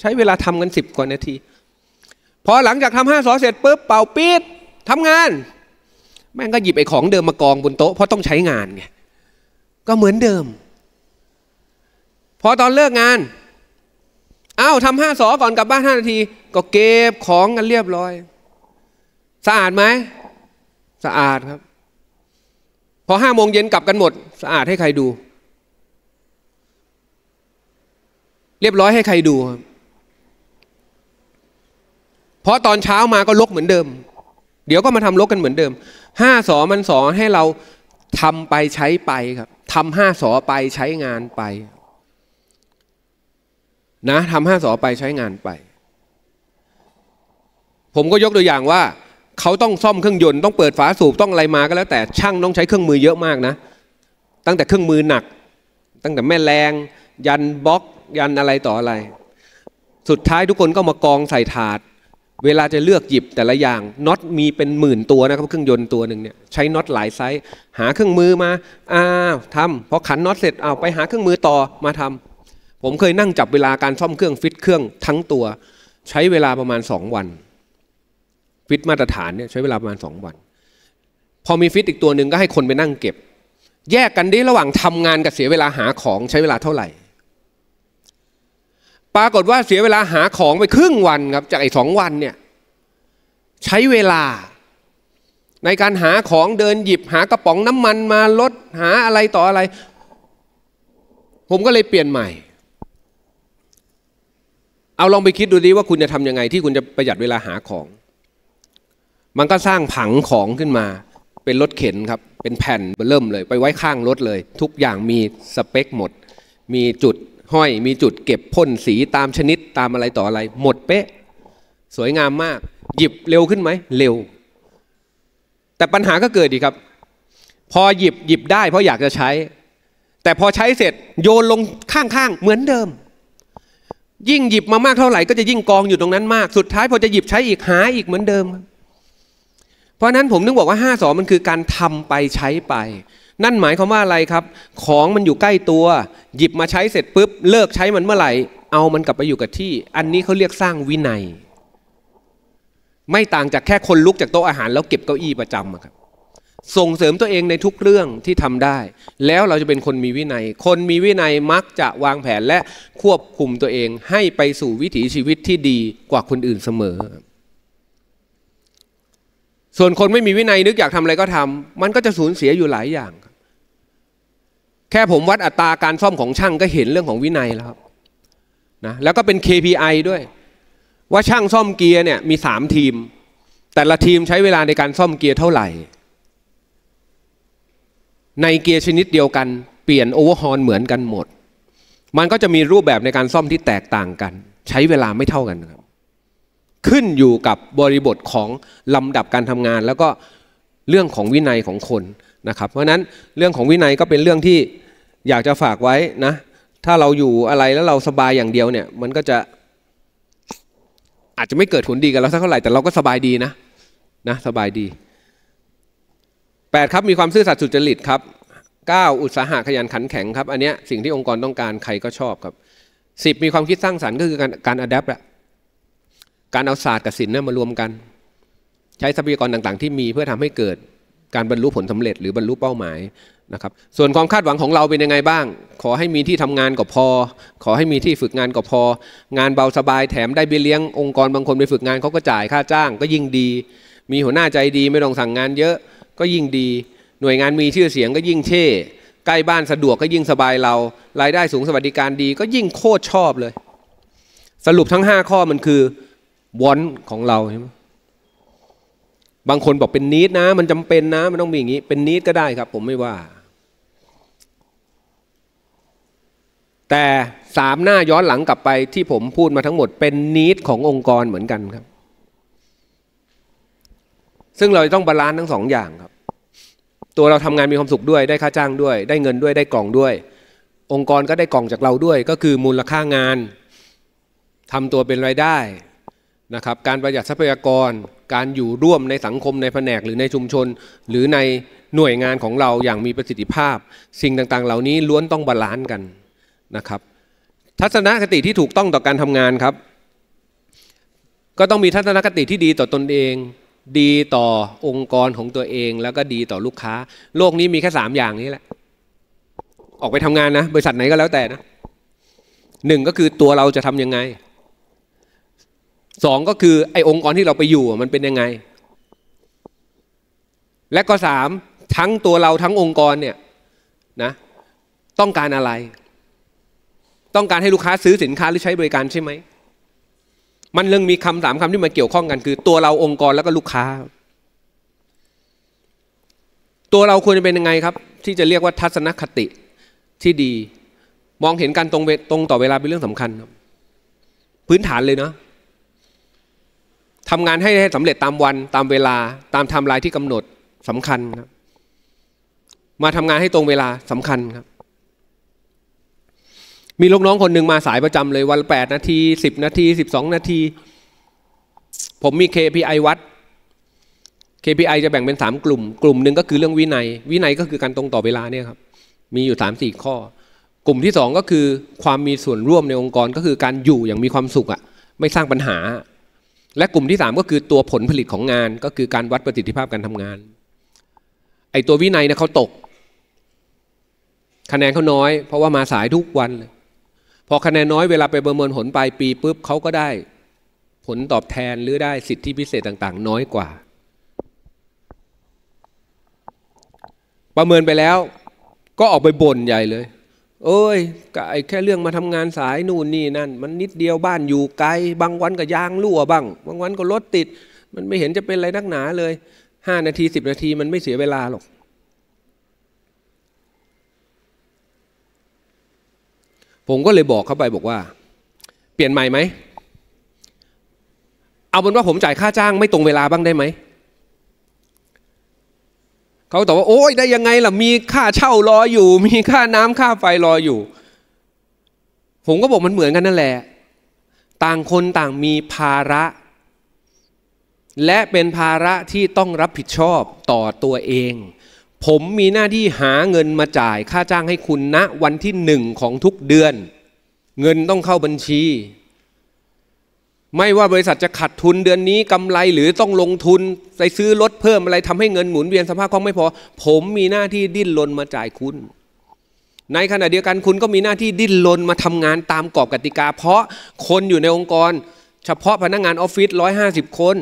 ใช้เวลาทำกันสิบกว่านาที พอหลังจากทำห้าสอเสร็จปุ๊บเป่าปี๊ดทำงาน แม่งก็หยิบไอ้ของเดิมมากองบนโต๊ะเพราะต้องใช้งานไงก็เหมือนเดิม พอตอนเลิกงานอ้าวทำห้าสอก่อนกลับบ้านห้านาที ก็เก็บของกันเรียบร้อยสะอาดไหม สะอาดครับพอห้าโมงเย็นกลับกันหมด สะอาดให้ใครดู เรียบร้อยให้ใครดูเพราะตอนเช้ามาก็ลกเหมือนเดิม เดี๋ยวก็มาทำลกกันเหมือนเดิมห้าสอมันสอนให้เราทำไปใช้ไปครับทำห้าสอไปใช้งานไป นะทำห้าสอไปใช้งานไป ผมก็ยกตัวอย่างว่าเขาต้องซ่อมเครื่องยนต์ต้องเปิดฝาสูบต้องอะไรมาก็แล้วแต่ช่างต้องใช้เครื่องมือเยอะมากนะ ตั้งแต่เครื่องมือหนัก ตั้งแต่แม่แรง ยันบล็อก ยันอะไรต่ออะไร สุดท้ายทุกคนก็มากองใส่ถาด เวลาจะเลือกหยิบแต่ละอย่างน็อตมีเป็นหมื่นตัวนะครับเครื่องยนต์ตัวหนึ่งเนี่ยใช้น็อตหลายไซส์หาเครื่องมือมาอ้าวทำพอขันน็อตเสร็จเอาไปหาเครื่องมือต่อมาทำ ผมเคยนั่งจับเวลาการซ่อมเครื่องฟิตเครื่องทั้งตัว ใช้เวลาประมาณ 2 วันฟิตมาตรฐานเนี่ยใช้เวลาประมาณสองวัน พอมีฟิตอีกตัวหนึ่งก็ให้คนไปนั่งเก็บ แยกกันดิระหว่างทำงานกับเสียเวลาหาของใช้เวลาเท่าไหร่ ปรากฏว่าเสียเวลาหาของไปครึ่งวันครับจากไอ้สองวันเนี่ยใช้เวลาในการหาของเดินหยิบหากระป๋องน้ำมันมาลดหาอะไรต่ออะไร ผมก็เลยเปลี่ยนใหม่ เอาลองไปคิดดูดิว่าคุณจะทำยังไงที่คุณจะประหยัดเวลาหาของมันก็สร้างผังของขึ้นมา เป็นรถเข็นครับ เป็นแผ่นเริ่มเลย ไปไว้ข้างรถเลย ทุกอย่างมีสเปคหมด มีจุดห้อย มีจุดเก็บพ่นสีตามชนิดตามอะไรต่ออะไร หมดเป๊ะ สวยงามมาก หยิบเร็วขึ้นไหมเร็ว แต่ปัญหาก็เกิดดีครับ พอหยิบหยิบได้เพราะอยากจะใช้ แต่พอใช้เสร็จโยนลงข้างๆ เหมือนเดิม ยิ่งหยิบมามากเท่าไหร่ก็จะยิ่งกองอยู่ตรงนั้นมากสุดท้ายพอจะหยิบใช้อีกหาอีกเหมือนเดิมครับเพราะนั้นผมนึกบอกว่า5งมันคือการทำไปใช้ไป นั่นหมายความว่าอะไรครับ ของมันอยู่ใกล้ตัว หยิบมาใช้เสร็จปุ๊บ เลิกใช้มันเมื่อไหร่ เอามันกลับไปอยู่กับที่ อันนี้เขาเรียกสร้างวินัย ไม่ต่างจากแค่คนลุกจากโต๊ะอาหารแล้วเก็บเก้าอี้ประจำครับ ส่งเสริมตัวเองในทุกเรื่องที่ทำได้ แล้วเราจะเป็นคนมีวินัย คนมีวินัยมักจะวางแผนและควบคุมตัวเอง ให้ไปสู่วิถีชีวิตที่ดีกว่าคนอื่นเสมอส่วนคนไม่มีวินัยนึกอยากทำอะไรก็ทำ มันก็จะสูญเสียอยู่หลายอย่าง แค่ผมวัดอัตราการซ่อมของช่างก็เห็นเรื่องของวินัยแล้วครับนะแล้วก็เป็น KPI ด้วย ว่าช่างซ่อมเกียร์เนี่ยมีสามทีม แต่ละทีมใช้เวลาในการซ่อมเกียร์เท่าไหร่ ในเกียร์ชนิดเดียวกันเปลี่ยนโอเวอร์ฮอ์เหมือนกันหมด มันก็จะมีรูปแบบในการซ่อมที่แตกต่างกัน ใช้เวลาไม่เท่ากันครับขึ้นอยู่กับบริบทของลำดับการทำงาน แล้วก็เรื่องของวินัยของคนนะครับ เพราะนั้นเรื่องของวินัยก็เป็นเรื่องที่อยากจะฝากไว้นะถ้าเราอยู่อะไรแล้วเราสบายอย่างเดียวเนี่ยมันก็จะอาจจะไม่เกิดผลดีกับเราสักเท่าไหร่แต่เราก็สบายดีนะ นะสบายดี 8ครับมีความซื่อสัตย์สุจริตครับ9 อุตสาหะขยันขันแข็งครับอันเนี้ยสิ่งที่องค์กรต้องการใครก็ชอบครับ10 มีความคิดสร้างสรรค์ก็คือการการอัดแอปแหละการเอาศาสตร์กับศิลป์มารวมกัน ใช้ทรัพยากรต่างๆ ที่มีเพื่อทำให้เกิดการบรรลุผลสำเร็จหรือบรรลุเป้าหมายนะครับ ส่วนความคาดหวังของเราเป็นยังไงบ้าง ขอให้มีที่ทำงานก็พอ ขอให้มีที่ฝึกงานก็พอ งานเบาสบายแถมได้เบี้ยเลี้ยง องค์กรบางคนไปฝึกงานเขาก็จ่ายค่าจ้าง ก็ยิ่งดี มีหัวหน้าใจดีไม่ต้องสั่งงาน เยอะก็ยิ่งดี หน่วยงานมีชื่อเสียงก็ยิ่งเท่ใกล้บ้านสะดวกก็ยิ่งสบายเรารายได้สูงสวัสดิการดี ก็ยิ่งโคตรชอบเลย สรุปทั้ง5ข้อมันคือวอนของเราใช่ไหมบางคนบอกเป็นนิดนะ มันจำเป็นนะมันต้องมีอย่างนี้เป็นนิดก็ได้ครับ ผมไม่ว่า แต่สามหน้าย้อนหลังกลับไปที่ผมพูดมาทั้งหมดเป็นนิดขององค์กรเหมือนกันครับ ซึ่งเราต้องบาลานซ์ทั้งสองอย่างครับ ตัวเราทำงานมีความสุขด้วยได้ค่าจ้างด้วย ได้เงินด้วยได้กล่องด้วย องค์กรก็ได้กล่องจากเราด้วย ก็คือมูลค่างาน ทำตัวเป็นรายได้นะครับการประหยัดทรัพยากร การอยู่ร่วมในสังคมในแผนกหรือในชุมชน หรือในหน่วยงานของเราอย่างมีประสิทธิภาพ สิ่งต่าง ๆ เหล่านี้ล้วนต้องบาลานซ์กันนะครับ ทัศนคติที่ถูกต้องต่อการทำงานครับ ก็ต้องมีทัศนคติที่ดีต่อตนเอง ดีต่อองค์กรของตัวเอง แล้วก็ดีต่อลูกค้า โลกนี้มีแค่3อย่างนี้แหละ ออกไปทำงานนะบริษัทไหนก็แล้วแต่นะหนึ่งก็คือตัวเราจะทํำยังไงสองก็คือไอ้องค์กรที่เราไปอยู่มันเป็นยังไง และก็สาม ทั้งตัวเราทั้งองค์กรเนี่ยนะ ต้องการอะไร ต้องการให้ลูกค้าซื้อสินค้าหรือใช้บริการใช่ไหม มันเรื่องมีคำสามคำที่มาเกี่ยวข้องกันคือตัวเราองค์กรแล้วก็ลูกค้า ตัวเราควรจะเป็นยังไงครับ ที่จะเรียกว่าทัศนคติที่ดี มองเห็นการตรงตรงต่อเวลาเป็นเรื่องสำคัญพื้นฐานเลยเนาะทำงานให้ให้สำเร็จตามวันตามเวลาตามไทม์ไลน์ที่กำหนดสำคัญครับมาทำงานให้ตรงเวลาสำคัญครับ มีลูกน้องคนหนึ่งมาสายประจำเลยวันแปดนาทีสิบนาทีสิบสองนาที ผมมี KPI วัด KPI จะแบ่งเป็นสามกลุ่มกลุ่มหนึ่งก็คือเรื่องวินัย วินัยก็คือการตรงต่อเวลาเนี่ยครับ มีอยู่สามสี่ข้อ กลุ่มที่สองก็คือความมีส่วนร่วมในองค์กรก็คือการอยู่อย่างมีความสุขอะไม่สร้างปัญหาและกลุ่มที่3ก็คือตัวผลผลิตของงานก็คือการวัดประสิทธิภาพการทำงาน ไอ้ตัววินัยนะเขาตก คะแนนเขาน้อย เพราะว่ามาสายทุกวันเลย พอคะแนนน้อยเวลาไปประเมินผลปลายปีปุ๊บเขาก็ได้ ผลตอบแทนหรือได้สิทธิพิเศษต่าง ๆ น้อยกว่า ประเมินไปแล้ว ก็ออกไปบ่นใหญ่เลยเอ้ยกไอ้แค่เรื่องมาทำงานสายนู่นนี่นั่นมันนิดเดียวบ้านอยู่ไกล บางวันก็ยางรั่วบ้างบางวันก็รถติด มันไม่เห็นจะเป็นอะไรนักหนาเลย ห้านาทีสิบนาทีมันไม่เสียเวลาหรอก ผมก็เลยบอกเขาไปบอกว่า เปลี่ยนใหม่ไหม เอาเป็นว่าผมจ่ายค่าจ้างไม่ตรงเวลาบ้างได้ไหมเขาตอบว่า โอ้ยได้ยังไงล่ะมีค่าเช่ารออยู่ มีค่าน้ำค่าไฟรออยู่ ผมก็บอกมันเหมือนกันนั่นแหละ ต่างคนต่างมีภาระ และเป็นภาระที่ต้องรับผิดชอบต่อตัวเอง ผมมีหน้าที่หาเงินมาจ่าย ค่าจ้างให้คุณณนะ วันที่หนึ่งของทุกเดือน เงินต้องเข้าบัญชีไม่ว่าบริษัทจะขาดทุนเดือนนี้กำไรหรือต้องลงทุนไปซื้อรถเพิ่มอะไรทำให้เงินหมุนเวียนสภาพคล่องไม่พอ ผมมีหน้าที่ดิ้นรนมาจ่ายคุณ ในขณะเดียวกันคุณก็มีหน้าที่ดิ้นรนมาทำงานตามกรอบกติกา เพราะคนอยู่ในองค์กร เฉพาะพนักงานออฟฟิศร้อยห้าสิบคน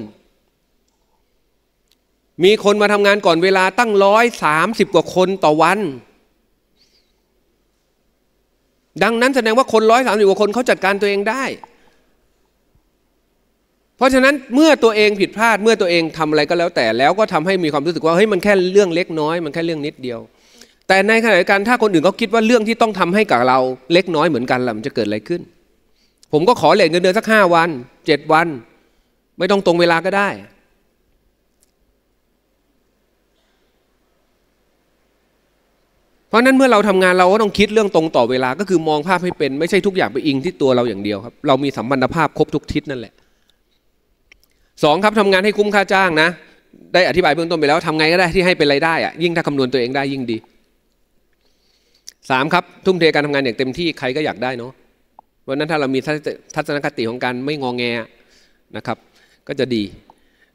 มีคนมาทำงานก่อนเวลาตั้งร้อยสามสิบกว่าคนต่อวัน ดังนั้นแสดงว่าคนร้อยสามสิบกว่าคนเขาจัดการตัวเองได้เพราะฉะนั้นเมื่อตัวเองผิดพลาดเมื่อตัวเองทำอะไรก็แล้ว แต่แล้วก็ทำให้มีความรู้สึกว่าเฮ้ยมันแค่เรื่องเล็กน้อย มันแค่เรื่องนิดเดียว แต่ในขณะเดียวกันถ้าคนอื่นเขาคิดว่าเรื่องที่ต้องทำให้กับเราเล็กน้อยเหมือนกันล่ะมันจะเกิดอะไรขึ้น ผมก็ขอเหลทเงินเดือนสักห้าวันเจ็ดวัน ไม่ต้องตรงเวลาก็ได้ เพราะนั้นเมื่อเราทำงานเราก็ต้องคิดเรื่องตรงต่อเวลาก็คือมองภาพให้เป็น ไม่ใช่ทุกอย่างไปอิงที่ตัวเราอย่างเดียวครับเรามีสัมพันธภาพครบทุกทิศนั่นแหละสองครับทำงานให้คุ้มค่าจ้างนะ ได้อธิบายเบื้องต้นไปแล้วทำไงก็ได้ที่ให้เป็นรายได้อะยิ่งถ้าคำนวณตัวเองได้ยิ่งดีสามครับทุ่มเทการทำงานอย่างเต็มที่ใครก็อยากได้เนาะวันนั้นถ้าเรามีทัศนคติของการไม่งองแงนะครับ ก็จะดี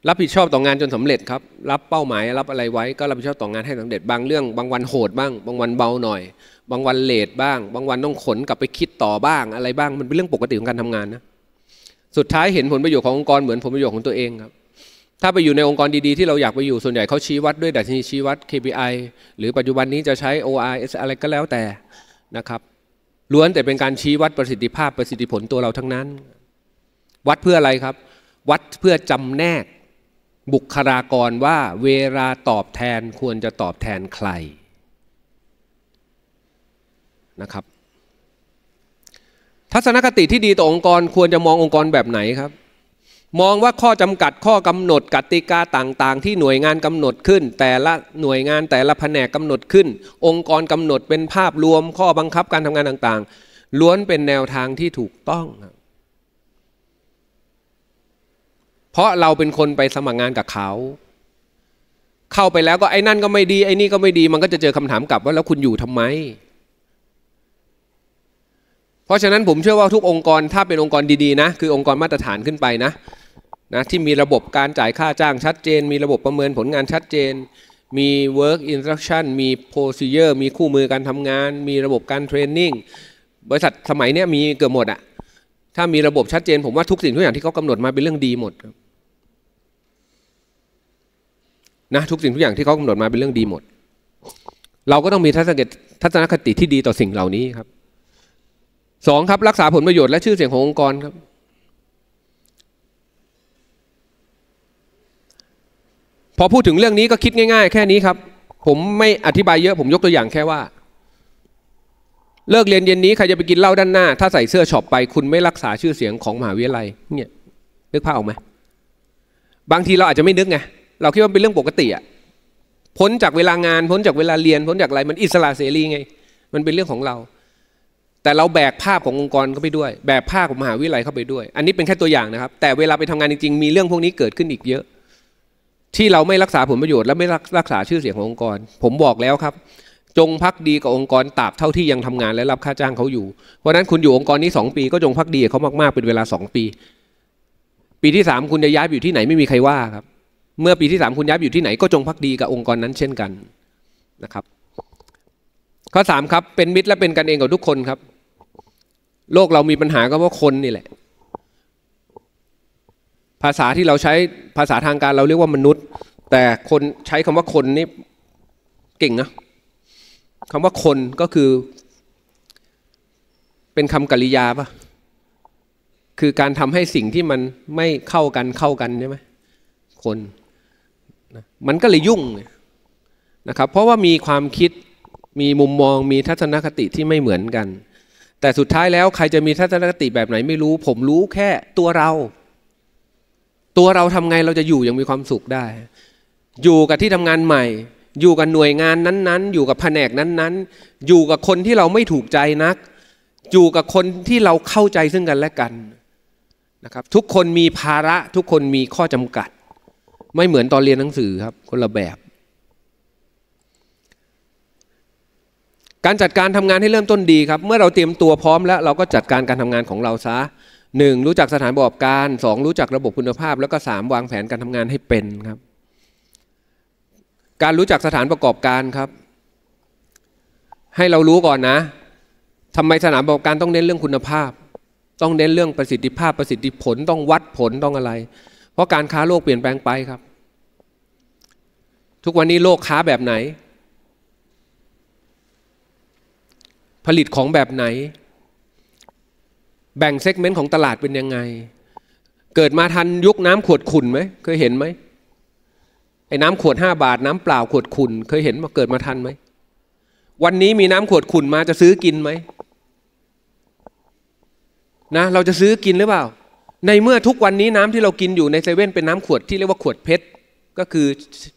รับผิดชอบต่องานจนสำเร็จครับรับเป้าหมาย รับอะไรไว้ก็รับผิดชอบต่องานให้สำเร็จบางเรื่อง บางวันโหดบ้าง บางวันเบาหน่อย บางวันเลทบ้าง บางวันต้องขนกลับไปคิดต่อบ้าง อะไรบ้างมันเป็นเรื่องปกติของการทำงานนะสุดท้ายเห็นผลประโยชน์ขององค์กรเหมือนผลประโยชน์ของตัวเองครับ ถ้าไปอยู่ในองค์กรดีๆ ที่เราอยากไปอยู่ส่วนใหญ่เขาชี้วัดด้วยดัชนีชี้วัด KPI หรือปัจจุบันนี้จะใช้ o i s อะไรก็แล้วแต่นะครับ ล้วนแต่เป็นการชี้วัดประสิทธิภาพประสิทธิผลตัวเราทั้งนั้น วัดเพื่ออะไรครับ วัดเพื่อจำแนกบุคลากรว่าเวลาตอบแทนควรจะตอบแทนใคร นะครับทัศนคติที่ดีต่อองค์กรควรจะมององค์กรแบบไหนครับ มองว่าข้อจำกัดข้อกำหนดกติกาต่างๆ ที่หน่วยงานกำหนดขึ้น แต่ละหน่วยงานแต่ละแผนกกาหนดขึ้น องค์กรกำหนดเป็นภาพรวม ข้อบังคับการทำงานต่าง ๆ ล้วนเป็นแนวทางที่ถูกต้องครับเพราะเราเป็นคนไปสมัครงานกับเขา เข้าไปแล้วก็ไอ้นั่นก็ไม่ดีไอ้นี่ก็ไม่ดี มันก็จะเจอคำถามกลับว่าแล้วคุณอยู่ทำไมเพราะฉะนั้นผมเชื่อว่าทุกองค์กร ถ้าเป็นองค์กรดีๆนะ คือองค์กรมาตรฐานขึ้นไปนะนะ ที่มีระบบการจ่ายค่าจ้างชัดเจน มีระบบประเมินผลงานชัดเจน มี work instruction มี procedure มีคู่มือการทำงาน มีระบบการเทรนนิ่งบริษัทสมัยนี้มีเกือบหมดอะถ้ามีระบบชัดเจน ผมว่าทุกสิ่งทุกอย่างที่เขากำหนดมาเป็นเรื่องดีหมดนะทุกสิ่งทุกอย่างที่เขากำหนดมาเป็นเรื่องดีหมด เราก็ต้องมีทัศนคติที่ดีต่อสิ่งเหล่านี้ครับสองครับรักษาผลประโยชน์และชื่อเสียงขององค์กรครับ พอพูดถึงเรื่องนี้ก็คิดง่ายๆแค่นี้ครับ ผมไม่อธิบายเยอะ ผมยกตัวอย่างแค่ว่า เลิกเรียนเย็นนี้ใครจะไปกินเหล้าด้านหน้า ถ้าใส่เสื้อช็อปไปคุณไม่รักษาชื่อเสียงของมหาวิทยาลัยเนี่ยนึกภาพออกไหมบางทีเราอาจจะไม่นึกไงเราคิดว่าเป็นเรื่องปกติอะพ้นจากเวลางานพ้นจากเวลาเรียนพ้นจากอะไร มันอิสระเสรีไง มันเป็นเรื่องของเราแต่เราแบกภาพขององค์กรเข้าไปด้วย แบกภาพของมหาวิทยาลัยเข้าไปด้วย อันนี้เป็นแค่ตัวอย่างนะครับ แต่เวลาไปทำงานจริงๆมีเรื่องพวกนี้เกิดขึ้นอีกเยอะ ที่เราไม่รักษาผลประโยชน์และไม่รักษาชื่อเสียงขององค์กร ผมบอกแล้วครับ จงพักดีกับองค์กรตราบเท่าที่ยังทำงาน และรับค่าจ้างเขาอยู่เพราะนั้นคุณอยู่องค์กรนี้2ปี ก็จงพักดีเขามากๆเป็นเวลา2ปี ปีที่3คุณจะย้ายอยู่ที่ไหนไม่มีใครว่าครับ เมื่อปีที่3คุณย้ายอยู่ที่ไหนก็จงพักดีกับองค์กรนั้นเช่นกันนะครับ ข้อ3ครับเป็นมิตรและเป็นกันเองกับทุกคนครับโลกเรามีปัญหาก็เพราะคนนี่แหละ ภาษาที่เราใช้ภาษาทางการเราเรียกว่ามนุษย์ แต่คนใช้คำว่าคนนี่เก่งนะคำว่าคนก็คือเป็นคำกริยาปะคือการทำให้สิ่งที่มันไม่เข้ากันเข้ากันใช่ไหมคนมันก็เลยยุ่งนะครับ เพราะว่ามีความคิดมีมุมมองมีทัศนคติที่ไม่เหมือนกันแต่สุดท้ายแล้วใครจะมีทัศนคติแบบไหนไม่รู้ ผมรู้แค่ตัวเรา ตัวเราทำไงเราจะอยู่อย่างมีความสุขได้ อยู่กับที่ทำงานใหม่ อยู่กับหน่วยงานนั้นๆ อยู่กับแผนกนั้นๆ อยู่กับคนที่เราไม่ถูกใจนัก อยู่กับคนที่เราเข้าใจซึ่งกันและกันนะครับ ทุกคนมีภาระ ทุกคนมีข้อจำกัด ไม่เหมือนตอนเรียนหนังสือครับคนละแบบการจัดการทำงานให้เริ่มต้นดีครับ เมื่อเราเตรียมตัวพร้อมแล้วเราก็จัดการการทำงานของเราซะหนึ่งรู้จักสถานประกอบการ 2 รู้จักระบบคุณภาพ แล้วก็3วางแผนการทำงานให้เป็นครับ การรู้จักสถานประกอบการครับ ให้เรารู้ก่อนนะ ทำไมสถานประกอบการต้องเน้นเรื่องคุณภาพ ต้องเน้นเรื่องประสิทธิภาพประสิทธิผลต้องวัดผลต้องอะไร เพราะการค้าโลกเปลี่ยนแปลงไปครับ ทุกวันนี้โลกค้าแบบไหนผลิตของแบบไหน แบ่งเซกเมนต์ของตลาดเป็นยังไง เกิดมาทันยุคน้ำขวดขุ่นไหมเคยเห็นไหมไอ้น้ำขวดห้าบาทน้ำเปล่าขวดขุ่น เคยเห็นมาเกิดมาทันไหมวันนี้มีน้ำขวดขุ่นมาจะซื้อกินไหมนะ เราจะซื้อกินหรือเปล่า ในเมื่อทุกวันนี้น้ำที่เรากินอยู่ในเซเว่นเป็นน้ำขวดที่เรียกว่าขวดเพชรก็คือ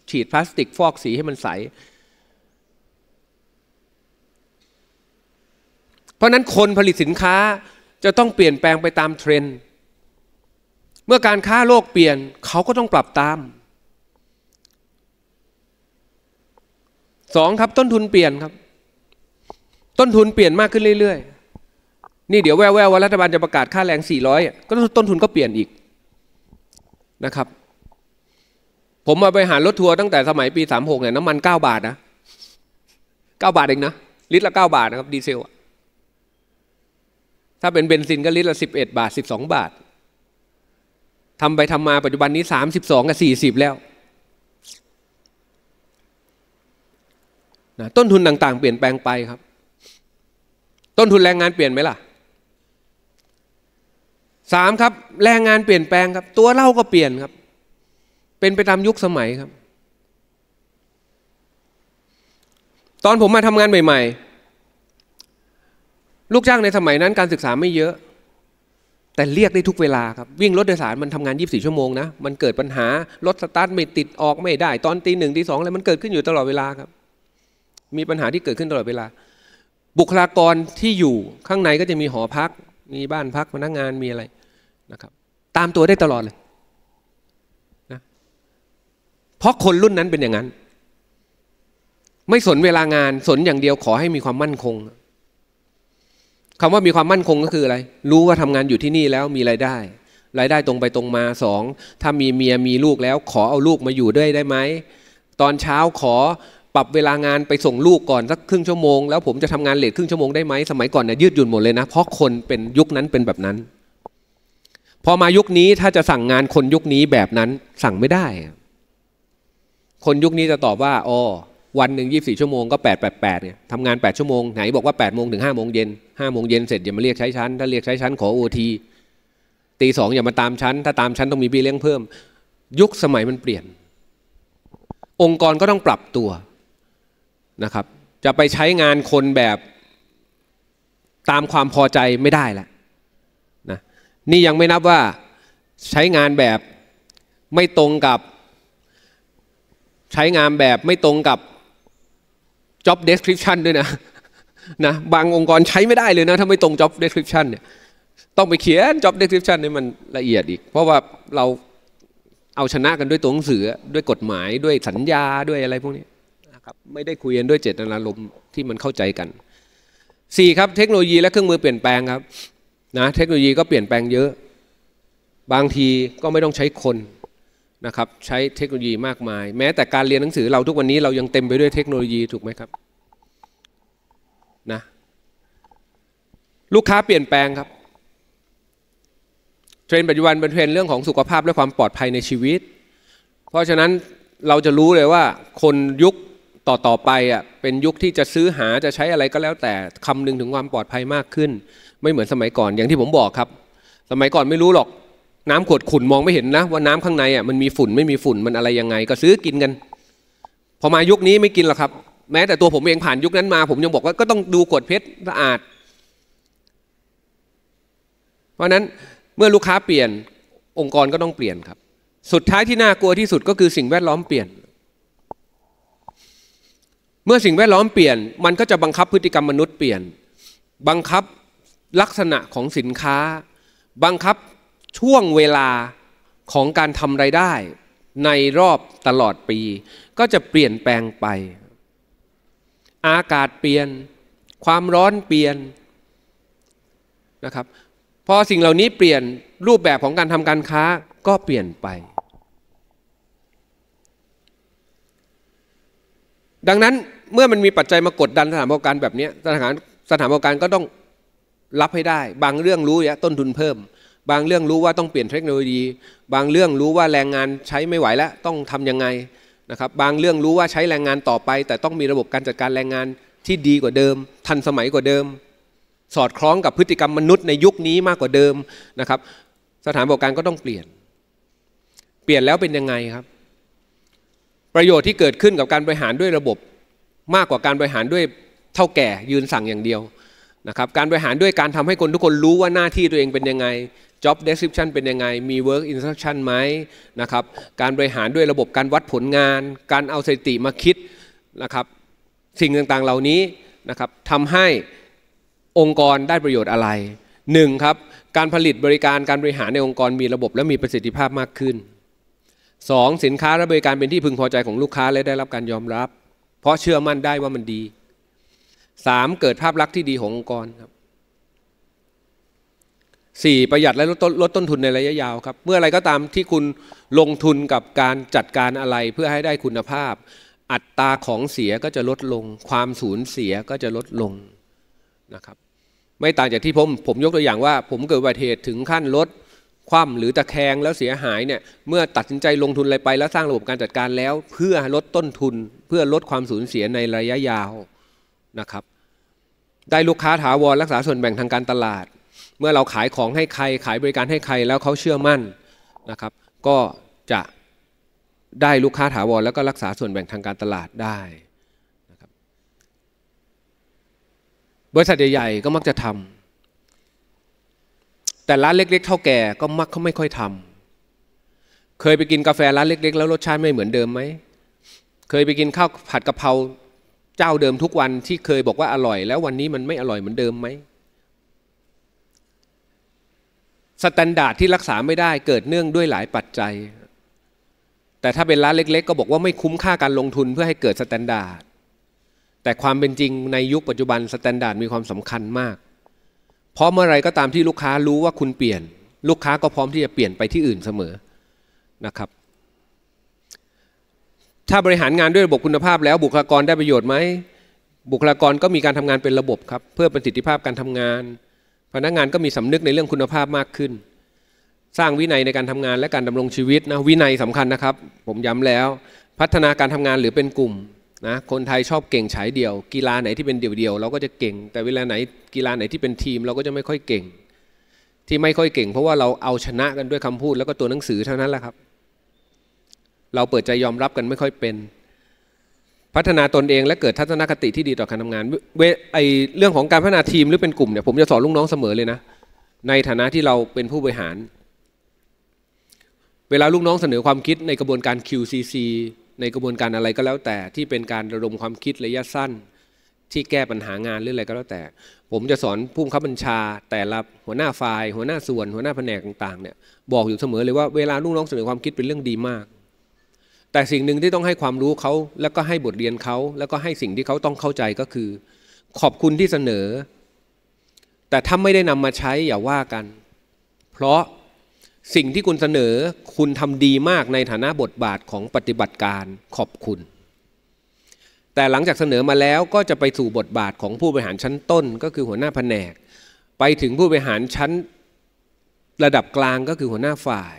ฉีดพลาสติก ฟอกสีให้มันใสเพราะนั้นคนผลิตสินค้าจะต้องเปลี่ยนแปลงไปตามเทรนด์ เมื่อการค้าโลกเปลี่ยนเขาก็ต้องปรับตาม สองครับต้นทุนเปลี่ยนครับ ต้นทุนเปลี่ยนมากขึ้นเรื่อย ๆ นี่เดี๋ยวแววๆว่ารัฐบาลจะประกาศค่าแรง 400 ก็ต้นทุนก็เปลี่ยนอีกนะครับ ผมมาไปหารถทัวร์ตั้งแต่สมัยปี 36 เนี่ยน้ำมัน 9 บาทนะ 9 บาทเองนะลิตรละ 9 บาทนะครับ ดีเซลอะถ้าเป็นเบนซินก็ลิตรละสิบเอ็ดบาทสิบสองบาททำไปทำมาปัจจุบันนี้สามสิบสองกับสี่สิบแล้วนะต้นทุนต่าง ๆ เปลี่ยนแปลงไปครับ ต้นทุนแรงงานเปลี่ยนไหมล่ะสามครับ แรงงานเปลี่ยนแปลงครับ ตัวเล่าก็เปลี่ยนครับ เป็นไปตามยุคสมัยครับ ตอนผมมาทำงานใหม่ ๆลูกจ้างในสมัยนั้นการศึกษาไม่เยอะ แต่เรียกได้ทุกเวลาครับวิ่งรถโดยสารมันทำงาน24 ชั่วโมงนะมันเกิดปัญหารถสตาร์ทไม่ติดออกไม่ได้ ตอนตีหนึ่งตีสองอะไร มันเกิดขึ้นอยู่ตลอดเวลาครับ มีปัญหาที่เกิดขึ้นตลอดเวลา บุคลากรที่อยู่ข้างในก็จะมีหอพัก มีบ้านพักพนักงานมีอะไรนะครับ ตามตัวได้ตลอดเลยนะเพราะคนรุ่นนั้นเป็นอย่างนั้น ไม่สนเวลางานสนอย่างเดียวขอให้มีความมั่นคงคำว่ามีความมั่นคงก็คืออะไรรู้ว่าทำงานอยู่ที่นี่แล้วมีรายได้รายได้ตรงไปตรงมาสองถ้ามีเมียมีลูกแล้วขอเอาลูกมาอยู่ด้วยได้ไหมตอนเช้าขอปรับเวลางานไปส่งลูกก่อนสักครึ่งชั่วโมง แล้วผมจะทำงานเลทครึ่งชั่วโมงได้ไหมสมัยก่อนเนี่ยยืดหยุ่นหมดเลยนะ เพราะคนเป็นยุคนั้นเป็นแบบนั้น พอมายุคนี้ถ้าจะสั่งงานคนยุคนี้แบบนั้นสั่งไม่ได้ คนยุคนี้จะตอบว่าอ๋อวันหนึ่งยีชั่วโมง ก็8ปดแปดแปดเนี่ย ทำงาน 8 ชั่วโมง ไหน บอกว่า8ปดโมง ถึงห้าโมง เย็นห้าโมงเย็น เสร็จ อย่ามาเรียกใช้ชั้น ถ้าเรียกใช้ชั้น ขอโอทีตีสองอย่ามาตามชั้น ถ้าตามชั้น ต้องมีบีเลี้ยงเพิ่ม ยุคสมัยมันเปลี่ยน องค์กรก็ต้องปรับตัวนะครับ จะไปใช้งานคนแบบตามความพอใจไม่ได้ละนะ นี่ยังไม่นับว่าใช้งานแบบไม่ตรงกับใช้งานแบบไม่ตรงกับ job description ด้วยนะนะ บางองค์กรใช้ไม่ได้เลยนะ ถ้าไม่ตรง job description เนี่ย ต้องไปเขียน job description ให้มันละเอียดอีก เพราะว่าเราเอาชนะกันด้วยตัวหนังสือด้วยกฎหมายด้วยสัญญาด้วยอะไรพวกนี้นะครับไม่ได้คุยกันด้วยเจตนารมณ์ที่มันเข้าใจกัน 4. ครับเทคโนโลยี และเครื่องมือเปลี่ยนแปลงครับ นะ เทคโนโลยีก็เปลี่ยนแปลงเยอะ บางทีก็ไม่ต้องใช้คนนะครับใช้เทคโนโลยีมากมาย แม้แต่การเรียนหนังสือเราทุกวันนี้เรายังเต็มไปด้วยเทคโนโลยี ถูกไหมครับนะลูกค้าเปลี่ยนแปลงครับ เทรนปัจจุบันเป็นเทรนเรื่องของสุขภาพและความปลอดภัยในชีวิต เพราะฉะนั้นเราจะรู้เลยว่า คนยุคต่อต่อไปอ่ะเป็นยุคที่จะซื้อหาจะใช้อะไรก็แล้วแต่คำนึงถึงความปลอดภัยมากขึ้น ไม่เหมือนสมัยก่อนอย่างที่ผมบอกครับสมัยก่อนไม่รู้หรอกน้ำขวดขุ่นมองไม่เห็นนะ ว่าน้ำข้างในอ่ะมันมีฝุ่นไม่มีฝุ่นมันอะไรยังไง ก็ซื้อกินกัน พอมายุคนี้ไม่กินหรอกครับแม้แต่ตัวผมเองผ่านยุคนั้นมา ผมยังบอกว่าก็ต้องดูขวดเพชรสะอาด เพราะนั้นเมื่อลูกค้าเปลี่ยนองค์กรก็ต้องเปลี่ยนครับ สุดท้ายที่น่ากลัวที่สุด ก็คือสิ่งแวดล้อมเปลี่ยน เมื่อสิ่งแวดล้อมเปลี่ยน มันก็จะบังคับพฤติกรรมมนุษย์เปลี่ยน บังคับลักษณะของสินค้า บังคับช่วงเวลาของการทำไรายได้ในรอบตลอดปี ก็จะเปลี่ยนแปลงไป อากาศเปลี่ยนความร้อนเปลี่ยนนะครับพอสิ่งเหล่านี้เปลี่ยนรูปแบบของการทำการค้าก็เปลี่ยนไป ดังนั้นเมื่อมันมีปัจจัยมากดดันสถานประกอบการแบบนี้สถานสถานประกอบการก็ต้องรับให้ได้บางเรื่องรู้แล้วต้นทุนเพิ่มบางเรื่องรู้ว่าต้องเปลี่ยนเทคโนโลยี บางเรื่องรู้ว่าแรงงานใช้ไม่ไหวแล้วต้องทํำยังไงนะครับ บางเรื่องรู้ว่าใช้แรงงานต่อไป แต่ต้องมีระบบการจัดการแรงงานที่ดีกว่าเดิม ทันสมัยกว่าเดิม สอดคล้องกับพฤติกรรมมนุษย์ในยุคนี้มากกว่าเดิมนะครับสถานบริการก็ต้องเปลี่ยน เปลี่ยนแล้วเป็นยังไงครับ ประโยชน์ที่เกิดขึ้นกับการบริหารด้วยระบบ มากกว่าการบริหารด้วยเท่าแก่ยืนสั่งอย่างเดียวนะครับการบริหารด้วยการทำให้คนทุกคนรู้ว่าหน้าที่ตัวเองเป็นยังไง job description เป็นยังไง มี work instruction ไหมนะครับการบริหารด้วยระบบการวัดผลงาน การเอาสถิติมาคิดนะครับสิ่งต่างๆ เหล่านี้นะครับทำให้องค์กรได้ประโยชน์อะไรหนึ่งครับการผลิตบริการการบริหารในองค์กรมีระบบและมีประสิทธิภาพมากขึ้น 2. สินค้า และบริการเป็นที่พึงพอใจของลูกค้าและได้รับการยอมรับ เพราะเชื่อมั่นได้ว่ามันดีสามเกิดภาพลักษณ์ที่ดีขององค์กรครับสี่ประหยัดและลดต้นลดต้นทุนในระยะยาวครับ เมื่ออะไรก็ตามที่คุณลงทุนกับการจัดการอะไรเพื่อให้ได้คุณภาพ อัตราของเสียก็จะลดลง ความสูญเสียก็จะลดลงนะครับ ไม่ต่างจากที่ผมผมยกตัวอย่างว่า ผมเกิดอุบัติเหตุถึงขั้นลดคว่ำหรือตะแคงแล้วเสียหายเนี่ยเมื่อตัดสินใจลงทุนอะไรไป แล้วสร้างระบบการจัดการแล้ว เพื่อลดต้นทุน เพื่อลดความสูญเสียในระยะยาวนะครับได้ลูกค้าถาวรรักษาส่วนแบ่งทางการตลาด เมื่อเราขายของให้ใครขายบริการให้ใครแล้วเขาเชื่อมั่นนะครับก็จะได้ลูกค้าถาวรแล้วก็รักษาส่วนแบ่งทางการตลาดได้นะครับบริษัทใหญ่ ๆ ก็มักจะทำแต่ร้านเล็กๆ เท่าแก่ก็มักเขาไม่ค่อยทำเคยไปกินกาแฟร้านเล็กๆ แล้วรสชาติไม่เหมือนเดิมไหม เคยไปกินข้าวผัดกะเพราเจ้าเดิมทุกวันที่เคยบอกว่าอร่อย แล้ววันนี้มันไม่อร่อยเหมือนเดิมไหมสแตนดาร์ดที่รักษาไม่ได้เกิดเนื่องด้วยหลายปัจจัย แต่ถ้าเป็นร้านเล็กๆก็บอกว่าไม่คุ้มค่าการลงทุนเพื่อให้เกิดสแตนดาร์ดแต่ความเป็นจริงในยุคปัจจุบันสแตนดาร์ดมีความสำคัญมาก เพราะเมื่อไรก็ตามที่ลูกค้ารู้ว่าคุณเปลี่ยน ลูกค้าก็พร้อมที่จะเปลี่ยนไปที่อื่นเสมอนะครับถ้าบริหารงานด้วยระบบคุณภาพแล้ว บุคลากรได้ประโยชน์ไหมบุคลากรก็มีการทำงานเป็นระบบครับ เพื่อประสิทธิภาพการทำงาน พนักงานก็มีสำนึกในเรื่องคุณภาพมากขึ้น สร้างวินัยในการทำงานและการดำรงชีวิตนะวินัยสำคัญนะครับ ผมย้ำแล้วพัฒนาการทำงานหรือเป็นกลุ่มนะคนไทยชอบเก่งฉายเดี่ยว กีฬาไหนที่เป็นเดี่ยวเดียวเราก็จะเก่ง แต่เวลาไหน กีฬาไหนที่เป็นทีมเราก็จะไม่ค่อยเก่ง ที่ไม่ค่อยเก่ง เพราะว่าเราเอาชนะกันด้วยคำพูด แล้วก็ตัวหนังสือเท่านั้นแหละครับเราเปิดใจยอมรับกันไม่ค่อยเป็น พัฒนาตนเองและเกิดทัศนคติที่ดีต่อการทำงานเวไอเรื่องของการพัฒนาทีมหรือเป็นกลุ่มเนี่ยผมจะสอนลูกน้องเสมอเลยนะ ในฐานะที่เราเป็นผู้บริหาร เวลาลูกน้องเสนอความคิดในกระบวนการ QCC ในกระบวนการอะไรก็แล้วแต่ที่เป็นการระดมความคิดระยะสั้นที่แก้ปัญหางานหรืออะไรก็แล้วแต่ ผมจะสอนผู้บังคับบัญชา แต่ละหัวหน้าฝ่ายหัวหน้าส่วน หัวหน้าแผนกต่างๆเนี่ย บอกอยู่เสมอเลยว่าเวลาลูกน้องเสนอความคิดเป็นเรื่องดีมากแต่สิ่งหนึ่งที่ต้องให้ความรู้เขาแล้วก็ให้บทเรียนเขาแล้วก็ให้สิ่งที่เขาต้องเข้าใจก็คือ ขอบคุณที่เสนอ แต่ถ้าไม่ได้นำมาใช้อย่าว่ากัน เพราะสิ่งที่คุณเสนอ คุณทำดีมากในฐานะบทบาทของปฏิบัติการขอบคุณ แต่หลังจากเสนอมาแล้วก็จะไปสู่บทบาทของผู้บริหารชั้นต้น ก็คือหัวหน้าแผนก ไปถึงผู้บริหารชั้น ระดับกลางก็คือหัวหน้าฝ่าย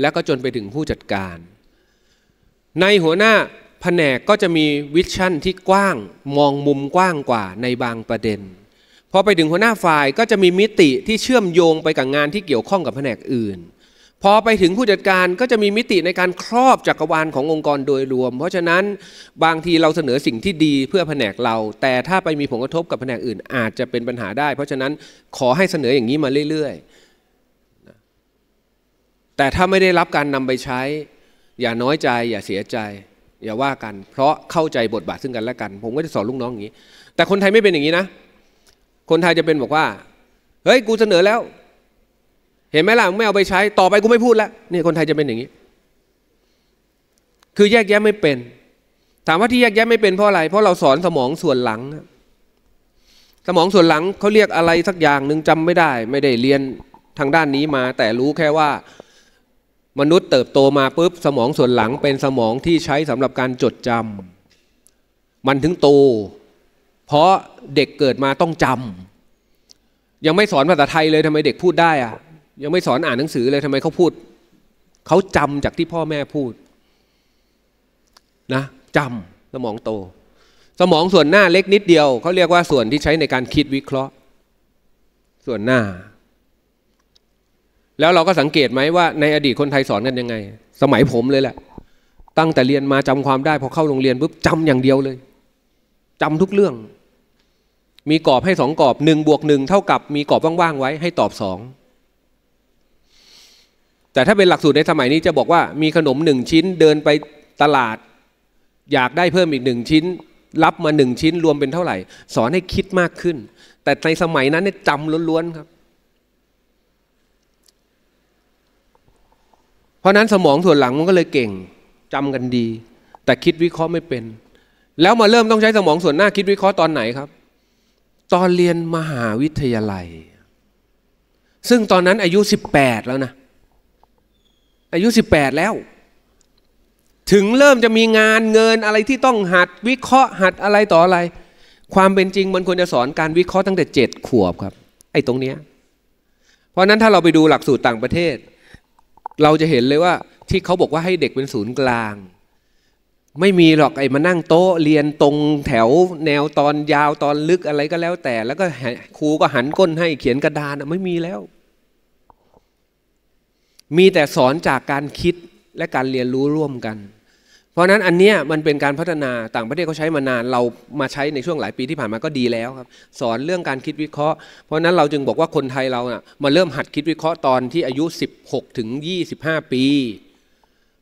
และก็จนไปถึงผู้จัดการในหัวหน้าแผนกก็จะมีวิชั่นที่กว้างมองมุมกว้างกว่าในบางประเด็น พอไปถึงหัวหน้าฝ่ายก็จะมีมิติที่เชื่อมโยงไปกับงานที่เกี่ยวข้องกับแผนกอื่น พอไปถึงผู้จัดการก็จะมีมิติในการครอบจักรวาลขององค์กรโดยรวม เพราะฉะนั้นบางทีเราเสนอสิ่งที่ดีเพื่อแผนกเรา แต่ถ้าไปมีผลกระทบกับแผนกอื่น อาจจะเป็นปัญหาได้ เพราะฉะนั้นขอให้เสนออย่างนี้มาเรื่อยๆแต่ถ้าไม่ได้รับการนำไปใช้อย่าน้อยใจ อย่าเสียใจ อย่าว่ากันเพราะเข้าใจบทบาทซึ่งกันและกัน ผมก็จะสอนลูกน้องอย่างนี้ แต่คนไทยไม่เป็นอย่างนี้นะ คนไทยจะเป็นบอกว่า เฮ้ย กูเสนอแล้ว เห็นไหมล่ะไม่เอาไปใช้ต่อไปกูไม่พูดแล้ว นี่คนไทยจะเป็นอย่างนี้ คือแยกแยะไม่เป็น ถามว่าที่แยกแยะไม่เป็นเพราะอะไร เพราะเราสอนสมองส่วนหลังสมองส่วนหลังเขาเรียกอะไรสักอย่างหนึ่งจำไม่ได้ ไม่ได้เรียนทางด้านนี้มา แต่รู้แค่ว่ามนุษย์เติบโตมาปุ๊บสมองส่วนหลังเป็นสมองที่ใช้สำหรับการจดจำมันถึงโตเพราะเด็กเกิดมาต้องจำยังไม่สอนภาษาไทยเลยทำไมเด็กพูดได้อะยังไม่สอนอ่านหนังสือเลยทำไมเขาพูด เขาจำจากที่พ่อแม่พูดนะจำสมองโต สมองส่วนหน้าเล็กนิดเดียว เขาเรียกว่าส่วนที่ใช้ในการคิดวิเคราะห์ ส่วนหน้าแล้วเราก็สังเกตไหมว่าในอดีตคนไทยสอนกันยังไง สมัยผมเลยแหละ ตั้งแต่เรียนมาจำความได้พอเข้าโรงเรียนปุ๊บจำอย่างเดียวเลย จำทุกเรื่อง มีกรอบให้สองกรอบหนึ่งบวกหนึ่งเท่ากับ มีกรอบว่างๆ ไว้ให้ตอบสองแต่ถ้าเป็นหลักสูตรในสมัยนี้จะบอกว่ามีขนมหนึ่งชิ้นเดินไปตลาด อยากได้เพิ่มอีกหนึ่งชิ้น รับมาหนึ่งชิ้นรวมเป็นเท่าไหร่ สอนให้คิดมากขึ้น แต่ในสมัยนั้นเนี่ยจำล้วนๆครับราะนั้นสมองส่วนหลังมันก็เลยเก่งจำกันดี แต่คิดวิเคราะห์ไม่เป็น แล้วมาเริ่มต้องใช้สมองส่วนหน้าคิดวิเคราะห์ตอนไหนครับ ตอนเรียนมหาวิทยาลัย ซึ่งตอนนั้นอายุ 18 แล้วนะอายุ18แล้ว ถึงเริ่มจะมีงานเงินอะไรที่ต้องหัด วิเคราะห์หัดอะไรต่ออะไร ความเป็นจริงมันควรจะสอนการวิเคราะห์ตั้งแต่7ขวบครับ ไอ้ตรงเนี้ยเพราะนั้นถ้าเราไปดูหลักสูตรต่างประเทศเราจะเห็นเลยว่า ที่เขาบอกว่าให้เด็กเป็นศูนย์กลาง ไม่มีหรอกไอ้มานั่งโต๊ะ เรียนตรงแถว แนวตอนยาวตอนลึกอะไรก็แล้วแต่ แล้วก็ครูก็หันก้นให้เขียนกระดานไม่มีแล้ว มีแต่สอนจากการคิดและการเรียนรู้ร่วมกันพราะนั้นอันเนี้ยมันเป็นการพัฒนาต่างประเทศเขาใช้มานานเรามาใช้ในช่วงหลายปีที่ผ่านมาก็ดีแล้วครับ สอนเรื่องการคิดวิเคราะห์เพราะนั้นเราจึงบอกว่าคนไทยเราน่ะมาเริ่มหัดคิดวิเคราะห์ตอนที่อายุ 16ถึง25 ปี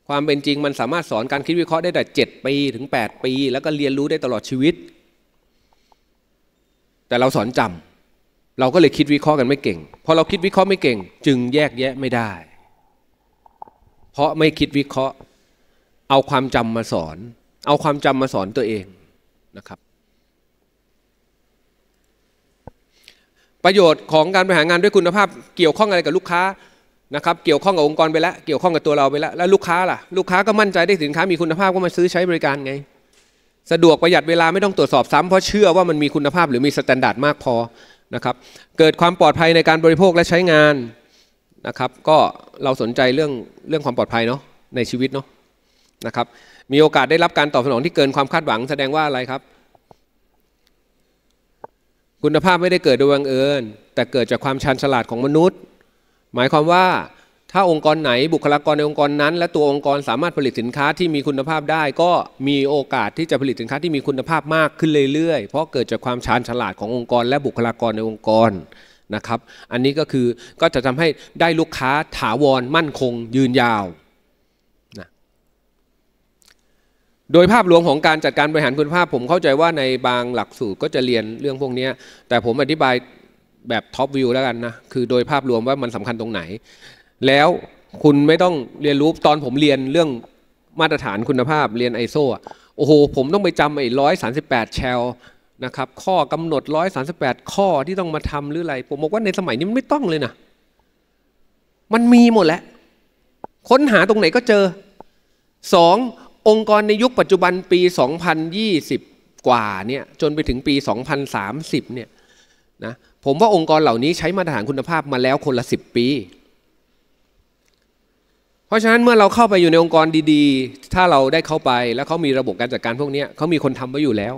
ความเป็นจริงมันสามารถสอนการคิดวิเคราะห์ได้แต่7ปีถึง 8 ปี แล้วก็เรียนรู้ได้ตลอดชีวิต แต่เราสอนจำ เราก็เลยคิดวิเคราะห์กันไม่เก่งพอเราคิดวิเคราะห์ไม่เก่ง จึงแยกแยะไม่ได้ เพราะไม่คิดวิเคราะห์เอาความจำมาสอน เอาความจำมาสอนตัวเองนะครับ ประโยชน์ของการบริหารงานด้วยคุณภาพเกี่ยวข้องอะไรกับลูกค้านะครับ เกี่ยวข้องกับองค์กรไปแล้ว เกี่ยวข้องกับตัวเราไปแล้ว แล้วลูกค้าล่ะ ลูกค้าก็มั่นใจได้สินค้า มีคุณภาพก็มาซื้อใช้บริการไง สะดวกประหยัดเวลาไม่ต้องตรวจสอบซ้ำเพราะเชื่อว่ามันมีคุณภาพหรือมีสแตนดานดมากพอนะครับ เกิดความปลอดภัยในการบริโภคและใช้งานนะครับ ก็เราสนใจเรื่องเรื่องความปลอดภัยเนาะในชีวิตเนาะนะครับมีโอกาสได้รับการตอบสนองที่เกินความคาดหวังแสดงว่าอะไรครับ คุณภาพไม่ได้เกิดโดยบังเอิญ แต่เกิดจากความชันฉลาดของมนุษย์ หมายความว่าถ้าองค์กรไหนบุคลากรในองค์กรนั้น และตัวองค์กรสามารถผลิตสินค้าที่มีคุณภาพได้ก็มีโอกาสที่จะผลิตสินค้าที่มีคุณภาพมากขึ้นเรื่อยๆ เพราะเกิดจากความชันฉลาดขององค์กร และบุคลากรในองค์กรนะครับอันนี้ก็คือก็จะทำให้ได้ลูกค้าถาวร มั่นคง ยืนยาวโดยภาพรวมของการจัดการบริหารคุณภาพ ผมเข้าใจว่าในบางหลักสูตรก็จะเรียนเรื่องพวกนี้ แต่ผมอธิบายแบบท็อปวิวแล้วกันนะ คือโดยภาพรวมว่ามันสำคัญตรงไหน แล้วคุณไม่ต้องเรียนรู้ตอนผมเรียนเรื่องมาตรฐานคุณภาพเรียนไอโซโอ้โห ผมต้องไปจำไอ้ร้อยสาสิบแปดแชลนะครับ ข้อกำหนดร้อยสาสิบแปดข้อที่ต้องมาทำหรืออะไร ผมบอกว่าในสมัยนี้มันไม่ต้องเลยนะมันมีหมดแล้วค้นหาตรงไหนก็เจอสององค์กรในยุคปัจจุบันปี 2020 กว่าเนี่ยจนไปถึงปี 2030 เนี่ยนะผมว่าองค์กรเหล่านี้ใช้มาตรฐานคุณภาพมาแล้วคนละ10 ปี เพราะฉะนั้นเมื่อเราเข้าไปอยู่ในองค์กรดี ๆ ถ้าเราได้เข้าไปแล้วเขามีระบบการจัดการพวกนี้เขามีคนทำไว้อยู่แล้ว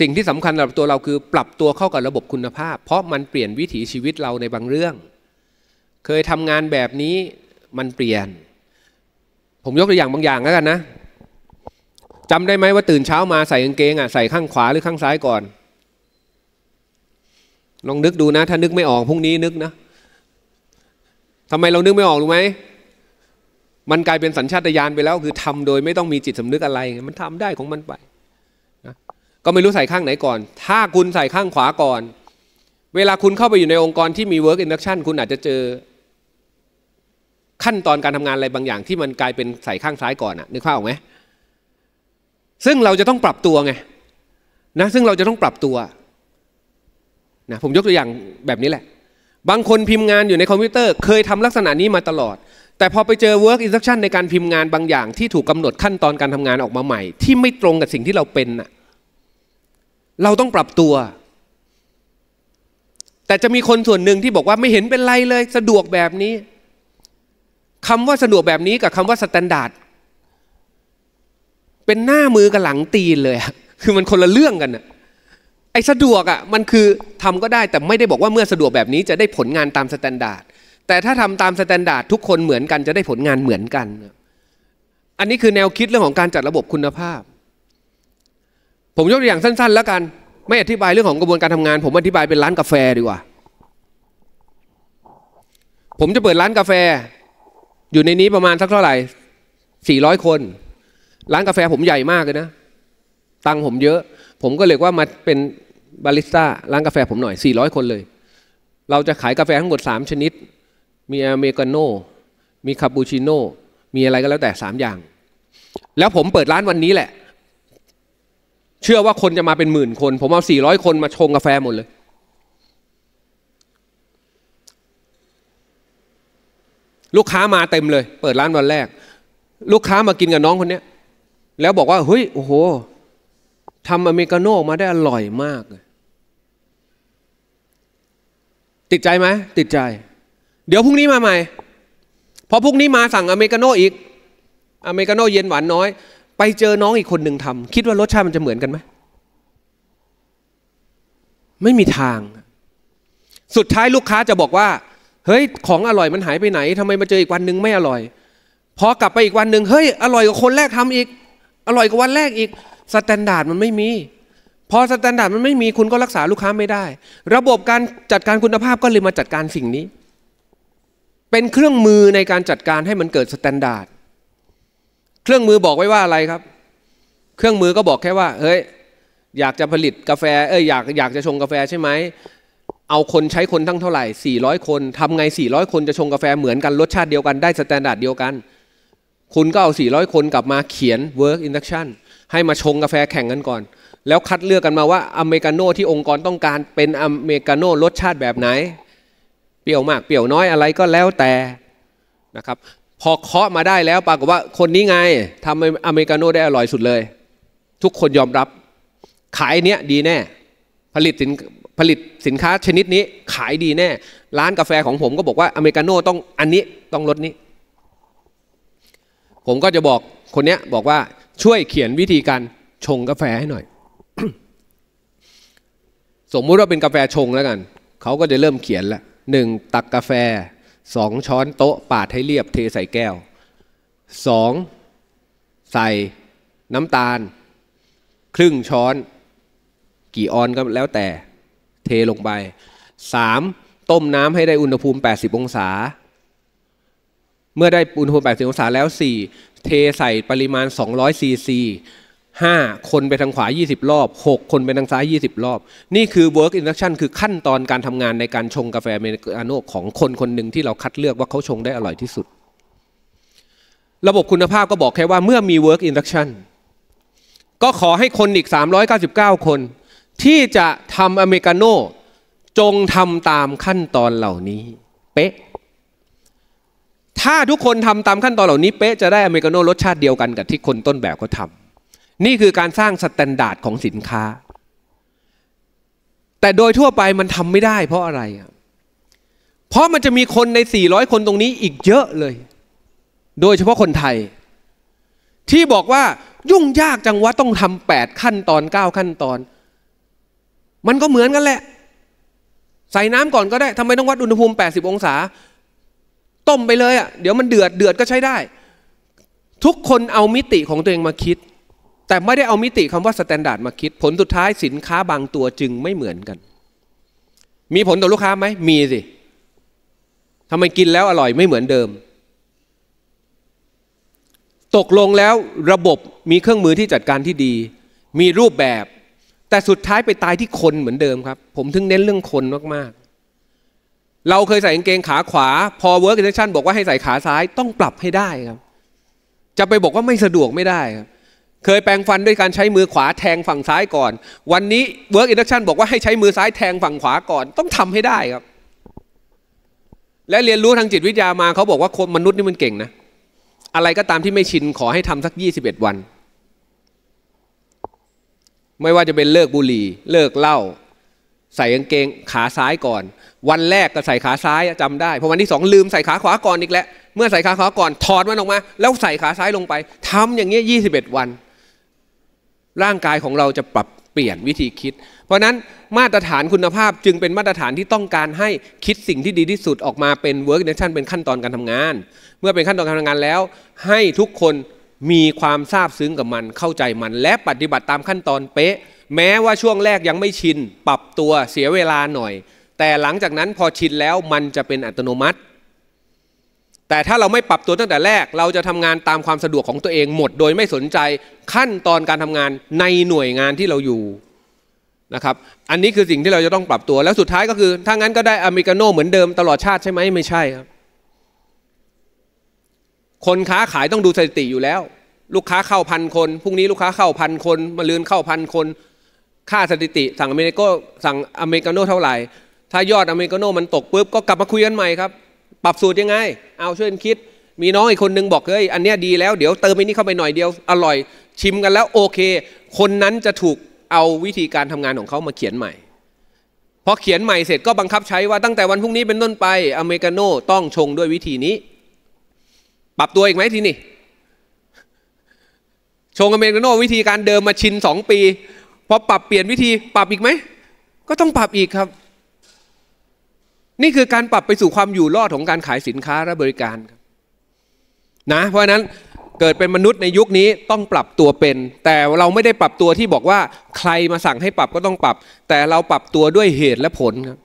สิ่งที่สำคัญสำหรับตัวเราคือปรับตัวเข้ากับระบบคุณภาพ เพราะมันเปลี่ยนวิถีชีวิตเราในบางเรื่อง เคยทำงานแบบนี้มันเปลี่ยนผมยกตัวอย่างบางอย่างแล้วกันนะจำได้ไหมว่าตื่นเช้ามาใส่กางเกงอ่ะใส่ข้างขวาหรือข้างซ้ายก่อน ลองนึกดูนะถ้านึกไม่ออกพรุ่งนี้นึกนะทำไมเรานึกไม่ออกรู้ไหมมันกลายเป็นสัญชาตญาณไปแล้วคือทำโดยไม่ต้องมีจิตสำนึกอะไรมันทำได้ของมันไปนะก็ไม่รู้ใส่ข้างไหนก่อน ถ้าคุณใส่ข้างขวาก่อน เวลาคุณเข้าไปอยู่ในองค์กรที่มี work induction คุณอาจจะเจอขั้นตอนการทำงานอะไรบางอย่างที่มันกลายเป็นใส่ข้างซ้ายก่อนอะนึกภาพออกไหมซึ่งเราจะต้องปรับตัวไงนะซึ่งเราจะต้องปรับตัวนะผมยกตัวอย่างแบบนี้แหละ บางคนพิมพ์งานอยู่ในคอมพิวเตอร์ เคยทำลักษณะนี้มาตลอดแต่พอไปเจอ work instruction ในการพิมพ์งานบางอย่างที่ถูกกาหนดขั้นตอนการทำงานออกมาใหม่ ที่ไม่ตรงกับสิ่งที่เราเป็นะเราต้องปรับตัว แต่จะมีคนส่วนหนึ่งที่บอกว่าไม่เห็นเป็นไรเลยสะดวกแบบนี้คำว่าสะดวกแบบนี้กับคำว่าสแตนดาร์ดเป็นหน้ามือกับหลังตีนเลยคือมันคนละเรื่องกันอะไอ้สะดวกอะมันคือทำก็ได้แต่ไม่ได้บอกว่าเมื่อสะดวกแบบนี้จะได้ผลงานตามสแตนดาร์ดแต่ถ้าทำตามสแตนดาร์ดทุกคนเหมือนกันจะได้ผลงานเหมือนกัน อันนี้คือแนวคิดเรื่องของการจัดระบบคุณภาพ ผมยกตัวอย่างสั้นๆแล้วกันไม่อธิบายเรื่องของกระบวนการทำงาน ผมอธิบายเป็นร้านกาแฟดีกว่า ผมจะเปิดร้านกาแฟอยู่ในนี้ประมาณสักเท่าไหร่สี่ร้อยคน ร้านกาแฟผมใหญ่มากเลยนะ ตังผมเยอะ ผมก็เลยว่ามาเป็นบาริสต้าร้านกาแฟผมหน่อยสี่ร้อยคนเลย เราจะขายกาแฟทั้งหมดสามชนิด มีอเมริกาโน่มีคาปูชิโน่มีอะไรก็แล้วแต่สามอย่าง แล้วผมเปิดร้านวันนี้แหละ เชื่อว่าคนจะมาเป็นหมื่นคน ผมเอาสี่ร้อยคนมาชงกาแฟหมดเลยลูกค้ามาเต็มเลย เปิดร้านวันแรก ลูกค้ามากินกับน้องคนเนี้ย แล้วบอกว่าเฮ้ยโอ้โหทำอเมริกาโน่มาได้อร่อยมาก ติดใจไหมติดใจ เดี๋ยวพรุ่งนี้มาใหม่พอพรุ่งนี้มาสั่งอเมริกาโน่อีก อเมริกาโน่เย็นหวานน้อย ไปเจอน้องอีกคนหนึ่งทำคิดว่ารสชาติมันจะเหมือนกันไหม ไม่มีทาง สุดท้ายลูกค้าจะบอกว่าเฮ้ยของอร่อยมันหายไปไหนทำไมมาเจออีกวันหนึ่งไม่อร่อยพอกลับไปอีกวันหนึ่งเฮ้ยอร่อยกว่าคนแรกทำอีก อร่อยกว่าวันแรกอีกสแตนดาร์ดมันไม่มีพอสแตนดาร์ดมันไม่มีคุณก็รักษาลูกค้าไม่ได้ ระบบการจัดการคุณภาพก็เลยมาจัดการสิ่งนี้ เป็นเครื่องมือในการจัดการให้มันเกิดสแตนดาร์ดเครื่องมือบอกไว้ว่าอะไรครับ เครื่องมือก็บอกแค่ว่าเฮ้ยอยากจะผลิตกาแฟเอ้ยอยากอยากจะชงกาแฟใช่ไหมเอาคนใช้คนทั้งเท่าไหร่ 400 คนทำไง 400 คนจะชงกาแฟเหมือนกันรสชาติเดียวกันได้สแตนดาร์ดเดียวกัน คุณก็เอา 400 คนกลับมาเขียน work induction ให้มาชงกาแฟแข่งกันก่อน แล้วคัดเลือกกันมาว่าอเมริกาโน่ที่องค์กรต้องการเป็นอเมริกาโน่รสชาติแบบไหน เปรี้ยวมากเปรี้ยวน้อยอะไรก็แล้วแต่นะครับ พอเคาะมาได้แล้ว ปรากฏว่าคนนี้ไงทำอเมริกาโน่ได้อร่อยสุดเลย ทุกคนยอมรับขายเนี้ยดีแน่ผลิตสินผลิตสินค้าชนิดนี้ขายดีแน่ ร้านกาแฟของผมก็บอกว่า อเมริกาโน่ต้องอันนี้ต้องรสนี้ ผมก็จะบอกคนเนี้ยบอกว่าช่วยเขียนวิธีการชงกาแฟให้หน่อย สมมุติว่าเป็นกาแฟชงแล้วกัน เขาก็จะเริ่มเขียนละหนึ่งตักกาแฟสองช้อนโต๊ะปาดให้เรียบเทใส่แก้วสองใส่ น้ำตาล ครึ่งช้อน กี่ออนก็แล้วแต่เทลงไป 3. ต้มน้ำให้ได้อุณหภูมิ 80 องศา เมื่อได้อุณหภูมิ 80 องศาแล้ว 4. เทใส่ปริมาณ 200ซีซี 5. คนไปทางขวา 20 รอบ 6 คนไปทางซ้าย 20 รอบ นี่คือ work induction คือขั้นตอนการทำงานในการชงกาแฟเมกาโนของคนคนหนึ่งที่เราคัดเลือกว่าเขาชงได้อร่อยที่สุด ระบบคุณภาพก็บอกแค่ว่าเมื่อมี work induction ก็ขอให้คนอีก 399 คนที่จะทำอเมริกาโน่จงทำตามขั้นตอนเหล่านี้ เป๊ะถ้าทุกคนทำตาม ขั้นตอนเหล่านี้เป๊ะจะได้อเมริกาโน่รสชาติเดียวกันกับที่คนต้นแบบเขาทำนี่คือการสร้างสแตนดาร์ดของสินค้า แต่โดยทั่วไปมันทำไม่ได้ เพราะอะไร เพราะมันจะมีคนใน 400 คนตรงนี้อีกเยอะเลย โดยเฉพาะคนไทย ที่บอกว่ายุ่งยากจังวะต้องทำ8ขั้นตอน 9 ขั้นตอนมันก็เหมือนกันแหละ ใส่น้ำก่อนก็ได้ทำไมต้องวัดอุณหภูมิ 80 องศา ต้มไปเลยอะ่ะ เดี๋ยวมันเดือดเดือดก็ใช้ได้ ทุกคนเอามิติของตัวเองมาคิด แต่ไม่ได้เอามิติคำว่าสแตนดาร์ดมาคิด ผลสุดท้ายสินค้าบางตัวจึงไม่เหมือนกัน มีผลต่อลูกค้าไหม มีสิทำไมกินแล้วอร่อยไม่เหมือนเดิม ตกลงแล้วระบบมีเครื่องมือที่จัดการที่ดี มีรูปแบบแต่สุดท้ายไปตายที่คนเหมือนเดิมครับ ผมถึงเน้นเรื่องคนมากๆ เราเคยใส่กางเกงขาขวา พอ work ์กเ e ชั i o บอกว่าให้ใส่ขาซ้ายต้องปรับให้ได้ครับ จะไปบอกว่าไม่สะดวกไม่ได้ครับเคยแปรงฟันด้วยการใช้มือขวาแทงฝั่งซ้ายก่อน วันนี้ work อิเ u ช t i o นบอกว่าให้ใช้มือซ้ายแทงฝั่งขวาก่อน ต้องทำให้ได้ครับ และเรียนรู้ทางจิตวิทยามาเขาบอกว่าคนมนุษย์นี่มันเก่งนะอะไรก็ตามที่ไม่ชินขอให้ทำสัก 21 วันไม่ว่าจะเป็นเลิกบุหรี่เลิกเหล้าใส่กางเกงขาซ้ายก่อน วันแรกก็ใส่ขาซ้ายจำได้พอวันที่สองลืมใส่ขาขวาก่อนอีกแล้วเมื่อใส่ขาขวาก่อนถอดมันออกมาแล้วใส่ขาซ้ายลงไป ทำอย่างเงี้ยยีวัน ร่างกายของเราจะปรับเปลี่ยนวิธีคิด เพราะนั้นมาตรฐานคุณภาพจึงเป็นมาตรฐานที่ต้องการให้คิดสิ่งที่ดีที่สุดออกมาเป็น work a ชั i o เป็นขั้นตอนการทำงาน เมื่อเป็นขั้นตอนการทำงานแล้ว ให้ทุกคนมีความซาบซึ้งกับมันเข้าใจมันและปฏิบัติตามขั้นตอนเป๊ะแม้ว่าช่วงแรกยังไม่ชินปรับตัวเสียเวลาหน่อย แต่หลังจากนั้นพอชินแล้วมันจะเป็นอัตโนมัติ แต่ถ้าเราไม่ปรับตัวตั้งแต่แรกเราจะทำงานตามความสะดวกของตัวเองหมด โดยไม่สนใจขั้นตอนการทำงานในหน่วยงานที่เราอยู่นะครับอันนี้คือสิ่งที่เราจะต้องปรับตัวแล้วสุดท้ายก็คือ ถ้างั้นก็ได้อเมริกาโน่เหมือนเดิม ตลอดชาติใช่ไหมไม่ใช่ครับคนค้าขายต้องดูสถิติอยู่แล้ว ลูกค้าเข้าพันคน พรุ่งนี้ลูกค้าเข้าพันคนมาลืนเข้าพันคน ค่าสถิติสั่งอเมริกาสั่งอเมริกาโน่เท่าไหร่ถ้ายอดอเมริกาโน่มันตกปุ๊บ ก็กลับมาคุยกันใหม่ครับ ปรับสูตรยังไงเอาช่วยคิดมีน้องอีกคนนึงบอกเฮ้ยอันเนี้ยดีแล้วเดี๋ยวเติมไอนี้เข้าไปหน่อยเดียวอร่อย ชิมกันแล้วโอเค คนนั้นจะถูกเอาวิธีการทำงานของเขามาเขียนใหม่พอเขียนใหม่เสร็จก็บังคับใช้ว่าตั้งแต่วันพรุ่งนี้เป็นต้นไปอเมริกาโน่ต้องชงด้วยวิธีนี้ปรับตัวอีกไหมทีนี้ชงอเมริกาโน่วิธีการเดิมมาชินสองปีพอปรับเปลี่ยนวิธีปรับอีกไหมก็ต้องปรับอีกครับ นี่คือการปรับไปสู่ความอยู่รอดของการขายสินค้าและบริการครับนะ เพราะฉะนั้นเกิดเป็นมนุษย์ในยุคนี้ต้องปรับตัวเป็น แต่เราไม่ได้ปรับตัวที่บอกว่าใครมาสั่งให้ปรับก็ต้องปรับ แต่เราปรับตัวด้วยเหตุและผลครับ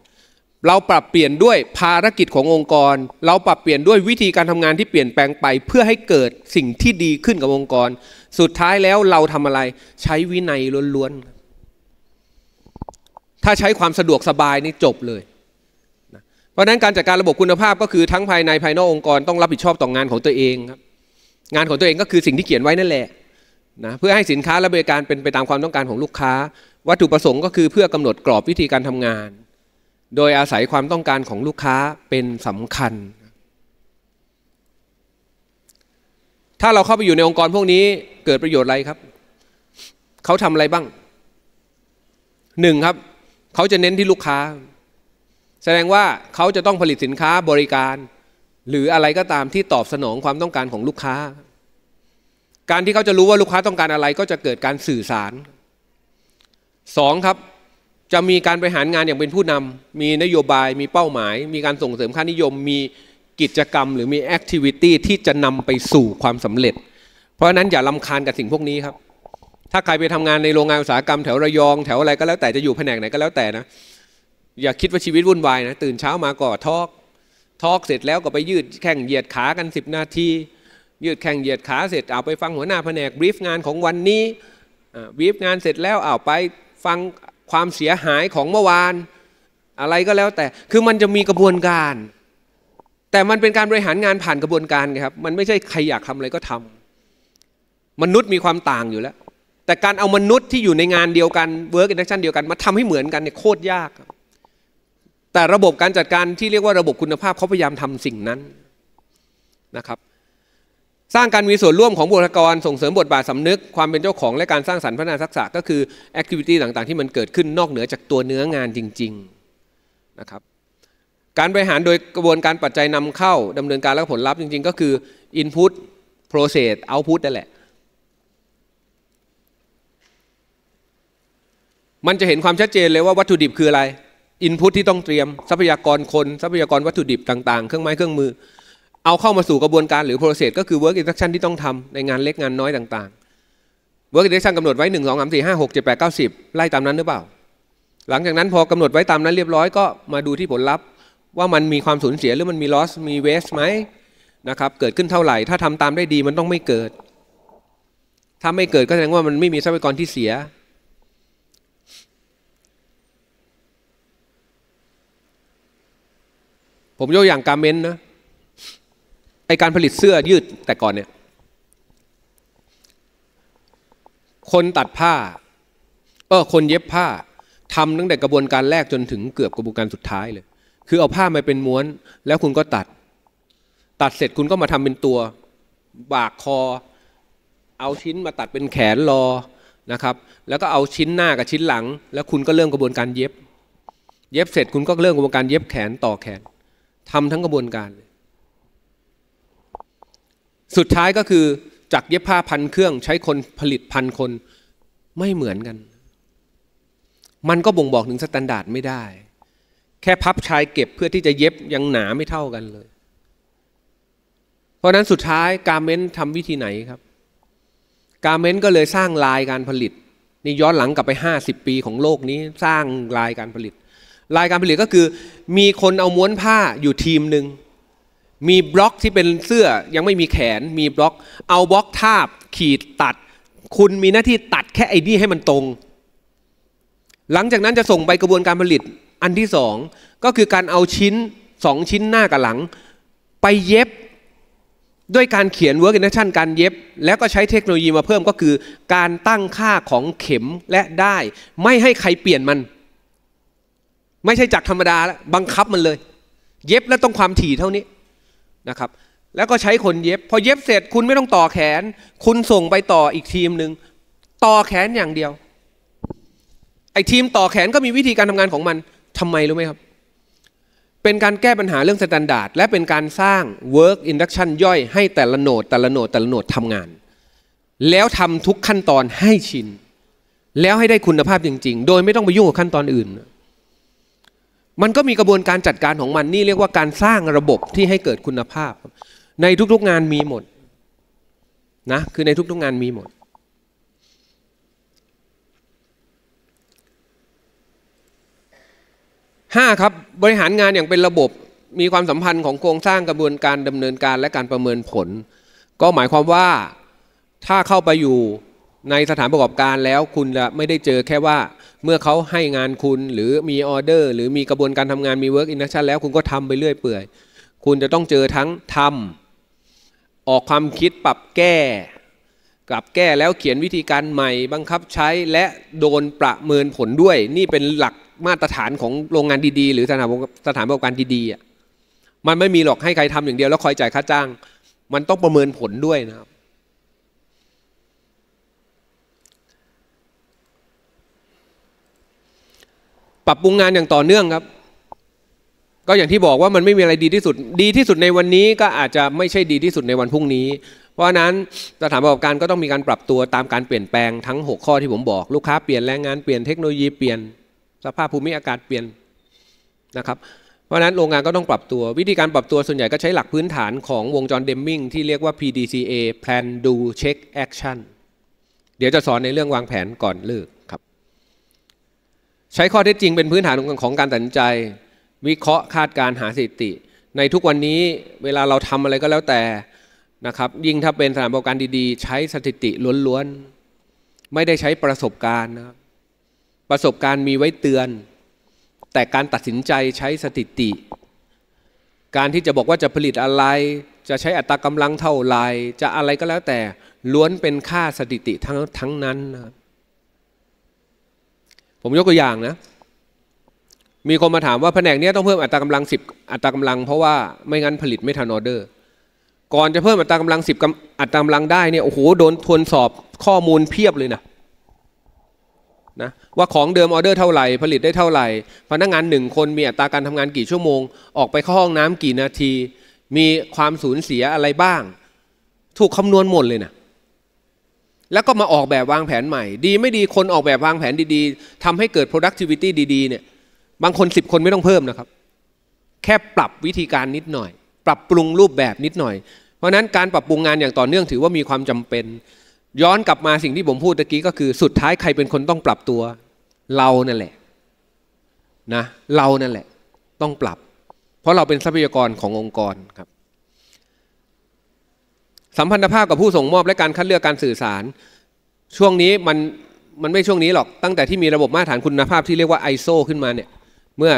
เราปรับเปลี่ยนด้วยภารกิจขององค์กร เราปรับเปลี่ยนด้วยวิธีการทำงานที่เปลี่ยนแปลงไปเพื่อให้เกิดสิ่งที่ดีขึ้นกับองค์กร สุดท้ายแล้วเราทำอะไรใช้วินัยล้วนๆ ถ้าใช้ความสะดวกสบายนี่จบเลยเพราะนั้นการจัดการระบบคุณภาพก็คือทั้งภายในภายนอกองค์กร ต้องรับผิดชอบต่องงานของตัวเองครับงานของตัวเองก็คือสิ่งที่เขียนไว้นั่นแหละนะเพื่อให้สินค้าและบริการเป็นไปตามความต้องการของลูกค้า วัตถุประสงค์ก็คือเพื่อกำหนดกรอบวิธีการทำงานโดยอาศัยความต้องการของลูกค้าเป็นสำคัญ ถ้าเราเข้าไปอยู่ในองค์กรพวกนี้เกิดประโยชน์อะไรครับ เขาทำอะไรบ้าง หนึ่งครับเขาจะเน้นที่ลูกค้า แสดงว่าเขาจะต้องผลิตสินค้าบริการ หรืออะไรก็ตามที่ตอบสนองความต้องการของลูกค้า การที่เขาจะรู้ว่าลูกค้าต้องการอะไรก็จะเกิดการสื่อสาร สองครับจะมีการบริหารงานอย่างเป็นผู้นำ มีนโยบายมีเป้าหมาย มีการส่งเสริมค่านิยม มีกิจกรรม หรือมีแอคทิวิตี้ที่จะนำไปสู่ความสำเร็จ เพราะฉะนั้นอย่าลาคาญกับสิ่งพวกนี้ครับ ถ้าใครไปทำงานในโรงงานอุตสาหกรรม แถวระยอง แถวอะไรก็แล้วแต่จะอยู่แผนกไหนก็แล้วแต่นะ อย่าคิดว่าชีวิตวุ่นวายนะ ตื่นเช้ามากอทอกทอกเสร็จแล้วก็ไปยืดแข่งเหยียดขากัน10นาทียืดแข่งเหยียดขาเสร็จเอาไปฟังหัวหน้าแผนกบรีฟงาน ของวันนี้บรีฟงานเสร็จแล้วเอาไปฟังความเสียหายของเมื่อวานอะไรก็แล้วแต่คือมันจะมีกระบวนการ แต่มันเป็นการบริหารงานผ่านกระบวนการครับมันไม่ใช่ใครอยากทำอะไรก็ทำ มนุษย์มีความต่างอยู่แล้ว แต่การเอามนุษย์ที่อยู่ในงานเดียวกันเวิร์กอินดักชันเดียวกันมาทำให้เหมือนกันเนี่ยโคตรยากแต่ระบบการจัดการที่เรียกว่าระบบคุณภาพเขาพยายามทำสิ่งนั้นนะครับสร้างการมีส่วนร่วมของบุคลากร ส่งเสริมบทบาทสำนึก ความเป็นเจ้าของและการสร้างสรรค์พัฒนาทักษะ ก็คือแอคทิวิตี้ต่าง ๆที่มันเกิดขึ้นนอกเหนือจากตัวเนื้องานจริงๆนะครับการบริหารโดยกระบวนการปัจจัยนำเข้า ดำเนินการและผลลัพธ์จริงๆ ก็คือ Input Process Output นั่นแหละ มันจะเห็นความชัดเจนเลยว่าวัตถุดิบคืออะไร Input ที่ต้องเตรียมทรัพยากรคนทรัพยากรวัตถุดิบ ต่างๆเครื่องไม้เครื่องมือเอาเข้ามาสู่กระบวนการหรือโปรเซสก็คือ work instruction ที่ต้องทำในงานเล็กงานน้อยต่าง ๆ work instruction กำหนดไว้ 1 2 3 4 5 6 7 8 9 10 ไล่ตามนั้นหรือเปล่า หลังจากนั้นพอกำหนดไว้ตามนั้นเรียบร้อยก็มาดูที่ผลลัพธ์ว่ามันมีความสูญเสียหรือมันมี loss มี waste ไหมนะครับเกิดขึ้นเท่าไหร่ถ้าทำตามได้ดีมันต้องไม่เกิด ถ้าไม่เกิดก็แสดงว่ามันไม่มีทรัพยากรที่เสีย ผมยกอย่างการเมนนะไอการผลิตเสื้อยืดแต่ก่อนเนี่ย คนตัดผ้า เออคนเย็บผ้า ทำตั้งแต่กระบวนการแรกจนถึงเกือบกระบวนการสุดท้ายเลย คือเอาผ้ามาเป็นม้วน แล้วคุณก็ตัด ตัดเสร็จคุณก็มาทำเป็นตัวบากคอ เอาชิ้นมาตัดเป็นแขนรอนะครับ แล้วก็เอาชิ้นหน้ากับชิ้นหลัง แล้วคุณก็เริ่มกระบวนการเย็บ เย็บเสร็จคุณก็เริ่มกระบวนการเย็บแขนต่อแขนทำทั้งกระบวนการสุดท้ายก็คือจากเย็บผ้าพันเครื่องใช้คนผลิตพันคนไม่เหมือนกัน มันก็บ่งบอกถึงสแตนดาร์ดไม่ได้ แค่พับชายเก็บเพื่อที่จะเย็บยังหนาไม่เท่ากันเลย เพราะนั้นสุดท้ายการเม้นทำวิธีไหนครับการเม้นก็เลยสร้างลายการผลิตนี่ย้อนหลังกลับไป 50 ปีของโลกนี้สร้างลายการผลิตลายการผลิตก็คือ มีคนเอาม้วนผ้าอยู่ทีมหนึ่งมีบล็อกที่เป็นเสื้อยังไม่มีแขน มีบล็อก เอาบล็อกทาบ ขีดตัด คุณมีหน้าที่ตัดแค่ไอ้นี่ให้มันตรง หลังจากนั้นจะส่งไปกระบวนการผลิต อันที่สอง ก็คือการเอาชิ้นสองชิ้นหน้ากับหลัง ไปเย็บด้วยการเขียน work intention การเย็บ แล้วก็ใช้เทคโนโลยีมาเพิ่มก็คือการตั้งค่าของเข็มและได้ ไม่ให้ใครเปลี่ยนมัน ไม่ใช่จากธรรมดาแล้วบังคับมันเลย เย็บแล้วต้องความถี่เท่านี้นะครับ แล้วก็ใช้คนเย็บ พอเย็บเสร็จคุณไม่ต้องต่อแขน คุณส่งไปต่ออีกทีมหนึ่ง ต่อแขนอย่างเดียว ไอ้ทีมต่อแขนก็มีวิธีการทำงานของมันทำไมรู้ไหมครับ เป็นการแก้ปัญหาเรื่องสแตนดาร์ดและเป็นการสร้าง work induction ย่อยให้แต่ละโหนดแต่ละโหนดแต่ละโหนดทำงาน แล้วทำทุกขั้นตอนให้ชิน แล้วให้ได้คุณภาพจริง ๆ โดยไม่ต้องไปยุ่งกับขั้นตอนอื่นมันก็มีกระบวนการจัดการของมันนี่เรียกว่าการสร้างระบบที่ให้เกิดคุณภาพ ในทุกๆงานมีหมด นะ คือในทุกๆงานมีหมดห้าครับ บริหารงานอย่างเป็นระบบมีความสัมพันธ์ของโครงสร้างกระบวนการดำเนินการและการประเมินผล ก็หมายความว่าถ้าเข้าไปอยู่ในสถานประกอบการแล้วคุณจะไม่ได้เจอแค่ว่า เมื่อเขาให้งานคุณหรือมีออเดอร์ หรือมีกระบวนการทำงานมีเวิร์กอินดักชันแล้วคุณก็ทำไปเรื่อยเปื่อย คุณจะต้องเจอทั้งทำ ออกความคิดปรับแก้ กลับแก้แล้วเขียนวิธีการใหม่บังคับใช้และโดนประเมินผลด้วย นี่เป็นหลักมาตรฐานของโรงงานดี ๆ หรือสถานสถานประกอบการดีๆอ่ะมันไม่มีหรอกให้ใครทำอย่างเดียวแล้วคอยจ่ายค่าจ้าง มันต้องประเมินผลด้วยนะครับปรับปรุงงานอย่างต่อเนื่องครับ ก็อย่างที่บอกว่ามันไม่มีอะไรดีที่สุดดีที่สุดในวันนี้ ก็อาจจะไม่ใช่ดีที่สุดในวันพรุ่งนี้ เพราะนั้นสถานประกอบการก็ต้องมีการปรับตัว ตามการเปลี่ยนแปลงทั้ง 6 ข้อที่ผมบอกลูกค้าเปลี่ยนแรงงานเปลี่ยนเทคโนโลยีเปลี่ยน สภาพภูมิอากาศเปลี่ยนนะครับเพราะนั้นโรงงานก็ต้องปรับตัววิธีการปรับตัวส่วนใหญ่ก็ใช้หลักพื้นฐานของวงจรเดมมิงที่เรียกว่า PDCA Plan Do Check Action เดี๋ยวจะสอนในเรื่องวางแผนก่อนเลิกใช้ข้อเท็จจริงเป็นพื้นฐานของการตัดสินใจ วิเคราะห์คาดการหาสิติ ในทุกวันนี้เวลาเราทำอะไรก็แล้วแต่นะครับ ยิ่งถ้าเป็นสถานประกอบการดี ๆ ใช้สถิติล้วนๆไม่ได้ใช้ประสบการณ์นะครับ ประสบการณ์มีไว้เตือน แต่การตัดสินใจใช้สถิติ การที่จะบอกว่าจะผลิตอะไร จะใช้อัตรากำลังเท่าไรจะอะไรก็แล้วแต่ล้วนเป็นค่าสถิติทั้งทั้งนั้นนะครับผมยกตัวอย่างนะ มีคนมาถามว่าแผนกนี้ต้องเพิ่มอัตรากำลัง 10 อัตรากำลัง เพราะว่า ไม่งั้นผลิต ไม่ทันออเดอร์ ก่อนจะเพิ่มอัตรากำลัง 10อัตรากำลังได้เนี่ยโอ้โหโดนทวนสอบข้อมูลเพียบเลยนะนะว่าของเดิมออเดอร์เท่าไหร่ ผลิตได้เท่าไหร่พนักงานหนึ่งคนมีอัตราการทำงานกี่ชั่วโมง ออกไปเข้าห้องน้ำกี่นาที มีความสูญเสียอะไรบ้างถูกคำนวณหมดเลยน่ะแล้วก็มาออกแบบวางแผนใหม่ ดีไม่ดีคนออกแบบวางแผนดีๆ ทำให้เกิด productivity ดีๆ เนี่ย บางคน 10 คนไม่ต้องเพิ่มนะครับ แค่ปรับวิธีการนิดหน่อย ปรับปรุงรูปแบบนิดหน่อย เพราะนั้นการปรับปรุงงานอย่างต่อเนื่องถือว่ามีความจำเป็น ย้อนกลับมาสิ่งที่ผมพูดตะกี้ก็คือสุดท้ายใครเป็นคนต้องปรับตัว เรานั่นแหละ นะเรานั่นแหละ ต้องปรับ เพราะเราเป็นทรัพยากรขององค์กรครับสัมพันธภาพกับผู้ส่งมอบและการคัดเลือกการสื่อสาร ช่วงนี้มันมันไม่ช่วงนี้หรอกตั้งแต่ที่มีระบบมาตรฐานคุณภาพที่เรียกว่า ISO ขึ้นมาเนี่ย เมื่อ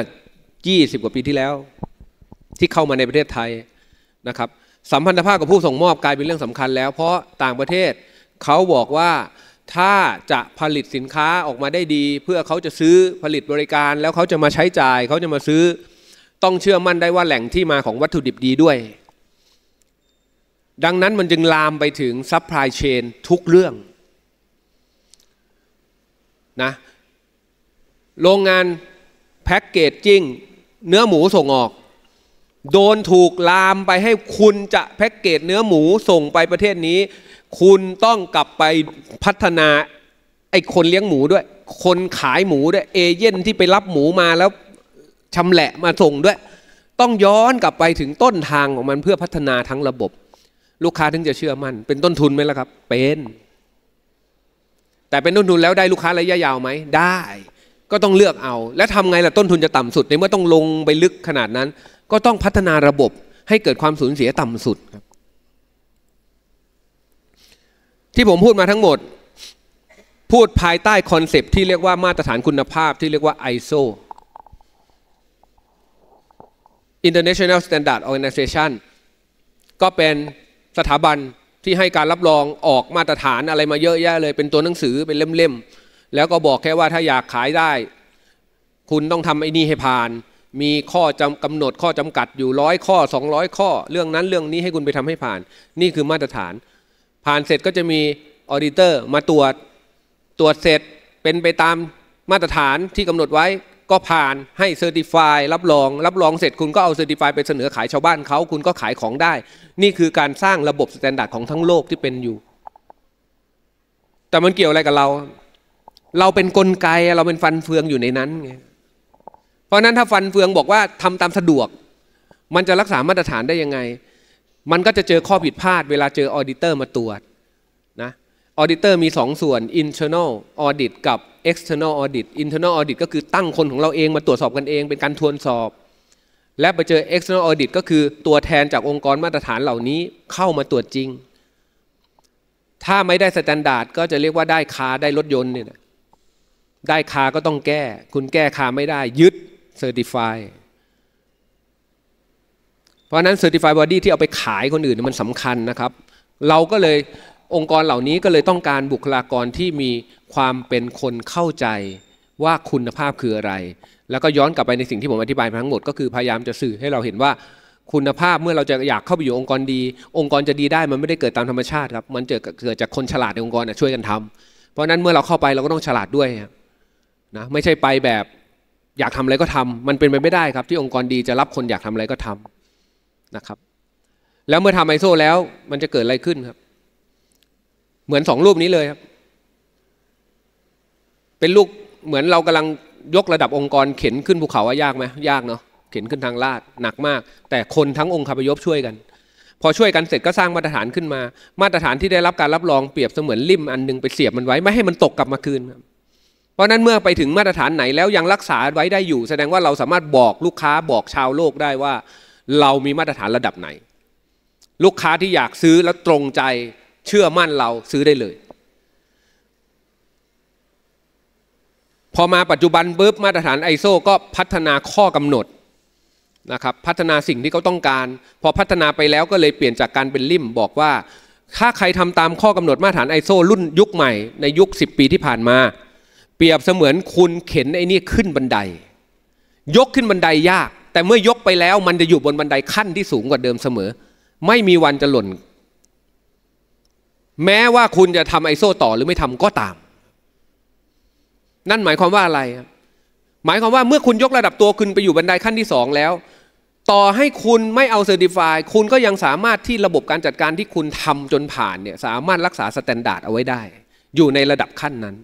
20กว่าปีที่แล้ว ที่เข้ามาในประเทศไทยนะครับ สัมพันธภาพกับผู้ส่งมอบกลายเป็นเรื่องสำคัญแล้ว เพราะต่างประเทศ เขาบอกว่าถ้าจะผลิตสินค้าออกมาได้ดี เพื่อเขาจะซื้อผลิตบริการแล้วเขาจะมาใช้จ่ายเขาจะมาซื้อ ต้องเชื่อมั่นได้ว่าแหล่งที่มาของวัตถุดิบดีด้วยดังนั้นมันจึงลามไปถึงซัพพลายเชนทุกเรื่องนะ โรงงานแพ็กเกจจิ้งเนื้อหมูส่งออก โดนถูกลามไปให้คุณจะแพ็กเกจเนื้อหมูส่งไปประเทศนี้ คุณต้องกลับไปพัฒนาไอ้คนเลี้ยงหมูด้วย คนขายหมูด้วย เอเย่นที่ไปรับหมูมาแล้ว ชำแหละมาส่งด้วย ต้องย้อนกลับไปถึงต้นทางของมันเพื่อพัฒนาทั้งระบบลูกค้าถึงจะเชื่อมั่นเป็นต้นทุนไหมล่ะครับ เป็น แต่เป็นต้นทุนแล้วได้ลูกค้าระยะยาวไหมได้ ก็ต้องเลือกเอา และทำไงล่ะต้นทุนจะต่ำสุด ในเมื่อต้องลงไปลึกขนาดนั้น ก็ต้องพัฒนาระบบให้เกิดความสูญเสียต่ำสุดครับที่ผมพูดมาทั้งหมด พูดภายใต้คอนเซปที่เรียกว่ามาตรฐานคุณภาพที่เรียกว่า ISO International Standard Organization ก็เป็นสถาบันที่ให้การรับรองออกมาตรฐานอะไรมาเยอะแยะเลยเป็นตัวหนังสือเป็นเล่ม ๆ แล้วก็บอกแค่ว่าถ้าอยากขายได้ คุณต้องทำไอ้นี่ให้ผ่าน มีข้อจำกำหนดข้อจำกัดอยู่ร้อยข้อ 200ข้อ เรื่องนั้นเรื่องนี้ให้คุณไปทำให้ผ่าน นี่คือมาตรฐาน ผ่านเสร็จก็จะมีออเดเตอร์มาตรวจตรวจเสร็จเป็นไปตามมาตรฐานที่กำหนดไว้ก็ผ่านให้เซอร์ติฟายรับรองรับรองเสร็จคุณก็เอาเซอร์ติฟายไปเสนอขายชาวบ้านเขาคุณก็ขายของได้ นี่คือการสร้างระบบสแตนดาร์ดของทั้งโลกที่เป็นอยู่ แต่มันเกี่ยวอะไรกับเรา เราเป็นนกลไกเราเป็นฟันเฟืองอยู่ในนั้นไง เพราะนั้นถ้าฟันเฟืองบอกว่าทำตามสะดวก มันจะรักษามาตรฐานได้ยังไง มันก็จะเจอข้อผิดพลาด เวลาเจอออเดเตอร์มาตรวจนะออเดเตอร์มี 2 ส่วน internal audit กับ external audit internal audit ก็คือตั้งคนของเราเองมาตรวจสอบกันเองเป็นการทวนสอบ และไปเจอ external audit ก็คือตัวแทนจากองค์กรมาตรฐานเหล่านี้เข้ามาตรวจจริง ถ้าไม่ได้สแตนดาร์ดก็จะเรียกว่าได้คาได้รถยนต์เนี่ยนะได้คา ก็ต้องแก้ คุณแก้คาไม่ได้ยึดเซอร์ติฟายเพราะนั้นเซอร์ติฟายบอดี้ที่เอาไปขายคนอื่นมันสำคัญนะครับ เราก็เลยองค์กรเหล่านี้ก็เลยต้องการบุคลากรที่มีความเป็นคนเข้าใจว่าคุณภาพคืออะไร แล้วก็ย้อนกลับไปในสิ่งที่ผมอธิบายทั้งหมดก็คือพยายามจะสื่อให้เราเห็นว่า คุณภาพเมื่อเราจะอยากเข้าไปอยู่องค์กรดี องค์กรจะดีได้ มันไม่ได้เกิดตามธรรมชาติครับ มันเกิดจากคนฉลาดในองค์กรช่วยกันทำ เพราะนั้นเมื่อเราเข้าไปเราก็ต้องฉลาดด้วยนะไม่ใช่ไปแบบอยากทำอะไรก็ทำ มันเป็นไปไม่ได้ครับ ที่องค์กรดีจะรับคนอยากทำอะไรก็ทำนะครับ แล้วเมื่อทำไอโซแล้ว มันจะเกิดอะไรขึ้นครับเหมือนสองรูปนี้เลยครับ เป็นลูก เหมือนเรากำลังยกระดับองค์กร เข็นขึ้นภูเขาว่ายากไหมยากเนาะเข็นขึ้นทางลาดหนักมาก แต่คนทั้งองค์ขาบยพช่วยกัน พอช่วยกันเสร็จก็สร้างมาตรฐานขึ้นมา มาตรฐานที่ได้รับการรับรองเปรียบเสมือนลิ่มอันนึงไปเสียบมันไว้ ไม่ให้มันตกกลับมาคืนเพราะนั้นเมื่อไปถึงมาตรฐานไหนแล้วยังรักษาไว้ได้อยู่ แสดงว่าเราสามารถบอกลูกค้าบอกชาวโลกได้ว่า เรามีมาตรฐานระดับไหน ลูกค้าที่อยากซื้อแล้วตรงใจเชื่อมั่นเราซื้อได้เลย พอมาปัจจุบันปุ๊บมาตรฐานไอโซก็พัฒนาข้อกำหนดนะครับพัฒนาสิ่งที่เขาต้องการ พอพัฒนาไปแล้วก็เลยเปลี่ยนจากการเป็นลิ่ม บอกว่าถ้าใครทำตามข้อกำหนดมาตรฐานไอโซรุ่นยุคใหม่ในยุค10ปีที่ผ่านมา เปรียบเสมือนคุณเข็นไอ้นี่ขึ้นบันได ยกขึ้นบันไดยาก แต่เมื่อยกไปแล้วมันจะอยู่บนบันไดขั้นที่สูงกว่าเดิมเสมอ ไม่มีวันจะหล่นแม้ว่าคุณจะทำไอโซต่อหรือไม่ทำก็ตาม นั่นหมายความว่าอะไร หมายความว่าเมื่อคุณยกระดับตัวคุณไปอยู่บันไดขั้นที่สองแล้ว ต่อให้คุณไม่เอาเซอร์ติฟายคุณก็ยังสามารถที่ระบบการจัดการที่คุณทำจนผ่านเนี่ยสามารถรักษาสแตนดาร์ดเอาไว้ได้ อยู่ในระดับขั้นนั้น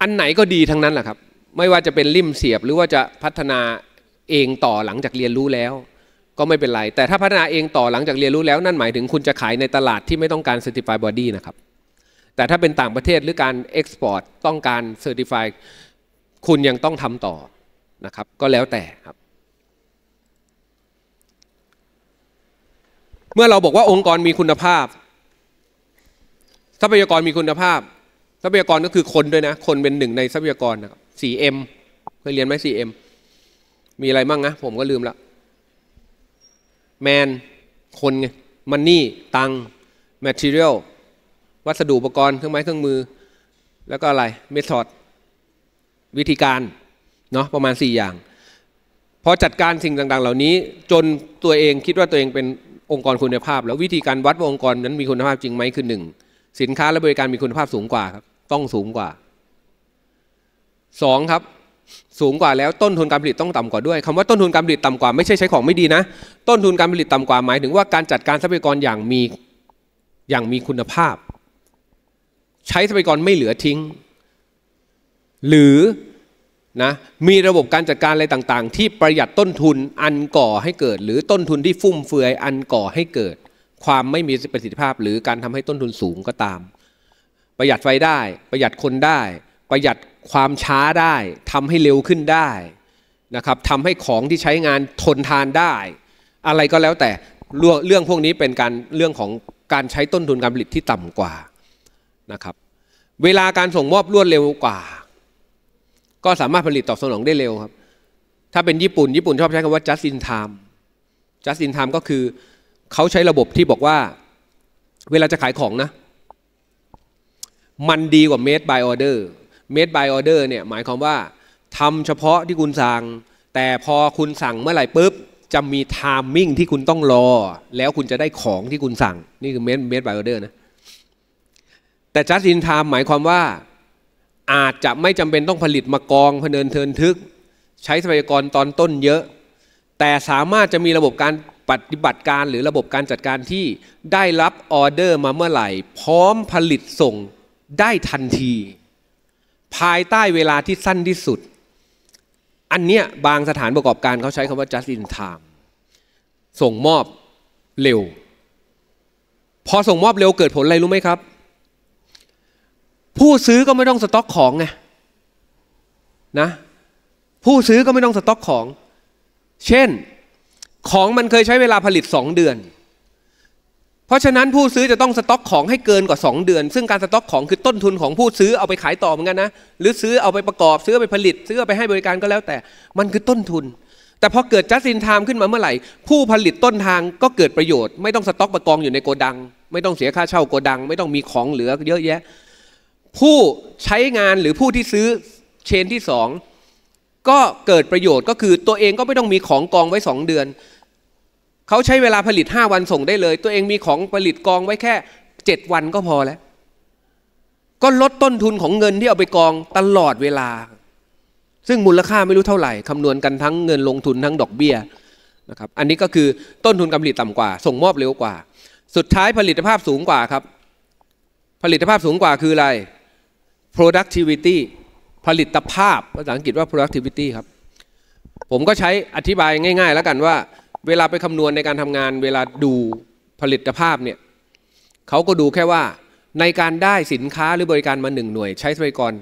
อันไหนก็ดีทั้งนั้นแหละครับไม่ว่าจะเป็นริมเสียบหรือว่าจะพัฒนาเองต่อหลังจากเรียนรู้แล้วก็ไม่เป็นไร แต่ถ้าพัฒนาเองต่อหลังจากเรียนรู้แล้วนั่นหมายถึงคุณจะขายในตลาดที่ไม่ต้องการเซอร์ติฟายบอดี้นะครับแต่ถ้าเป็นต่างประเทศหรือการเอ็กซ์พอร์ตต้องการเซอร์ติฟายคุณยังต้องทำต่อนะครับ ก็แล้วแต่ครับ เมื่อเราบอกว่าองค์กรมีคุณภาพ ทรัพยากรมีคุณภาพ ทรัพยากรก็คือคนด้วยนะ คนเป็นหนึ่งในทรัพยากรนะครับ 4M เคยเรียนไหม 4M มีอะไรบ้างนะผมก็ลืมละแมนคนไงมันนี่ตังแมทเทียลวัสดุอุปกรณ์เครื่องไม้ เครื่องมือ แล้วก็อะไรเมธอดวิธีการเนาะประมาณ4อย่างพอจัดการสิ่งต่างๆ เหล่านี้ จนตัวเองคิดว่าตัวเองเป็นองค์กรคุณภาพแล้ววิธีการวัดว่าองค์กรนั้นมีคุณภาพจริงไหมคือหนึ่ง สินค้าและบริการมีคุณภาพสูงกว่าครับต้องสูงกว่าสองครับสูงกว่าแล้วต้นทุนการผลิตต้องต่ำกว่าด้วย คำว่าต้นทุนการผลิตต่ากว่าไม่ใช่ใช้ของไม่ดีนะ ต้นทุนการผลิตต่ากว่าหมายถึงว่าการจัดการทรัพยากรอย่างมีอย่างมีคุณภาพ ใช้ทรัพยากรไม่เหลือทิ้ง หรือนะมีระบบการจัดการอะไรต่างๆที่ประหยัดต้นทุนอันก่อให้เกิด หรือต้นทุนที่ฟุ่มเฟือยอันก่อให้เกิด ความไม่มีประสิทธิภาพ หรือการทำให้ต้นทุนสูงก็ตาม ประหยัดไฟได้ ประหยัดคนได้ประหยัดความช้าได้ทำให้เร็วขึ้นได้นะครับทำให้ของที่ใช้งานทนทานได้ อะไรก็แล้วแต่เรื่องพวกนี้เป็นการเรื่องของการใช้ต้นทุนการผลิตที่ต่ำกว่านะครับ เวลาการส่งมอบรวดเร็วกว่า ก็สามารถผลิตตอบสนองได้เร็วครับ ถ้าเป็นญี่ปุ่นญี่ปุ่นชอบใช้คำว่า just in time just in time ก็คือ เขาใช้ระบบที่บอกว่า เวลาจะขายของนะ มันดีกว่า made by order made by order เนี่ยหมายความว่าทำเฉพาะที่คุณสั่ง แต่พอคุณสั่งเมื่อไหร่ ปุ๊บ จะมีไทมิ่งที่คุณต้องรอ แล้วคุณจะได้ของที่คุณสั่ง นี่คือเม d e made by order นะ แต่ just in time หมายความว่าอาจจะไม่จำเป็นต้องผลิตมากองพเนินเทินทึก ใช้ทรัพยากรตอนต้นเยอะ แต่สามารถจะมีระบบการปฏิบัติการหรือระบบการจัดการที่ได้รับออเดอร์มาเมื่อไหร่พร้อมผลิตส่งได้ทันทีภายใต้เวลาที่สั้นที่สุด อันเนี้ยบางสถานประกอบการเขาใช้คำว่า just in time ส่งมอบเร็ว พอส่งมอบเร็วเกิดผลอะไรรู้ไหมครับ ผู้ซื้อก็ไม่ต้องสต็อกของไง นะ ผู้ซื้อก็ไม่ต้องสต็อกของ เช่น ของมันเคยใช้เวลาผลิตสองเดือนเพราะฉะนั้นผู้ซื้อจะต้องสต็อกของให้เกินกว่า2เดือน ซึ่งการสต็อกของคือต้นทุนของผู้ซื้อเอาไปขายต่อ เหมือนกันนะ หรือซื้อเอาไปประกอบซื้อไปผลิต ซื้อไปให้บริการก็แล้วแต่ มันคือต้นทุน แต่พอเกิดจัสซินไทม์ขึ้นมาเมื่อไหร่ผู้ผลิตต้นทางก็เกิดประโยชน์ไม่ต้องสต็อกประกองอยู่ในโกดัง ไม่ต้องเสียค่าเช่าโกดัง ไม่ต้องมีของเหลือเยอะแยะ ผู้ใช้งานหรือผู้ที่ซื้อเชนที่2ก็เกิดประโยชน์ก็คือตัวเองก็ไม่ต้องมีของกองไว้2เดือนเขาใช้เวลาผลิต 5 วันส่งได้เลย ตัวเองมีของผลิตกองไว้แค่ 7 วันก็พอแล้ว ก็ลดต้นทุนของเงินที่เอาไปกองตลอดเวลา ซึ่งมูลค่าไม่รู้เท่าไหร่คำนวณกันทั้งเงินลงทุน ทั้งดอกเบี้ยนะครับอันนี้ก็คือต้นทุนการผลิตต่ำกว่า ส่งมอบเร็วกว่า สุดท้ายผลิตภาพสูงกว่าครับ ผลิตภาพสูงกว่าคืออะไร productivity ผลิตภาพภาษาอังกฤษว่า productivity ครับ ผมก็ใช้อธิบายง่าย ๆ แล้วกันว่าเวลาไปคำนวณในการทำงานเวลาดูผลิตภาพเนี่ยเขาก็ดูแค่ว่า ในการได้สินค้าหรือบริการมาหนึ่งหน่วยใช้ทรัพยากร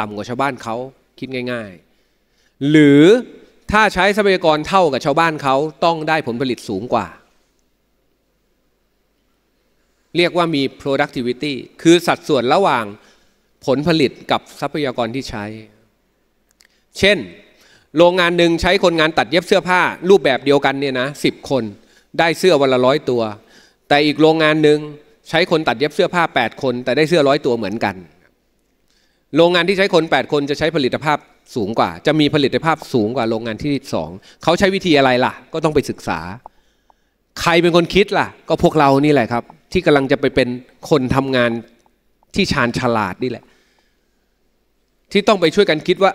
ต่ำกว่าชาวบ้านเขาคิดง่าย ๆ หรือถ้าใช้ทรัพยากรเท่ากับชาวบ้านเขาต้องได้ผลผลิตสูงกว่า เรียกว่ามี productivity คือสัดส่วนระหว่างผลผลิตกับทรัพยากรที่ใช้ เช่นโรงงานหนึ่งใช้คนงานตัดเย็บเสื้อผ้ารูปแบบเดียวกันเนี่ยนะสิบคนได้เสื้อวันละร้อยตัว แต่อีกโรงงานหนึ่งใช้คนตัดเย็บเสื้อผ้า8คนแต่ได้เสื้อร้อยตัวเหมือนกัน โรงงานที่ใช้คน8คนจะใช้ผลิตภาพสูงกว่า จะมีผลิตภาพสูงกว่าโรงงานที่สองเขาใช้วิธีอะไรล่ะ ก็ต้องไปศึกษา ใครเป็นคนคิดล่ะ ก็พวกเรานี่แหละครับ ที่กำลังจะไปเป็นคนทำงานที่ชาญฉลาดนี่แหละ ที่ต้องไปช่วยกันคิดว่า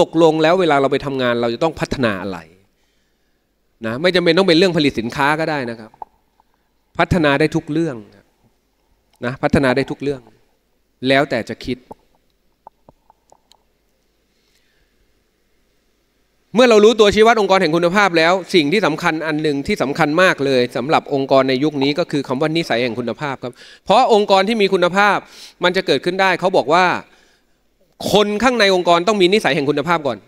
ตกลงแล้วเวลาเราไปทำงานเราจะต้องพัฒนาอะไรนะไม่จำเป็นต้องเป็นเรื่องผลิตสินค้าก็ได้นะครับ พัฒนาได้ทุกเรื่องนะพัฒนาได้ทุกเรื่อง แล้วแต่จะคิด เมื่อเรารู้ตัวชี้วัดองค์กรแห่งคุณภาพแล้ว สิ่งที่สำคัญอันหนึ่งที่สำคัญมากเลย สำหรับองค์กรในยุคนี้ ก็คือคำว่านิสัยแห่งคุณภาพครับ เพราะองค์กรที่มีคุณภาพ มันจะเกิดขึ้นได้เขาบอกว่าคนข้างในองค์กรต้องมีนิสัยแห่งคุณภาพก่อน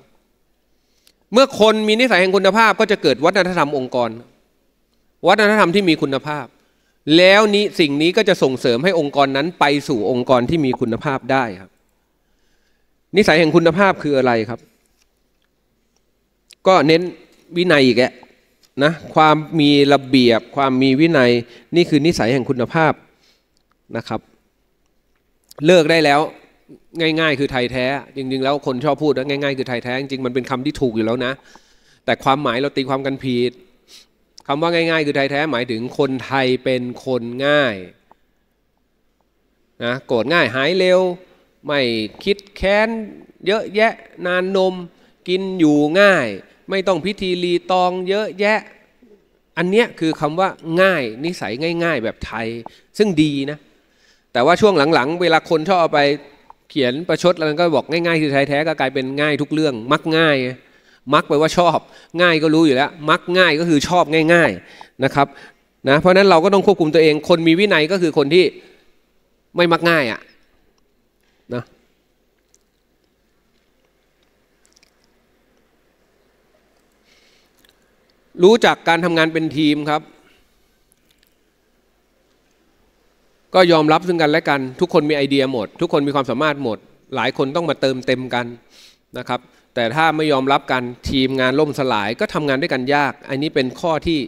เมื่อคนมีนิสัยแห่งคุณภาพ ก็จะเกิดวัฒนธรรมองค์กร วัฒนธรรมที่มีคุณภาพ แล้วนี้สิ่งนี้ก็จะส่งเสริมให้องค์กรนั้นไปสู่องค์กรที่มีคุณภาพได้ครับ นิสัยแห่งคุณภาพคืออะไรครับ ก็เน้นวินัยอีกแหละนะ ความมีระเบียบความมีวินัยนี่คือนิสัยแห่งคุณภาพนะครับ เลิกได้แล้วง่าย ๆ คือไทยแท้ จริง ๆ แล้ว คนชอบพูดว่าง่ายๆคือไทยแท้จริงมันเป็นคำที่ถูกอยู่แล้วนะ แต่ความหมายเราตีความกันผิดคำว่าง่ายๆ คือไทยแท้หมายถึงคนไทยเป็นคนง่ายนะโกรธง่ายหายเร็วไม่คิดแค้นเยอะแยะนานนมกินอยู่ง่าย ไม่ต้องพิธีรีตอง เยอะแยะ อันเนี้ยคือคำว่าง่ายนิสัยง่าย ๆ แบบไทย ซึ่งดีนะ แต่ว่าช่วงหลังๆ เวลาคนชอบเอาไปเขียน ประชดแล้วก็บอกง่ายๆคือแท้ๆก็กลายเป็นง่ายทุกเรื่อง มักง่าย มักไปว่าชอบ ง่ายก็รู้อยู่แล้ว มักง่ายก็คือชอบง่าย ๆนะครับนะเพราะนั้นเราก็ต้องควบคุมตัวเอง คนมีวินัยก็คือคนที่ไม่มักง่ายอะ่ะนะรู้จักการทำงานเป็นทีมครับก็ยอมรับซึ่งกันและกันทุกคนมีไอเดียหมด ทุกคนมีความสามารถหมด หลายคนต้องมาเติมเต็มกันนะครับ แต่ถ้าไม่ยอมรับกันทีมงานล่มสลายก็ทำงานด้วยกันยาก อันนี้เป็นข้อที่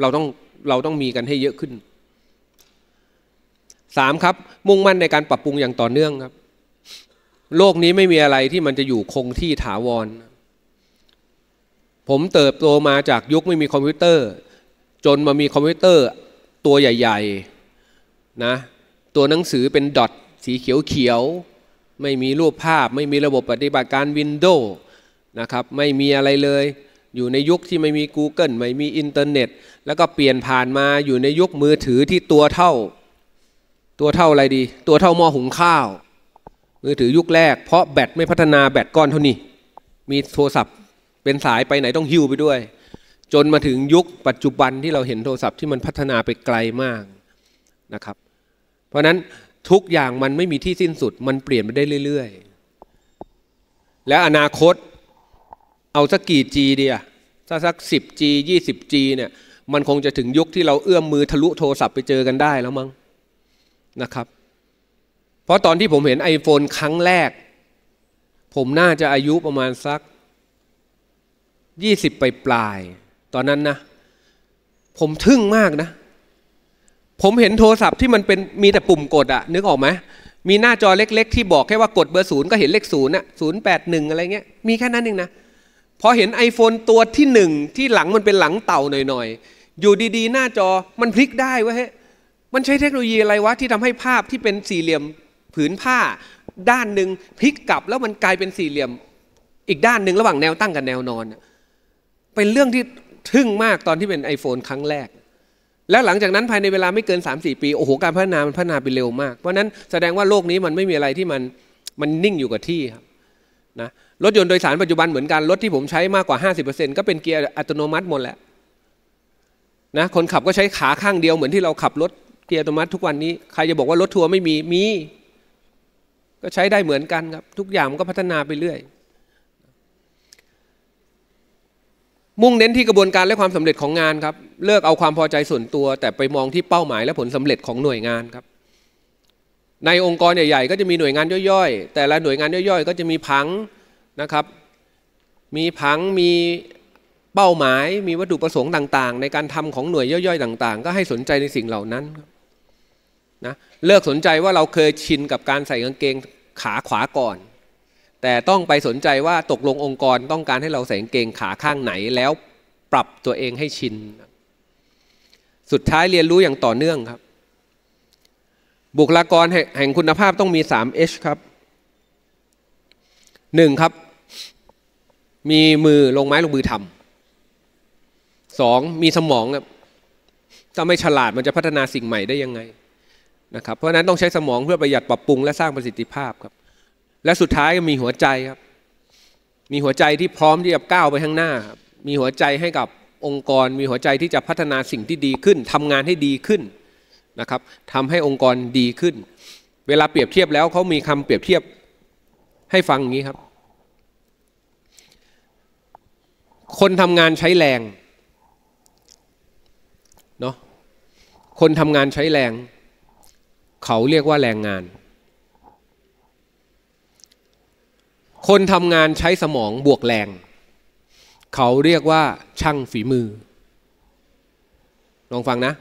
เราต้องเราต้องมีกันให้เยอะขึ้น 3. ครับ มุ่งมั่นในการปรับปรุงอย่างต่อเนื่องครับ โลกนี้ไม่มีอะไรที่มันจะอยู่คงที่ถาวร ผมเติบโตมาจากยุคไม่มีคอมพิวเตอร์ จนมามีคอมพิวเตอร์ตัวใหญ่ ๆนะตัวหนังสือเป็น ดอทสีเขียวเขียว ไม่มีรูปภาพไม่มีระบบปฏิบัติการวินโดว์นะครับ ไม่มีอะไรเลย อยู่ในยุคที่ไม่มี Google ไม่มีอินเทอร์เน็ตแล้วก็เปลี่ยนผ่านมาอยู่ในยุคมือถือที่ตัวเท่า ตัวเท่าอะไรดี ตัวเท่าหม้อหุงข้าว มือถือยุคแรกเพราะแบตไม่พัฒนาแบตก้อนเท่านี้ มีโทรศัพท์เป็นสายไปไหนต้องหิ้วไปด้วย จนมาถึงยุคปัจจุบันที่เราเห็นโทรศัพท์ที่มันพัฒนาไปไกลมากนะครับเพราะนั้นทุกอย่างมันไม่มีที่สิ้นสุด มันเปลี่ยนไปได้เรื่อย ๆ และอนาคต เอาสักกี่จีเดียถ้าสัก 10G 20G เนี่ย มันคงจะถึงยุคที่เราเอื้อมมือทะลุโทรศัพท์ไปเจอกันได้แล้วมั้งนะครับ เพราะตอนที่ผมเห็น iPhone ครั้งแรก ผมน่าจะอายุประมาณสัก 20ไปปลาย ตอนนั้นนะ ผมทึ่งมากนะผมเห็นโทรศัพท์ที่มันเป็นมีแต่ปุ่มกดอะนึกออกไหมมีหน้าจอเล็กๆ ที่บอกแค่ว่ากดเบอร์ศูนย์ก็เห็นเลขศูนย์อะศูนย์แปดหนึ่งอะไรเงี้ย มีแค่นั้นเองนะพอเห็น iPhone ตัวที่หนึ่งที่หลังมันเป็นหลังเต่าหน่อย ๆ อยู่ดี ๆ หน้าจอมันพลิกได้วะเฮ้มันใช้เทคโนโลยีอะไรวะ ที่ทำให้ภาพที่เป็นสี่เหลี่ยมผืนผ้า ด้านหนึ่งพลิกกลับแล้วมันกลายเป็นสี่เหลี่ยม อีกด้านหนึ่งระหว่างแนวตั้งกับแนวนอนเป็นเรื่องที่ทึ่งมากตอนที่เป็น iPhone ครั้งแรกแล้วหลังจากนั้น ภายในเวลาไม่เกิน 3-4 ปี โอ้โห การพัฒนา มันพัฒนาไปเร็วมากเพราะนั้นแสดงว่าโลกนี้มันไม่มีอะไรที่มันมันนิ่งอยู่กับที่ครับนะรถยนต์โดยสารปัจจุบันเหมือนกัน รถที่ผมใช้มากกว่า 50%ก็เป็นเกียร์อัตโนมัติหมดแหละนะคนขับก็ใช้ขาข้างเดียวเหมือนที่เราขับรถเกียร์อัตโนมัติ ทุกวันนี้ใครจะบอกว่ารถทัวร์ไม่มีมี ก็ใช้ได้เหมือนกันครับ ทุกอย่างมันก็พัฒนาไปเรื่อย มุ่งเน้นที่กระบวนการและความสำเร็จของงานครับเลิกเอาความพอใจส่วนตัวแต่ไปมองที่เป้าหมายและผลสำเร็จของหน่วยงานครับ ในองค์กรใหญ่ๆ ก็จะมีหน่วยงานย่อยๆ แต่ละหน่วยงานย่อยๆก็จะมีผังนะครับ มีผังมีเป้าหมาย มีวัตถุประสงค์ต่างๆ ในการทำของหน่วยย่อยๆ ต่างๆ ก็ให้สนใจในสิ่งเหล่านั้นนะเลิกสนใจว่าเราเคยชินกับการใส่กางเกงขาขวาก่อน แต่ต้องไปสนใจว่าตกลงองค์กรต้องการให้เราใส่กางเกงขาข้างไหนแล้วปรับตัวเองให้ชินสุดท้ายเรียนรู้อย่างต่อเนื่องครับ บุคลากรแห่งคุณภาพต้องมี 3H ครับหนึ่งครับ มีมือลงไม้ลงมือทำสองมีสมองครับถ้าไม่ฉลาดมันจะพัฒนาสิ่งใหม่ได้ยังไงนะครับ เพราะนั้นต้องใช้สมองเพื่อประหยัดปรับปรุงและสร้างประสิทธิภาพครับ และสุดท้ายก็มีหัวใจครับ มีหัวใจที่พร้อมที่จะก้าวไปข้างหน้ามีหัวใจให้กับองค์กรมีหัวใจที่จะพัฒนาสิ่งที่ดีขึ้น ทำงานให้ดีขึ้นนะครับทำให้องค์กรดีขึ้น เวลาเปรียบเทียบแล้วเขามีคำเปรียบเทียบให้ฟังอย่างนี้ครับ คนทำงานใช้แรงเนาะคนทำงานใช้แรง เขาเรียกว่าแรงงาน คนทำงานใช้สมองบวกแรงเขาเรียกว่าช่างฝีมือลองฟังนะ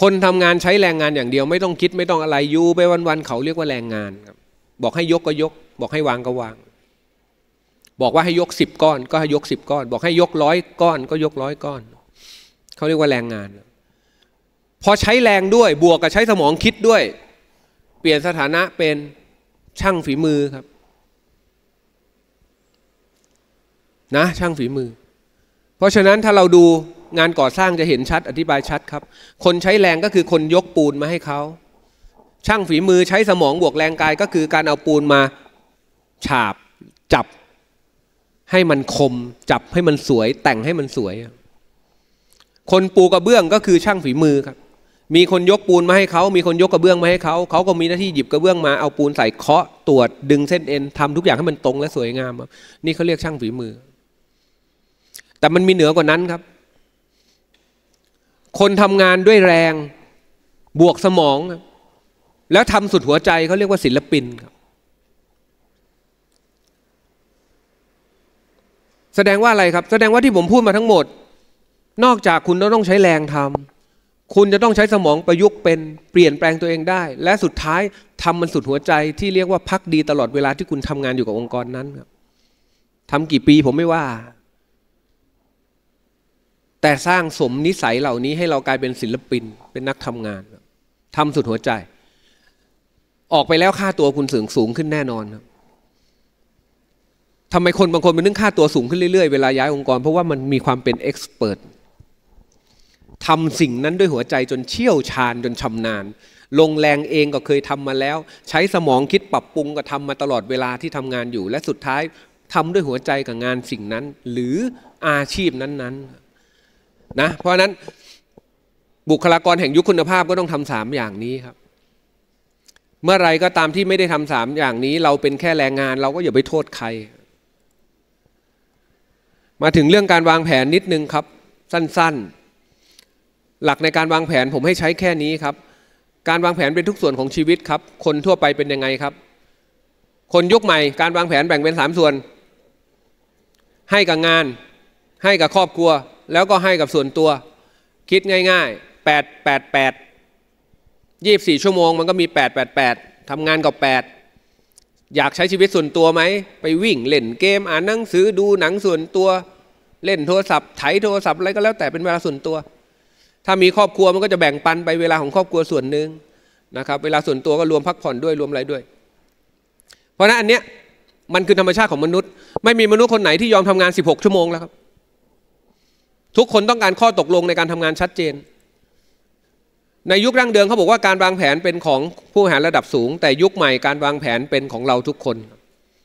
คนทำงานใช้แรงงานอย่างเดียว ไม่ต้องคิดไม่ต้องอะไรอยู่ไปวันๆเขาเรียกว่าแรงงานครับ บอกให้ยกก็ยก บอกให้วางก็วาง บอกว่าให้ยกสิบก้อนก็ให้ยกสิบก้อน บอกให้ยกร้อยก้อน ก็ยกร้อยก้อน เขาเรียกว่าแรงงาน พอใช้แรงด้วยบวกกับใช้สมองคิดด้วย เปลี่ยนสถานะเป็นช่างฝีมือครับนะ ช่างฝีมือ เพราะฉะนั้นถ้าเราดูงานก่อสร้างจะเห็นชัดอธิบายชัดครับ คนใช้แรงก็คือคนยกปูนมาให้เขา ช่างฝีมือใช้สมองบวกแรงกายก็คือการเอาปูนมาฉาบจับให้มันคม จับให้มันสวย แต่งให้มันสวยคนปูกระเบื้องก็คือช่างฝีมือครับ มีคนยกปูนมาให้เขา มีคนยกกระเบื้องมาให้เขาเขาก็มีหน้าที่หยิบกระเบื้องมาเอาปูนใส่เคาะตรวจดึงเส้นเอ็นทำทุกอย่างให้มันตรงและสวยงามครับนี่เขาเรียกช่างฝีมือแต่มันมีเหนือกว่านั้นครับ คนทำงานด้วยแรงบวกสมอง แล้วทำสุดหัวใจเขาเรียกว่าศิลปินครับ แสดงว่าอะไรครับแสดงว่าที่ผมพูดมาทั้งหมด นอกจากคุณต้องใช้แรงทำคุณจะต้องใช้สมองประยุกต์เป็นเปลี่ยนแปลงตัวเองได้ และสุดท้ายทำมันสุดหัวใจ ที่เรียกว่าพักดีตลอดเวลาที่คุณทำงานอยู่กับองค์กรนั้นครับทำกี่ปีผมไม่ว่าแต่สร้างสมนิสัยเหล่านี้ให้เรากลายเป็นศิลปินเป็นนักทำงานทำสุดหัวใจ ออกไปแล้วค่าตัวคุณสูงสูงขึ้นแน่นอนครับทำไมคนบางคนมันนึกค่าตัวสูงขึ้นเรื่อย ๆ เวลาย้ายองค์กร เพราะว่ามันมีความเป็นเอ็กซ์เพรสทำสิ่งนั้นด้วยหัวใจจนเชี่ยวชาญจนชำนาญ ลงแรงเองก็เคยทำมาแล้ว ใช้สมองคิดปรับปรุงก็ทำมาตลอดเวลาที่ทำงานอยู่ และสุดท้ายทำด้วยหัวใจกับงานสิ่งนั้นหรืออาชีพนั้น ๆนะเพราะนั้นบุคลากรแห่งยุคคุณภาพก็ต้องทำสามอย่างนี้ครับ เมื่อไรก็ตามที่ไม่ได้ทำสาม อย่างนี้ เราเป็นแค่แรงงาน เราก็ อย่า ไปโทษ ใคร มาถึงเรื่องการวางแผนนิดนึง ครับ สั้นๆ หลักในการวางแผนผมให้ใช้แค่นี้ครับ การวางแผนเป็นทุกส่วนของชีวิตครับ คนทั่วไปเป็นยังไงครับ คนยุคใหม่ การวางแผนแบ่งเป็นสามส่วน ให้กับงานให้กับครอบครัวแล้วก็ให้กับส่วนตัว คิดง่ายๆ 8 8 8 24 ชั่วโมงมันก็มี 8 8 8ทำงานกับ8อยากใช้ชีวิตส่วนตัวไหม ไปวิ่งเล่นเกม อ่านหนังสือดูหนังส่วนตัวเล่นโทรศัพท์ไถโทรศัพท์อะไรก็แล้วแต่เป็นเวลาส่วนตัว ถ้ามีครอบครัว มันก็จะแบ่งปันไปเวลาของครอบครัวส่วนหนึ่งนะครับ เวลาส่วนตัวก็รวมพักผ่อนด้วยรวมอะไรด้วย เพราะนั้นอันเนี้ย มันคือธรรมชาติของมนุษย์ ไม่มีมนุษย์คนไหนที่ยอมทำงาน16ชั่วโมงแล้วครับทุกคนต้องการข้อตกลงในการทำงานชัดเจน ในยุคร่างเดิมเขาบอกว่าการวางแผนเป็นของผู้หารระดับสูง แต่ยุคใหม่การวางแผนเป็นของเราทุกคน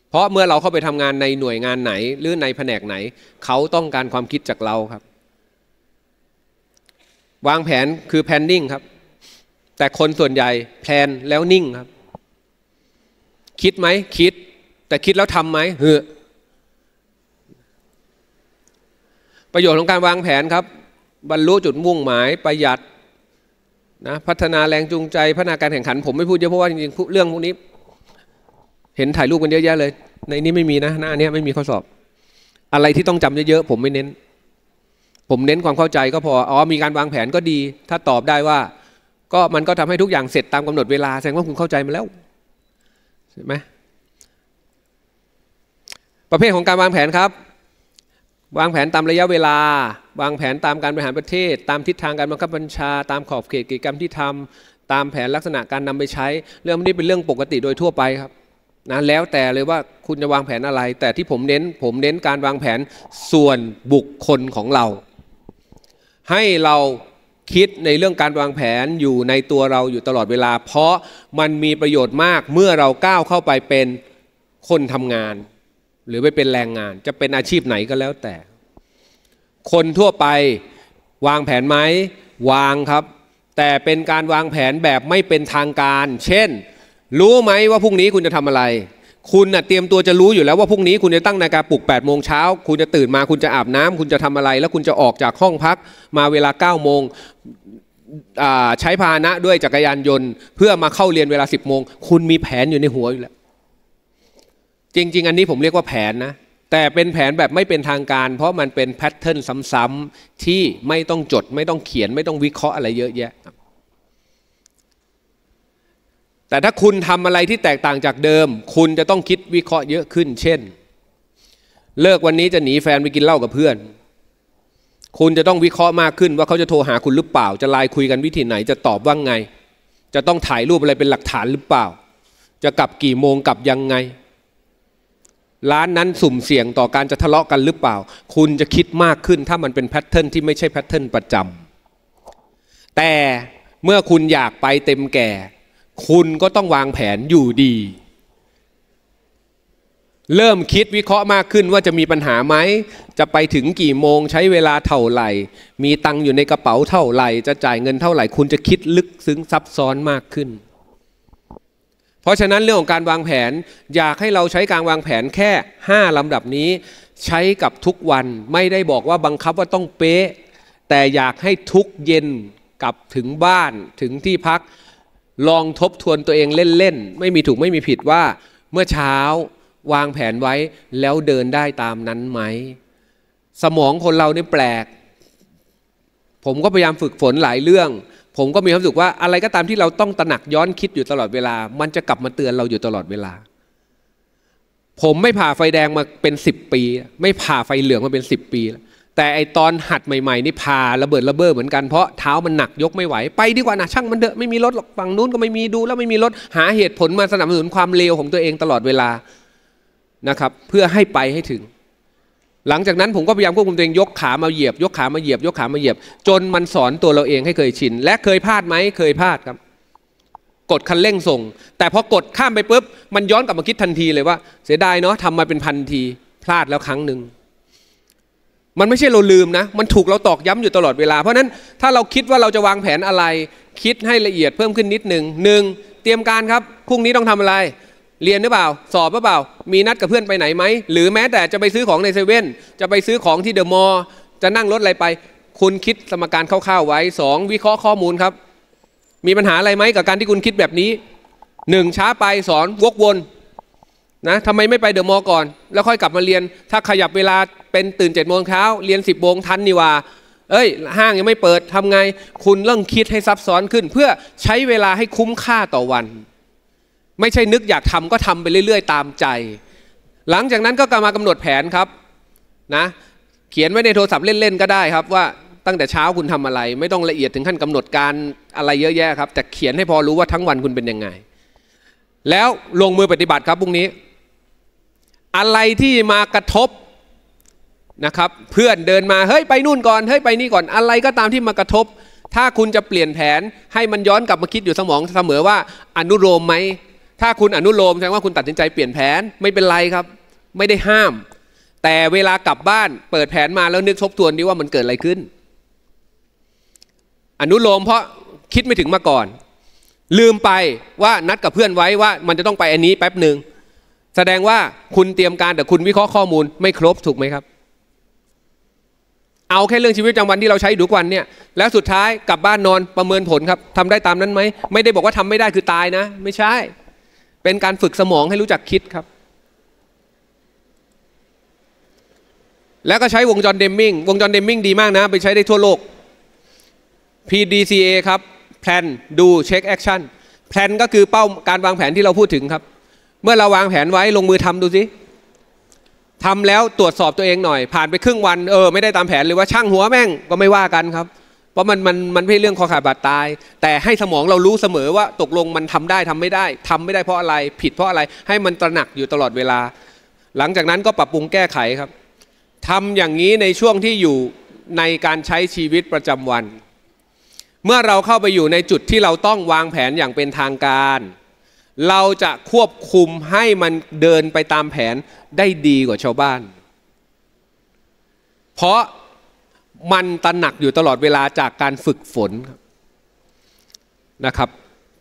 เพราะเมื่อเราเข้าไปทำงานในหน่วยงานไหน หรือในแผนกไหน เขาต้องการความคิดจากเราครับ วางแผนคือแพนนิ่งครับ แต่คนส่วนใหญ่ แพลนแล้วนิ่งครับ คิดไหมคิด แต่คิดแล้วทำไหมเฮ้อประโยชน์ของการวางแผนครับ บรรลุจุดมุ่งหมายประหยัดนะพัฒนาแรงจูงใจพัฒนาการแข่งขันผมไม่พูดเยอะเพราะว่าจริงๆเรื่องพวกนี้ เห็นถ่ายรูปกันเยอะแยะเลย ในนี้ไม่มีนะหน้านี้ไม่มีข้อสอบ อะไรที่ต้องจำเยอะๆผมไม่เน้น ผมเน้นความเข้าใจก็พออ๋อมีการวางแผนก็ดี ถ้าตอบได้ว่า ก็มันก็ทำให้ทุกอย่างเสร็จตามกำหนดเวลาแสดงว่าคุณเข้าใจมาแล้วใช่ไหมประเภทของการวางแผนครับวางแผนตามระยะเวลา วางแผนตามการบริหารประเทศ ตามทิศทางการบังคับบัญชาตามขอบเขตกิจกรรมที่ทำตามแผนลักษณะการนำไปใช้เรื่องนี้เป็นเรื่องปกติโดยทั่วไปครับนะแล้วแต่เลยว่าคุณจะวางแผนอะไร แต่ที่ผมเน้นผมเน้นการวางแผนส่วนบุคคลของเรา ให้เราคิดในเรื่องการวางแผนอยู่ในตัวเราอยู่ตลอดเวลา เพราะมันมีประโยชน์มากเมื่อเราก้าวเข้าไปเป็นคนทำงานหรือไปเป็นแรงงาน จะเป็นอาชีพไหนก็แล้วแต่ คนทั่วไปวางแผนไหมวางครับ แต่เป็นการวางแผนแบบไม่เป็นทางการ เช่น รู้ไหมว่าพรุ่งนี้คุณจะทำอะไร คุณเตรียมตัวจะรู้อยู่แล้วว่าพรุ่งนี้คุณจะตั้งนาฬิกาปลุก8ปดโมงเช้าคุณจะตื่นมาคุณจะอาบน้ำ คุณจะทำอะไร แล้วคุณจะออกจากห้องพัก มาเวลา9ก้าโมงใช้พาหนะด้วยจักรยานยนต์เพื่อมาเข้าเรียนเวลา 10บโมงคุณมีแผนอยู่ในหัวอยู่แล้วจริงๆ อันนี้ผมเรียกว่าแผนนะ แต่เป็นแผนแบบไม่เป็นทางการ เพราะมันเป็นแพทเทิร์นซ้ำๆที่ไม่ต้องจดไม่ต้องเขียนไม่ต้องวิเคราะห์อะไรเยอะแยะ แต่ถ้าคุณทำอะไรที่แตกต่างจากเดิม คุณจะต้องคิดวิเคราะห์เยอะขึ้น เช่น เลิกวันนี้จะหนีแฟนไปกินเหล้ากับเพื่อน คุณจะต้องวิเคราะห์มากขึ้นว่าเขาจะโทรหาคุณหรือเปล่า จะไลน์คุยกันวิธีไหน จะตอบว่าไง จะต้องถ่ายรูปอะไรเป็นหลักฐานหรือเปล่า จะกลับกี่โมงกลับยังไงร้านนั้นสุ่มเสี่ยงต่อการจะทะเลาะกันหรือเปล่า คุณจะคิดมากขึ้นถ้ามันเป็นแพทเทิร์นที่ไม่ใช่แพทเทิร์นประจำ แต่เมื่อคุณอยากไปเต็มแก่ คุณก็ต้องวางแผนอยู่ดี เริ่มคิดวิเคราะห์มากขึ้นว่าจะมีปัญหาไหม จะไปถึงกี่โมงใช้เวลาเท่าไหร่ มีตังอยู่ในกระเป๋าเท่าไหร่ จะจ่ายเงินเท่าไหร่ คุณจะคิดลึกซึ้งซับซ้อนมากขึ้นเพราะฉะนั้นเรื่องของการวางแผนอยากให้เราใช้การวางแผนแค่ 5ลำดับนี้ ใช้กับทุกวัน ไม่ได้บอกว่าบังคับว่าต้องเป๊ะแต่อยากให้ทุกเย็นกลับถึงบ้านถึงที่พัก ลองทบทวนตัวเองเล่นๆ ไม่มีถูกไม่มีผิดว่า เมื่อเช้าวางแผนไว้แล้วเดินได้ตามนั้นไหม สมองคนเราเนี่ยแปลก ผมก็พยายามฝึกฝนหลายเรื่องผมก็มีความรู้สึกว่าอะไรก็ตามที่เราต้องตระหนักย้อนคิดอยู่ตลอดเวลา มันจะกลับมาเตือนเราอยู่ตลอดเวลา ผมไม่ผ่าไฟแดงมาเป็นสิบปี ไม่ผ่าไฟเหลืองมาเป็นสิบปี แต่ไอตอนหัดใหม่ๆนี่ผ่าระเบิดระเบ้อเหมือนกันเพราะเท้ามันหนักยกไม่ไหวไปดีกว่านะช่างมันเถอะไม่มีรถหรอกฝั่งนู้นก็ไม่มีดู แล้วไม่มีรถหาเหตุผลมาสนับสนุนความเลวของตัวเองตลอดเวลานะครับ เพื่อให้ไปให้ถึงหลังจากนั้นผมก็พยายามควบคุมตัวเองยกขามาเหยียบยกขามาเหยียบยกขามาเหยียบ จนมันสอนตัวเราเองให้เคยชินและเคยพลาดไหมเคยพลาดครับ กดคันเร่งส่ง แต่พอกดข้ามไปปุ๊บมันย้อนกลับมาคิดทันทีเลยว่า เสียดายเนาะทำมาเป็นพันที พลาดแล้วครั้งหนึ่ง มันไม่ใช่เราลืมนะ มันถูกเราตอกย้ำอยู่ตลอดเวลา เพราะนั้นถ้าเราคิดว่าเราจะวางแผนอะไร คิดให้ละเอียดเพิ่มขึ้นนิดหนึ่งหนึ่งเตรียมการครับพรุ่งนี้ต้องทำอะไรเรียนหรือเปล่าสอบหรือเปล่า มีนัดกับเพื่อนไปไหนไหม หรือแม้แต่จะไปซื้อของในเซเว่นจะไปซื้อของที่เดอะมอลล์จะนั่งรถอะไรไป คุณคิดสมการคร่าวๆไว้2วิเคราะห์ข้อมูลครับ มีปัญหาอะไรไหมกับการที่คุณคิดแบบนี้1ช้าไปสอนวกวนนะทำไมไม่ไปเดอะมอลล์ก่อน แล้วค่อยกลับมาเรียน ถ้าขยับเวลาเป็นตื่น7จ็ดโมงเช้าเรียน10บโมงทันนี่ว่าเอ้ย ห้างยังไม่เปิดทำไง คุณต้องคิดให้ซับซ้อนขึ้น เพื่อใช้เวลาให้คุ้มค่าต่อวันไม่ใช่นึกอยากทำก็ทำไปเรื่อย ๆ ตามใจ หลังจากนั้นก็กลับมากำหนดแผนครับนะ เขียนไว้ในโทรศัพท์เล่น ๆ ก็ได้ครับ ว่าตั้งแต่เช้าคุณทำอะไร ไม่ต้องละเอียดถึงขั้นกำหนดการอะไรเยอะแยะครับ แต่เขียนให้พอรู้ว่าทั้งวันคุณเป็นยังไง แล้วลงมือปฏิบัติครับพรุ่งนี้ อะไรที่มากระทบนะครับ เพื่อนเดินมา เฮ้ยไปนู่นก่อนเฮ้ยไปนี่ก่อนอะไรก็ตามที่มากระทบ ถ้าคุณจะเปลี่ยนแผนให้มันย้อนกลับมาคิดอยู่สมอง เสมอว่าอนุโลมไหมถ้าคุณอนุโลมแสดงว่าคุณตัดสินใจเปลี่ยนแผนไม่เป็นไรครับ ไม่ได้ห้าม แต่เวลากลับบ้านเปิดแผนมาแล้วนึกทบทวนดิว่ามันเกิดอะไรขึ้น อนุโลมเพราะคิดไม่ถึงมาก่อน ลืมไปว่านัดกับเพื่อนไว้ว่ามันจะต้องไปอันนี้แป๊บหนึ่งแสดงว่าคุณเตรียมการแต่คุณวิเคราะห์ข้อมูลไม่ครบถูกไหมครับ เอาแค่เรื่องชีวิตประจำวันที่เราใช้ดูกวันเนี่ยแล้วสุดท้ายกลับบ้านนอนประเมินผลครับทำได้ตามนั้นไหมไม่ได้บอกว่าทำไม่ได้คือตายนะ ไม่ใช่เป็นการฝึกสมองให้รู้จักคิดครับ แล้วก็ใช้วงจรเดมมิงวงจรเดมมิงดีมากนะ ไปใช้ได้ทั่วโลก PDCA ครับแ l a นดู เช็ค แอคชั่นแ l a นก็คือเป้าการวางแผนที่เราพูดถึงครับ เมื่อเราวางแผนไว้ลงมือทำดูสิทำแล้วตรวจสอบตัวเองหน่อย ผ่านไปครึ่งวัน เออไม่ได้ตามแผนเลยว่าช่างหัวแม่งก็ไม่ว่ากันครับเพราะมันมันมันไม่ใช่เรื่องคอขาดบาดตาย แต่ให้สมองเรารู้เสมอว่าตกลงมันทำได้ทำไม่ได้ ทำไม่ได้เพราะอะไร ผิดเพราะอะไรให้มันตระหนักอยู่ตลอดเวลา หลังจากนั้นก็ปรับปรุงแก้ไขครับ ทำอย่างนี้ในช่วงที่อยู่ในการใช้ชีวิตประจำวัน เมื่อเราเข้าไปอยู่ในจุดที่เราต้องวางแผนอย่างเป็นทางการ เราจะควบคุมให้มันเดินไปตามแผนได้ดีกว่าชาวบ้าน เพราะมันตระหนักอยู่ตลอดเวลาจากการฝึกฝนนะครับ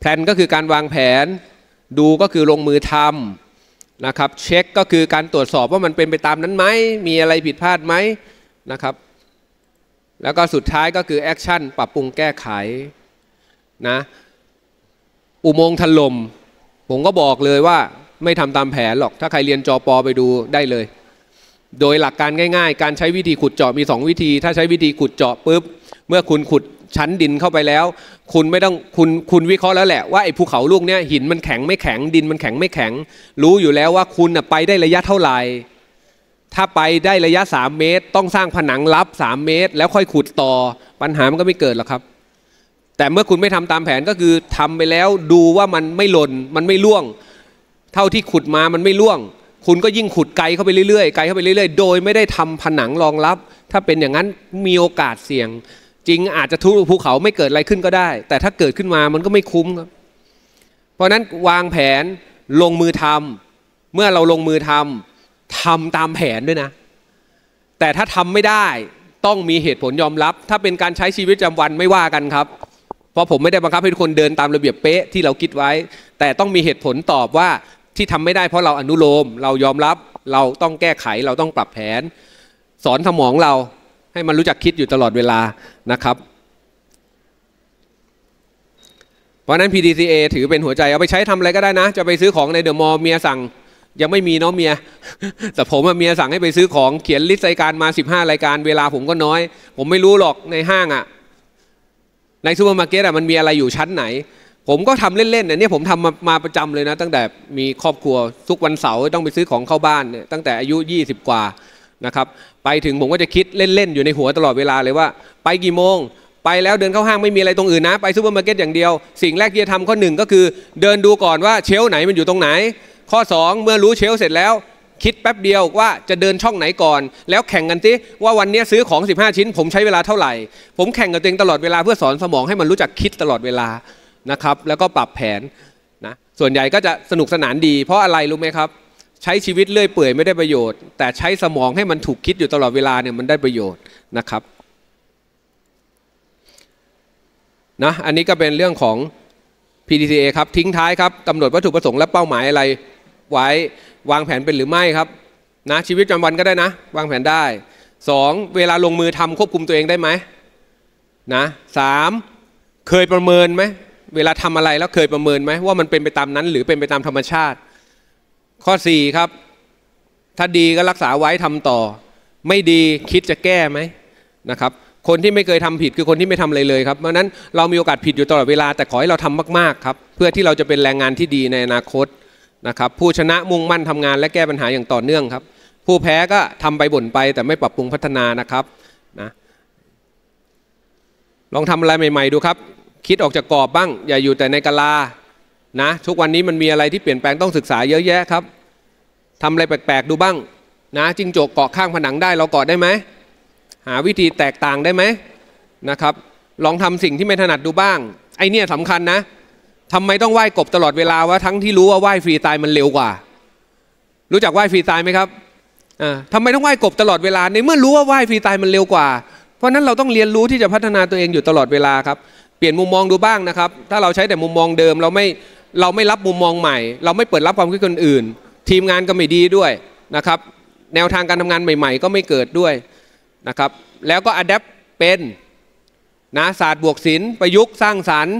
แผนก็คือการวางแผนดูก็คือลงมือทำนะครับเช็คก็คือการตรวจสอบว่ามันเป็นไปตามนั้นไหม มีอะไรผิดพลาดไหมนะครับแล้วก็สุดท้ายก็คือแอคชั่นปรับปรุงแก้ไขนะอุโมงค์ถล่ม ผมก็บอกเลยว่าไม่ทำตามแผนหรอกถ้าใครเรียนจอปอไปดูได้เลยโดยหลักการง่ายๆ การใช้วิธีขุดเจาะมี2วิธี ถ้าใช้วิธีขุดเจาะปุ๊บ เมื่อคุณขุดชั้นดินเข้าไปแล้ว คุณไม่ต้องคุณคุณวิเคราะห์แล้วแหละว่าไอ้ภูเขาลูกเนี้ย หินมันแข็งไม่แข็งดินมันแข็งไม่แข็ง รู้อยู่แล้วว่าคุณไปได้ระยะเท่าไหร่ ถ้าไปได้ระยะ 3 เมตร ต้องสร้างผนังรับ3เมตร แล้วค่อยขุดต่อ ปัญหามันก็ไม่เกิดหรอกครับ แต่เมื่อคุณไม่ทำตามแผนก็คือ ทำไปแล้วดูว่ามันไม่หล่นมันไม่ล่วง เท่าที่ขุดมา มันไม่ล่วงคุณก็ยิ่งขุดไกลเข้าไปเรื่อยๆไกลเข้าไปเรื่อยๆโดยไม่ได้ทำผนังรองรับ ถ้าเป็นอย่างนั้นมีโอกาสเสี่ยง จริงอาจจะทุบภูเขาไม่เกิดอะไรขึ้นก็ได้ แต่ถ้าเกิดขึ้นมามันก็ไม่คุ้มครับเพราะนั้นวางแผนลงมือทำ เมื่อเราลงมือทำทำตามแผนด้วยนะ แต่ถ้าทำไม่ได้ต้องมีเหตุผลยอมรับ ถ้าเป็นการใช้ชีวิตประจำวันไม่ว่ากันครับ เพราะผมไม่ได้บังคับให้ทุกคนเดินตามระเบียบเป๊ะที่เราคิดไว้ แต่ต้องมีเหตุผลตอบว่าที่ทำไม่ได้เพราะเราอนุโลมเรายอมรับเราต้องแก้ไขเราต้องปรับแผน สอนสมองเราให้มันรู้จักคิดอยู่ตลอดเวลานะครับ เพราะนั้น PDCA ถือเป็นหัวใจ เอาไปใช้ทำอะไรก็ได้นะ จะไปซื้อของในเดอะมอลล์เมียสั่งยังไม่มีเนาะเมีย แต่ผมเมียสั่งให้ไปซื้อของเขียนลิสต์รายการมา 15 รายการเวลาผมก็น้อย ผมไม่รู้หรอกในห้างอะในซูเปอร์มาร์เก็ตอะมันมีอะไรอยู่ชั้นไหนผมก็ทำเล่นๆเนี่ยผมทำมามาประจำเลยนะ ตั้งแต่มีครอบครัวทุกวันเสาร์ต้องไปซื้อของเข้าบ้านเนี่ยตั้งแต่อายุ 20 กว่านะครับไปถึงผมก็จะคิดเล่นๆ อยู่ในหัวตลอดเวลาเลยว่า ไปกี่โมง ไปแล้วเดินเข้าห้างไม่มีอะไรตรงอื่นนะ ไปซูเปอร์มาร์เก็ตอย่างเดียว สิ่งแรกที่จะทำข้อหนึ่งก็คือเดินดูก่อนว่าเชลไหนมันอยู่ตรงไหน ข้อ 2 เมื่อรู้เชลเสร็จแล้ว คิดแป๊บเดียวว่าจะเดินช่องไหนก่อนแล้วแข่งกันสิว่าวันนี้ซื้อของ15ชิ้นผมใช้เวลาเท่าไหร่ ผมแข่งกับตัวเองตลอดเวลาเพื่อสอนสมองให้มันรู้จักคิดตลอดเวลานะครับแล้วก็ปรับแผนนะส่วนใหญ่ก็จะสนุกสนานดี เพราะอะไรรู้ไหมครับ ใช้ชีวิตเลื่อยเปื่อยไม่ได้ประโยชน์ แต่ใช้สมองให้มันถูกคิดอยู่ตลอดเวลาเนี่ยมันได้ประโยชน์นะครับนะอันนี้ก็เป็นเรื่องของ PDCA ครับ ทิ้งท้ายครับกำหนดวัตถุประสงค์และเป้าหมายอะไร ไว้ วางแผนเป็นหรือไม่ครับ นะ ชีวิตประจำวันก็ได้นะวางแผนได้ 2. เวลาลงมือทำควบคุมตัวเองได้ไหมนะสเคยประเมินไหมเวลาทำอะไรแล้วเคยประเมินไหมว่ามันเป็นไปตามนั้นหรือเป็นไปตามธรรมชาติ ข้อ4ครับ ถ้าดีก็รักษาไว้ทำต่อ ไม่ดีคิดจะแก้ไหมนะครับ คนที่ไม่เคยทำผิดคือคนที่ไม่ทำอะไรเลยครับ เพราะนั้นเรามีโอกาสผิดอยู่ตลอดเวลา แต่ขอให้เราทำมาก ๆ ครับ เพื่อที่เราจะเป็นแรงงานที่ดีในอนาคตนะครับ ผู้ชนะมุ่งมั่นทำงาน และแก้ปัญหาอย่างต่อเนื่องครับ ผู้แพ้ก็ทำไปบ่นไปแต่ไม่ปรับปรุงพัฒนานะครับนะลองทำอะไรใหม่ ๆ ดูครับคิดออกจากกรอบบ้าง อย่าอยู่แต่ในกะลานะทุกวันนี้มันมีอะไรที่เปลี่ยนแปลงต้องศึกษาเยอะแยะครับทำอะไรแปลกๆ ดูบ้าง นะจิงโจกเกาะข้างผนังได้เราเกาะได้ไหมหาวิธีแตกต่างได้ไหมนะครับ ลองทำสิ่งที่ไม่ถนัดดูบ้าง ไอเนี่ยสำคัญนะทำไมต้องไหว้กบตลอดเวลาวะทั้งที่รู้ว่าไหว้ฟรีตายมันเร็วกว่า รู้จักไหว้ฟรีตายไหมครับอ่าทำไมต้องไหว้กบตลอดเวลาในเมื่อรู้ว่าไหว้ฟรีตายมันเร็วกว่า เพราะนั้นเราต้องเรียนรู้ที่จะพัฒนาตัวเองอยู่ตลอดเวลาครับเปลี่ยนมุมมองดูบ้างนะครับ ถ้าเราใช้แต่มุมมองเดิม เราไม่เราไม่รับมุมมองใหม่ เราไม่เปิดรับความคิดคนอื่นทีมงานก็ไม่ดีด้วยนะครับแนวทางการทำงานใหม่ ๆ ก็ไม่เกิดด้วยนะครับแล้วก็อัดแอปเป็นนะศาสตร์บวกศิลป์ประยุกต์สร้างสารรค์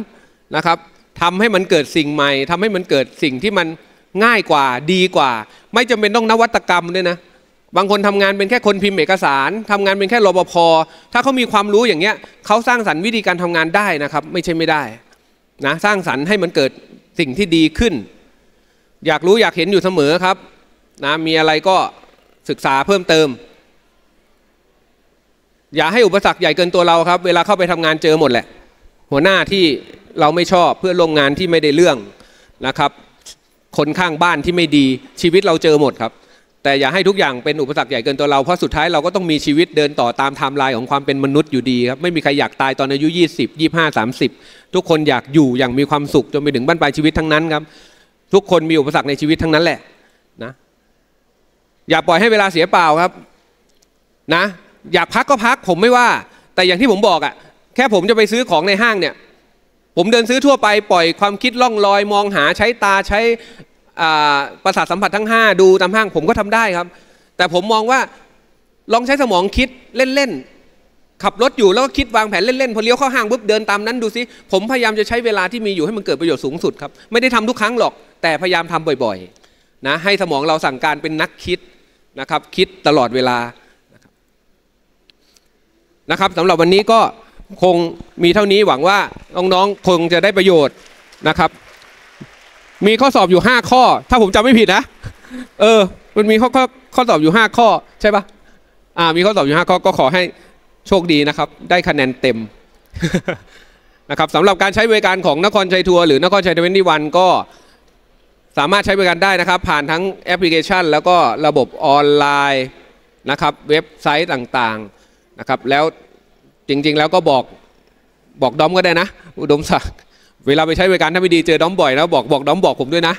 นะครับทำให้มันเกิดสิ่งใหม่ ทำให้มันเกิดสิ่งที่มันง่ายกว่าดีกว่า ไม่จำเป็นต้องนวัตกรรมด้วยนะบางคนทำงานเป็นแค่คนพิมพ์เอกสาร ทำงานเป็นแค่รปภถ้าเขามีความรู้อย่างเงี้ย เขาสร้างสรรค์วิธีการทำงานได้นะครับ ไม่ใช่ไม่ได้ นะ สร้างสรรค์ให้มันเกิดสิ่งที่ดีขึ้น อยากรู้อยากเห็นอยู่เสมอครับ นะ มีอะไรก็ศึกษาเพิ่มเติม อย่าให้อุปสรรคใหญ่เกินตัวเราครับ เวลาเข้าไปทำงานเจอหมดแหละ หัวหน้าที่เราไม่ชอบ เพื่อนร่วมงานที่ไม่ได้เรื่องนะครับ คนข้างบ้านที่ไม่ดี ชีวิตเราเจอหมดครับแต่อย่าให้ทุกอย่างเป็นอุปสรรคใหญ่เกินตัวเรา เพราะสุดท้ายเราก็ต้องมีชีวิตเดินต่อตามไทม์ไลน์ของความเป็นมนุษย์อยู่ดี ครับ ไม่มีใครอยากตายตอนอายุ 20 25 30 ทุกคนอยากอยู่อย่างมีความสุข จนไปถึงบั้นปลายชีวิตทั้งนั้นครับ ทุกคนมีอุปสรรคในชีวิตทั้งนั้นแหละนะอย่าปล่อยให้เวลาเสียเปล่าครับนะ อยากพักก็พักผมไม่ว่า แต่อย่างที่ผมบอกอะ่ะแค่ผมจะไปซื้อของในห้างเนี่ยผมเดินซื้อทั่วไป ปล่อยความคิดล่องลอยมองหาใช้ตาใช้ประสาทสัมผัสทั้ง 5 ดูตามห้างผมก็ทำได้ครับ แต่ผมมองว่าลองใช้สมองคิดเล่นๆขับรถอยู่แล้วก็คิดวางแผนเล่นๆพอเลี้ยวเข้าห้างปุ๊บเดินตามนั้นดูซิผมพยายามจะใช้เวลาที่มีอยู่ให้มันเกิดประโยชน์สูงสุดครับไม่ได้ทำทุกครั้งหรอกแต่พยายามทำบ่อยๆนะให้สมองเราสั่งการเป็นนักคิดนะครับ คิดตลอดเวลานะครับสำหรับวันนี้ก็คงมีเท่านี้หวังว่าน้องๆคงจะได้ประโยชน์นะครับมีข้อสอบอยู่ 5 ข้อ ถ้าผมจำไม่ผิดนะ เออ มันมีข้อข้อข้อสอบอยู่ 5 ข้อ ใช่ปะอ่ามีข้อสอบอยู่5ข้อก็ขอให้โชคดีนะครับ ได้คะแนนเต็ม นะครับสำหรับการใช้บริการของนครชัยทัวร์หรือนครชัยทเวนตี้วันก็สามารถใช้บริการได้นะครับ ผ่านทั้งแอปพลิเคชัน แล้วก็ระบบออนไลน์นะครับ เว็บไซต์ต่างๆนะครับ แล้วจริง ๆแล้วก็บอกบอกดอมก็ได้นะ อุดมศักดิ์เวลาไปใช้บริการถ้าไม่ดีเจอ ด้อมบ่อยแล้วบอกบอกด้อมบอกผมด้วยนะ